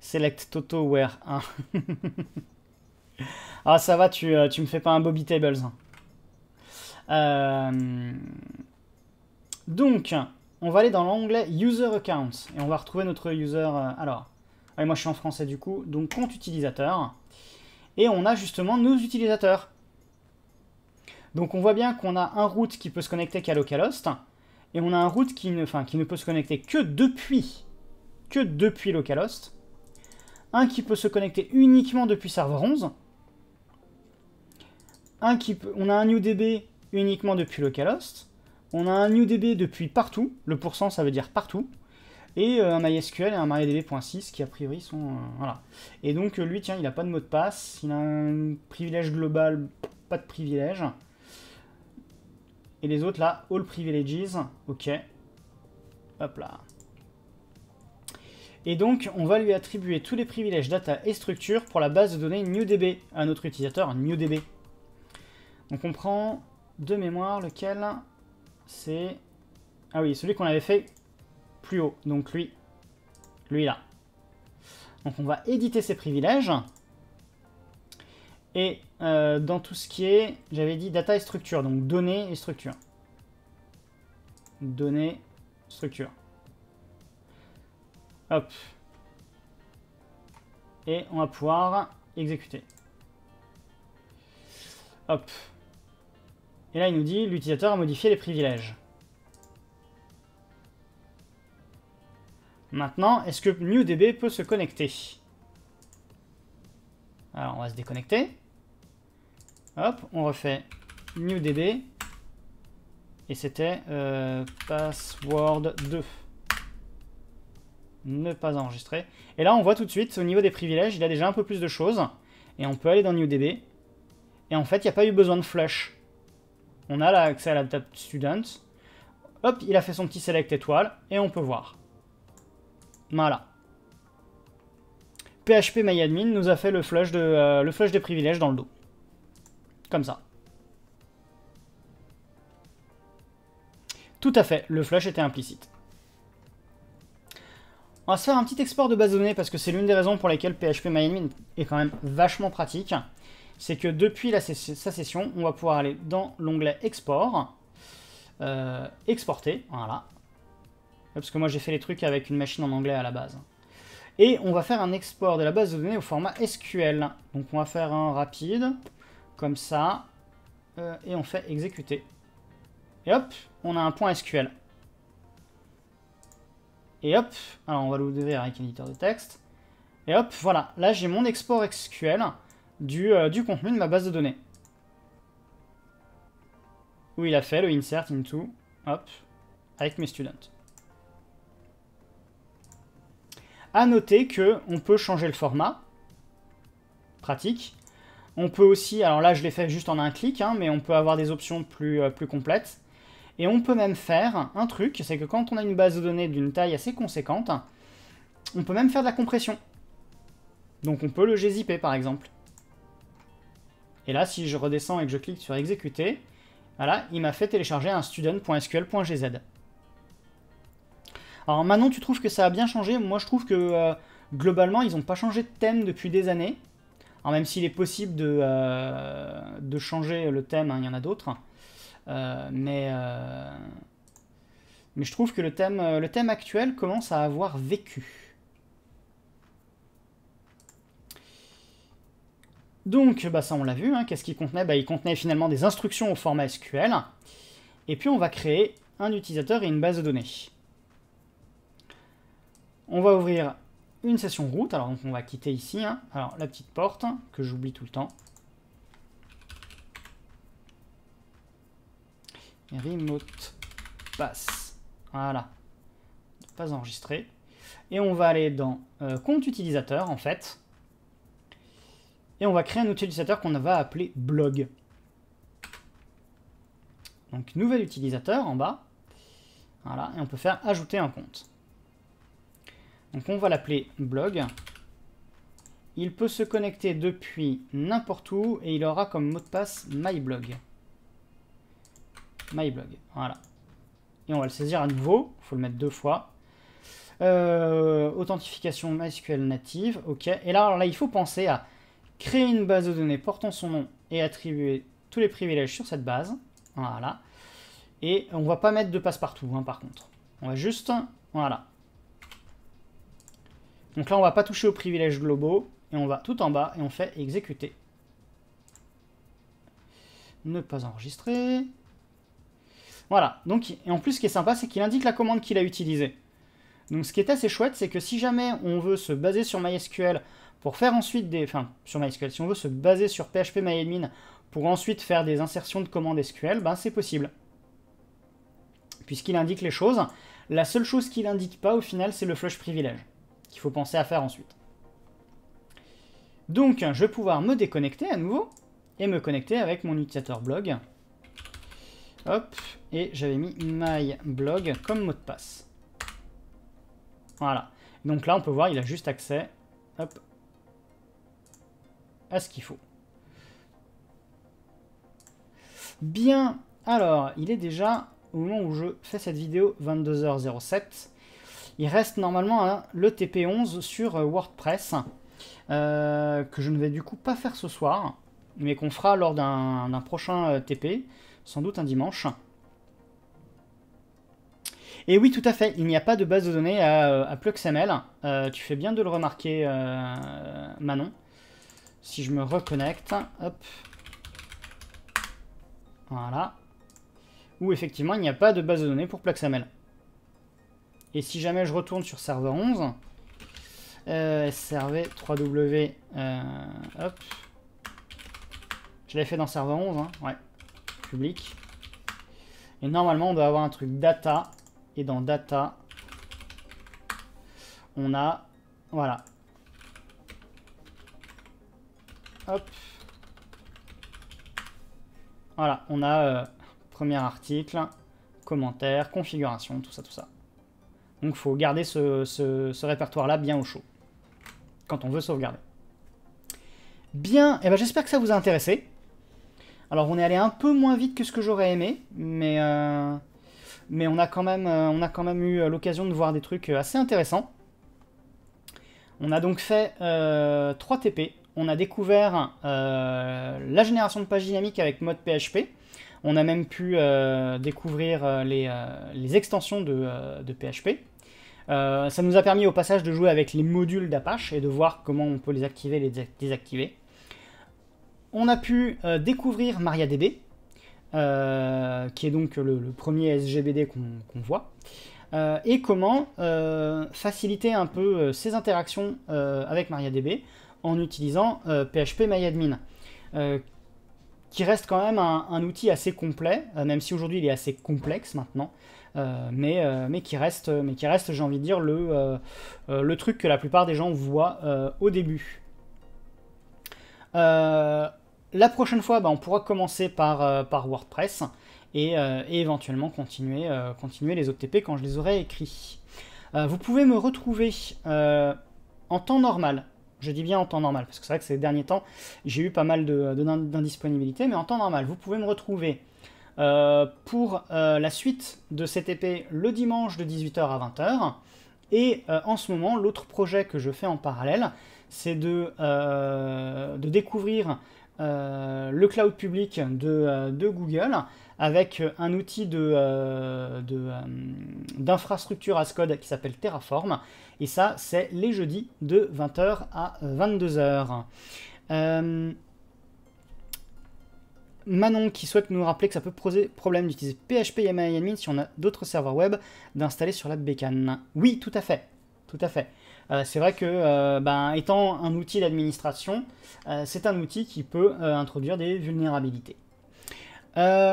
Select TotoWare 1. ah, ça va, tu, tu me fais pas un Bobby Tables. Hein. donc, on va aller dans l'onglet User Accounts et on va retrouver notre user. Euh, alors, moi je suis en français du coup, donc compte utilisateur. Et on a justement nos utilisateurs. Donc on voit bien qu'on a un route qui peut se connecter qu'à localhost et on a un route qui ne, qui ne peut se connecter que depuis, que depuis localhost. Un qui peut se connecter uniquement depuis serveur 11. Un qui on a un UDB uniquement depuis localhost on a un newdb depuis partout, le pourcent ça veut dire partout, et euh, un MySQL et un MariaDB.6 qui a priori sont... Euh, voilà. Et donc euh, lui, tiens, il n'a pas de mot de passe, il a un privilège global, pas de privilège. Et les autres là, all privileges, ok. Hop là. Et donc, on va lui attribuer tous les privilèges data et structure pour la base de données NewDB à notre utilisateur NewDB. Donc on prend de mémoire lequel c'est... Ah oui, celui qu'on avait fait plus haut. Donc lui, lui là. Donc on va éditer ses privilèges. Et euh, dans tout ce qui est, j'avais dit data et structure, donc données et structure. Données, structure. Hop. Et on va pouvoir exécuter. Hop. Et là, il nous dit l'utilisateur a modifié les privilèges. Maintenant, est-ce que NewDB peut se connecter Alors, on va se déconnecter. Hop, on refait NewDB. Et c'était euh, password 2. Ne pas enregistrer. Et là, on voit tout de suite, au niveau des privilèges, il y a déjà un peu plus de choses. Et on peut aller dans NewDB. Et en fait, il n'y a pas eu besoin de flush. On a l'accès à la student. Hop, il a fait son petit select étoile et on peut voir. Voilà. PHP MyAdmin nous a fait le flush, de, euh, le flush des privilèges dans le dos. Comme ça. Tout à fait, le flush était implicite. On va se faire un petit export de base de données parce que c'est l'une des raisons pour lesquelles PHP MyAdmin est quand même vachement pratique c'est que depuis la, sa session, on va pouvoir aller dans l'onglet Export, euh, Exporter, voilà. Parce que moi j'ai fait les trucs avec une machine en anglais à la base. Et on va faire un export de la base de données au format SQL. Donc on va faire un rapide, comme ça, euh, et on fait exécuter. Et hop, on a un point SQL. Et hop, alors on va l'ouvrir avec un éditeur de texte. Et hop, voilà, là j'ai mon export SQL. Euh, du, contenu de ma base de données. Où il a fait le insert into, hop, avec mes students. À noter que on peut changer le format, pratique. On peut aussi, alors là je l'ai fait juste en un clic, hein, mais on peut avoir des options plus, euh, plus complètes. Et on peut même faire un truc, c'est que quand on a une base de données d'une taille assez conséquente, on peut même faire de la compression. Donc on peut le gzipper par exemple. Et là, si je redescends et que je clique sur exécuter, voilà, il m'a fait télécharger un student.sql.gz. Alors maintenant, tu trouves que ça a bien changé Moi, je trouve que euh, globalement, ils n'ont pas changé de thème depuis des années. Alors, même s'il est possible de, euh, de, changer le thème, hein, il y en a d'autres. Euh, mais, mais je trouve que le thème, le thème actuel commence à avoir vécu. Donc, bah, ça on l'a vu, hein, qu'est-ce qu'il contenait bah, Il contenait finalement des instructions au format SQL, et puis on va créer un utilisateur et une base de données. On va ouvrir une session route, alors on va quitter ici, hein. alors la petite porte, que j'oublie tout le temps. Remote pass, voilà, pas enregistré. Et on va aller dans euh, compte utilisateur en fait, et on va créer un utilisateur qu'on va appeler blog. Donc nouvel utilisateur en bas. Voilà, et on peut faire ajouter un compte. Donc on va l'appeler blog. Il peut se connecter depuis n'importe où et il aura comme mot de passe myblog. Myblog, voilà. Et on va le saisir à nouveau, il faut le mettre deux fois. Euh, authentification MySQL native, ok. Et là, là, il faut penser à créer une base de données portant son nom et attribuer tous les privilèges sur cette base. Voilà. Et on ne va pas mettre de passe-partout, hein, par contre. On va juste... Voilà. Donc là, on ne va pas toucher aux privilèges globaux. Et on va tout en bas et on fait exécuter. Ne pas enregistrer. Voilà. Donc, et en plus, ce qui est sympa, c'est qu'il indique la commande qu'il a utilisée. Donc ce qui est assez chouette, c'est que si jamais on veut se baser sur MySQL pour faire ensuite des... Enfin, sur MySQL, si on veut se baser sur PHP MyAdmin pour ensuite faire des insertions de commandes SQL, ben c'est possible. Puisqu'il indique les choses. La seule chose qu'il n'indique pas au final, c'est le flush privilège, qu'il faut penser à faire ensuite. Donc, je vais pouvoir me déconnecter à nouveau et me connecter avec mon utilisateur blog. Hop, et j'avais mis myblog comme mot de passe. Voilà. Donc là, on peut voir, il a juste accès hop, à ce qu'il faut. Bien, alors, il est déjà, au moment où je fais cette vidéo, 22h07. Il reste normalement le TP11 sur WordPress, euh, que je ne vais du coup pas faire ce soir, mais qu'on fera lors d'un prochain euh, TP, sans doute un dimanche. Et oui, tout à fait, il n'y a pas de base de données à, euh, PluxML. tu fais bien de le remarquer, Manon. Si je me reconnecte, hop. Voilà. Où effectivement, il n'y a pas de base de données pour Plaxamel. Et si jamais je retourne sur serveur 11, euh, serveur 3W, euh, hop. Je l'ai fait dans serveur 11, hein. ouais. Public. Et normalement, on doit avoir un truc data. Et dans data, on a... Voilà, Hop. Voilà, on a euh, premier article, commentaire, configuration, tout ça, tout ça. Donc il faut garder ce, répertoire-là bien au chaud, quand on veut sauvegarder. Bien, et eh ben j'espère que ça vous a intéressé. Alors on est allé un peu moins vite que ce que j'aurais aimé, mais, euh, mais on, a quand même, euh, on a quand même eu l'occasion de voir des trucs assez intéressants. On a donc fait 3 TP, on a découvert euh, la génération de pages dynamiques avec mode PHP. On a même pu euh, découvrir euh, les, extensions de, PHP. ça nous a permis au passage de jouer avec les modules d'Apache et de voir comment on peut les activer et les désactiver. On a pu découvrir MariaDB, qui est donc le, premier SGBD qu'on voit. et comment faciliter un peu ces interactions avec MariaDB en utilisant PHP euh, MyAdmin, euh, qui reste quand même un, outil assez complet, euh, même si aujourd'hui il est assez complexe maintenant. mais, mais, qui reste, mais qui reste j'ai envie de dire, le, le, truc que la plupart des gens voient au début. la prochaine fois, bah, on pourra commencer par, par WordPress et, éventuellement continuer, continuer, les OTP quand je les aurai écrits. vous pouvez me retrouver en temps normal je dis bien en temps normal, parce que c'est vrai que ces derniers temps, j'ai eu pas mal d'indisponibilité, de, mais en temps normal, vous pouvez me retrouver euh, pour euh, la suite de cette épée le dimanche de 18h à 20h. Et euh, en ce moment, l'autre projet que je fais en parallèle, c'est de, de, découvrir le cloud public de, Google avec un outil d'infrastructure de, code qui s'appelle Terraform, et ça, c'est les jeudis de 20h à 22h. Euh, euh, Manon qui souhaite nous rappeler que ça peut poser problème d'utiliser PHP et MyAdmin si on a d'autres serveurs web d'installer sur la bécane. Oui, tout à fait. Tout à fait. Euh, c'est vrai que, ben, étant un outil d'administration, c'est un outil qui peut introduire des vulnérabilités. en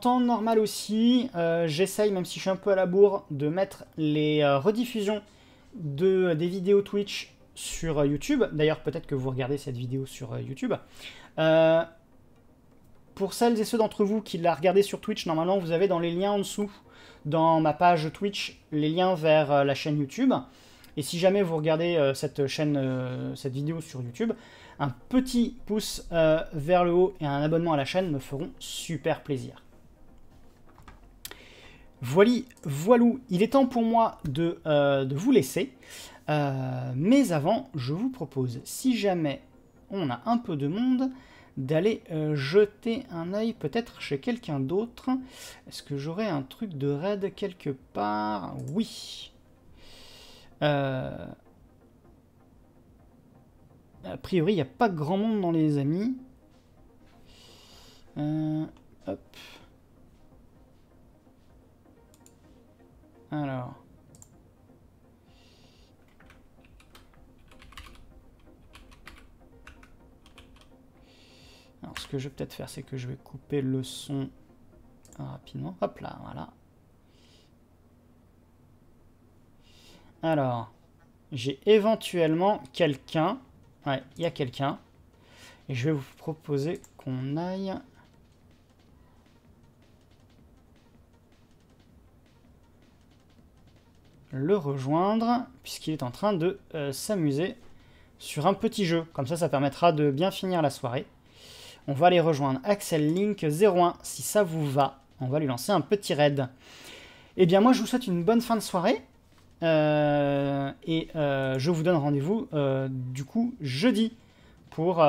temps normal aussi, j'essaye, même si je suis un peu à la bourre, de mettre les rediffusions de, euh, des vidéos Twitch sur euh, YouTube. D'ailleurs, peut-être que vous regardez cette vidéo sur euh, YouTube. pour celles et ceux d'entre vous qui la regardez sur Twitch, normalement, vous avez dans les liens en dessous, dans ma page Twitch, les liens vers la chaîne YouTube. Et si jamais vous regardez cette chaîne, cette vidéo sur YouTube, un petit pouce vers le haut et un abonnement à la chaîne me feront super plaisir. Voilà, voilou, il est temps pour moi de, euh, vous laisser. Euh, mais avant, je vous propose, si jamais on a un peu de monde, d'aller euh, jeter un œil peut-être chez quelqu'un d'autre. Est-ce que j'aurai un truc de raid quelque part Oui. A priori, il n'y a pas grand monde dans les amis. hop. Alors. Alors, ce que je vais peut-être faire, c'est que je vais couper le son rapidement. Hop là, voilà. Alors, j'ai éventuellement quelqu'un. Ouais, il y a quelqu'un. Et je vais vous proposer qu'on aille le rejoindre, puisqu'il est en train de euh, s'amuser sur un petit jeu. Comme ça, ça permettra de bien finir la soirée. On va aller rejoindre Axel Link 01, si ça vous va. On va lui lancer un petit raid. Eh bien, moi, je vous souhaite une bonne fin de soirée. Euh, et euh, je vous donne rendez-vous, du coup, jeudi pour,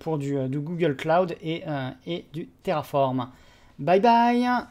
pour du, du, Google Cloud et, et du Terraform. Bye bye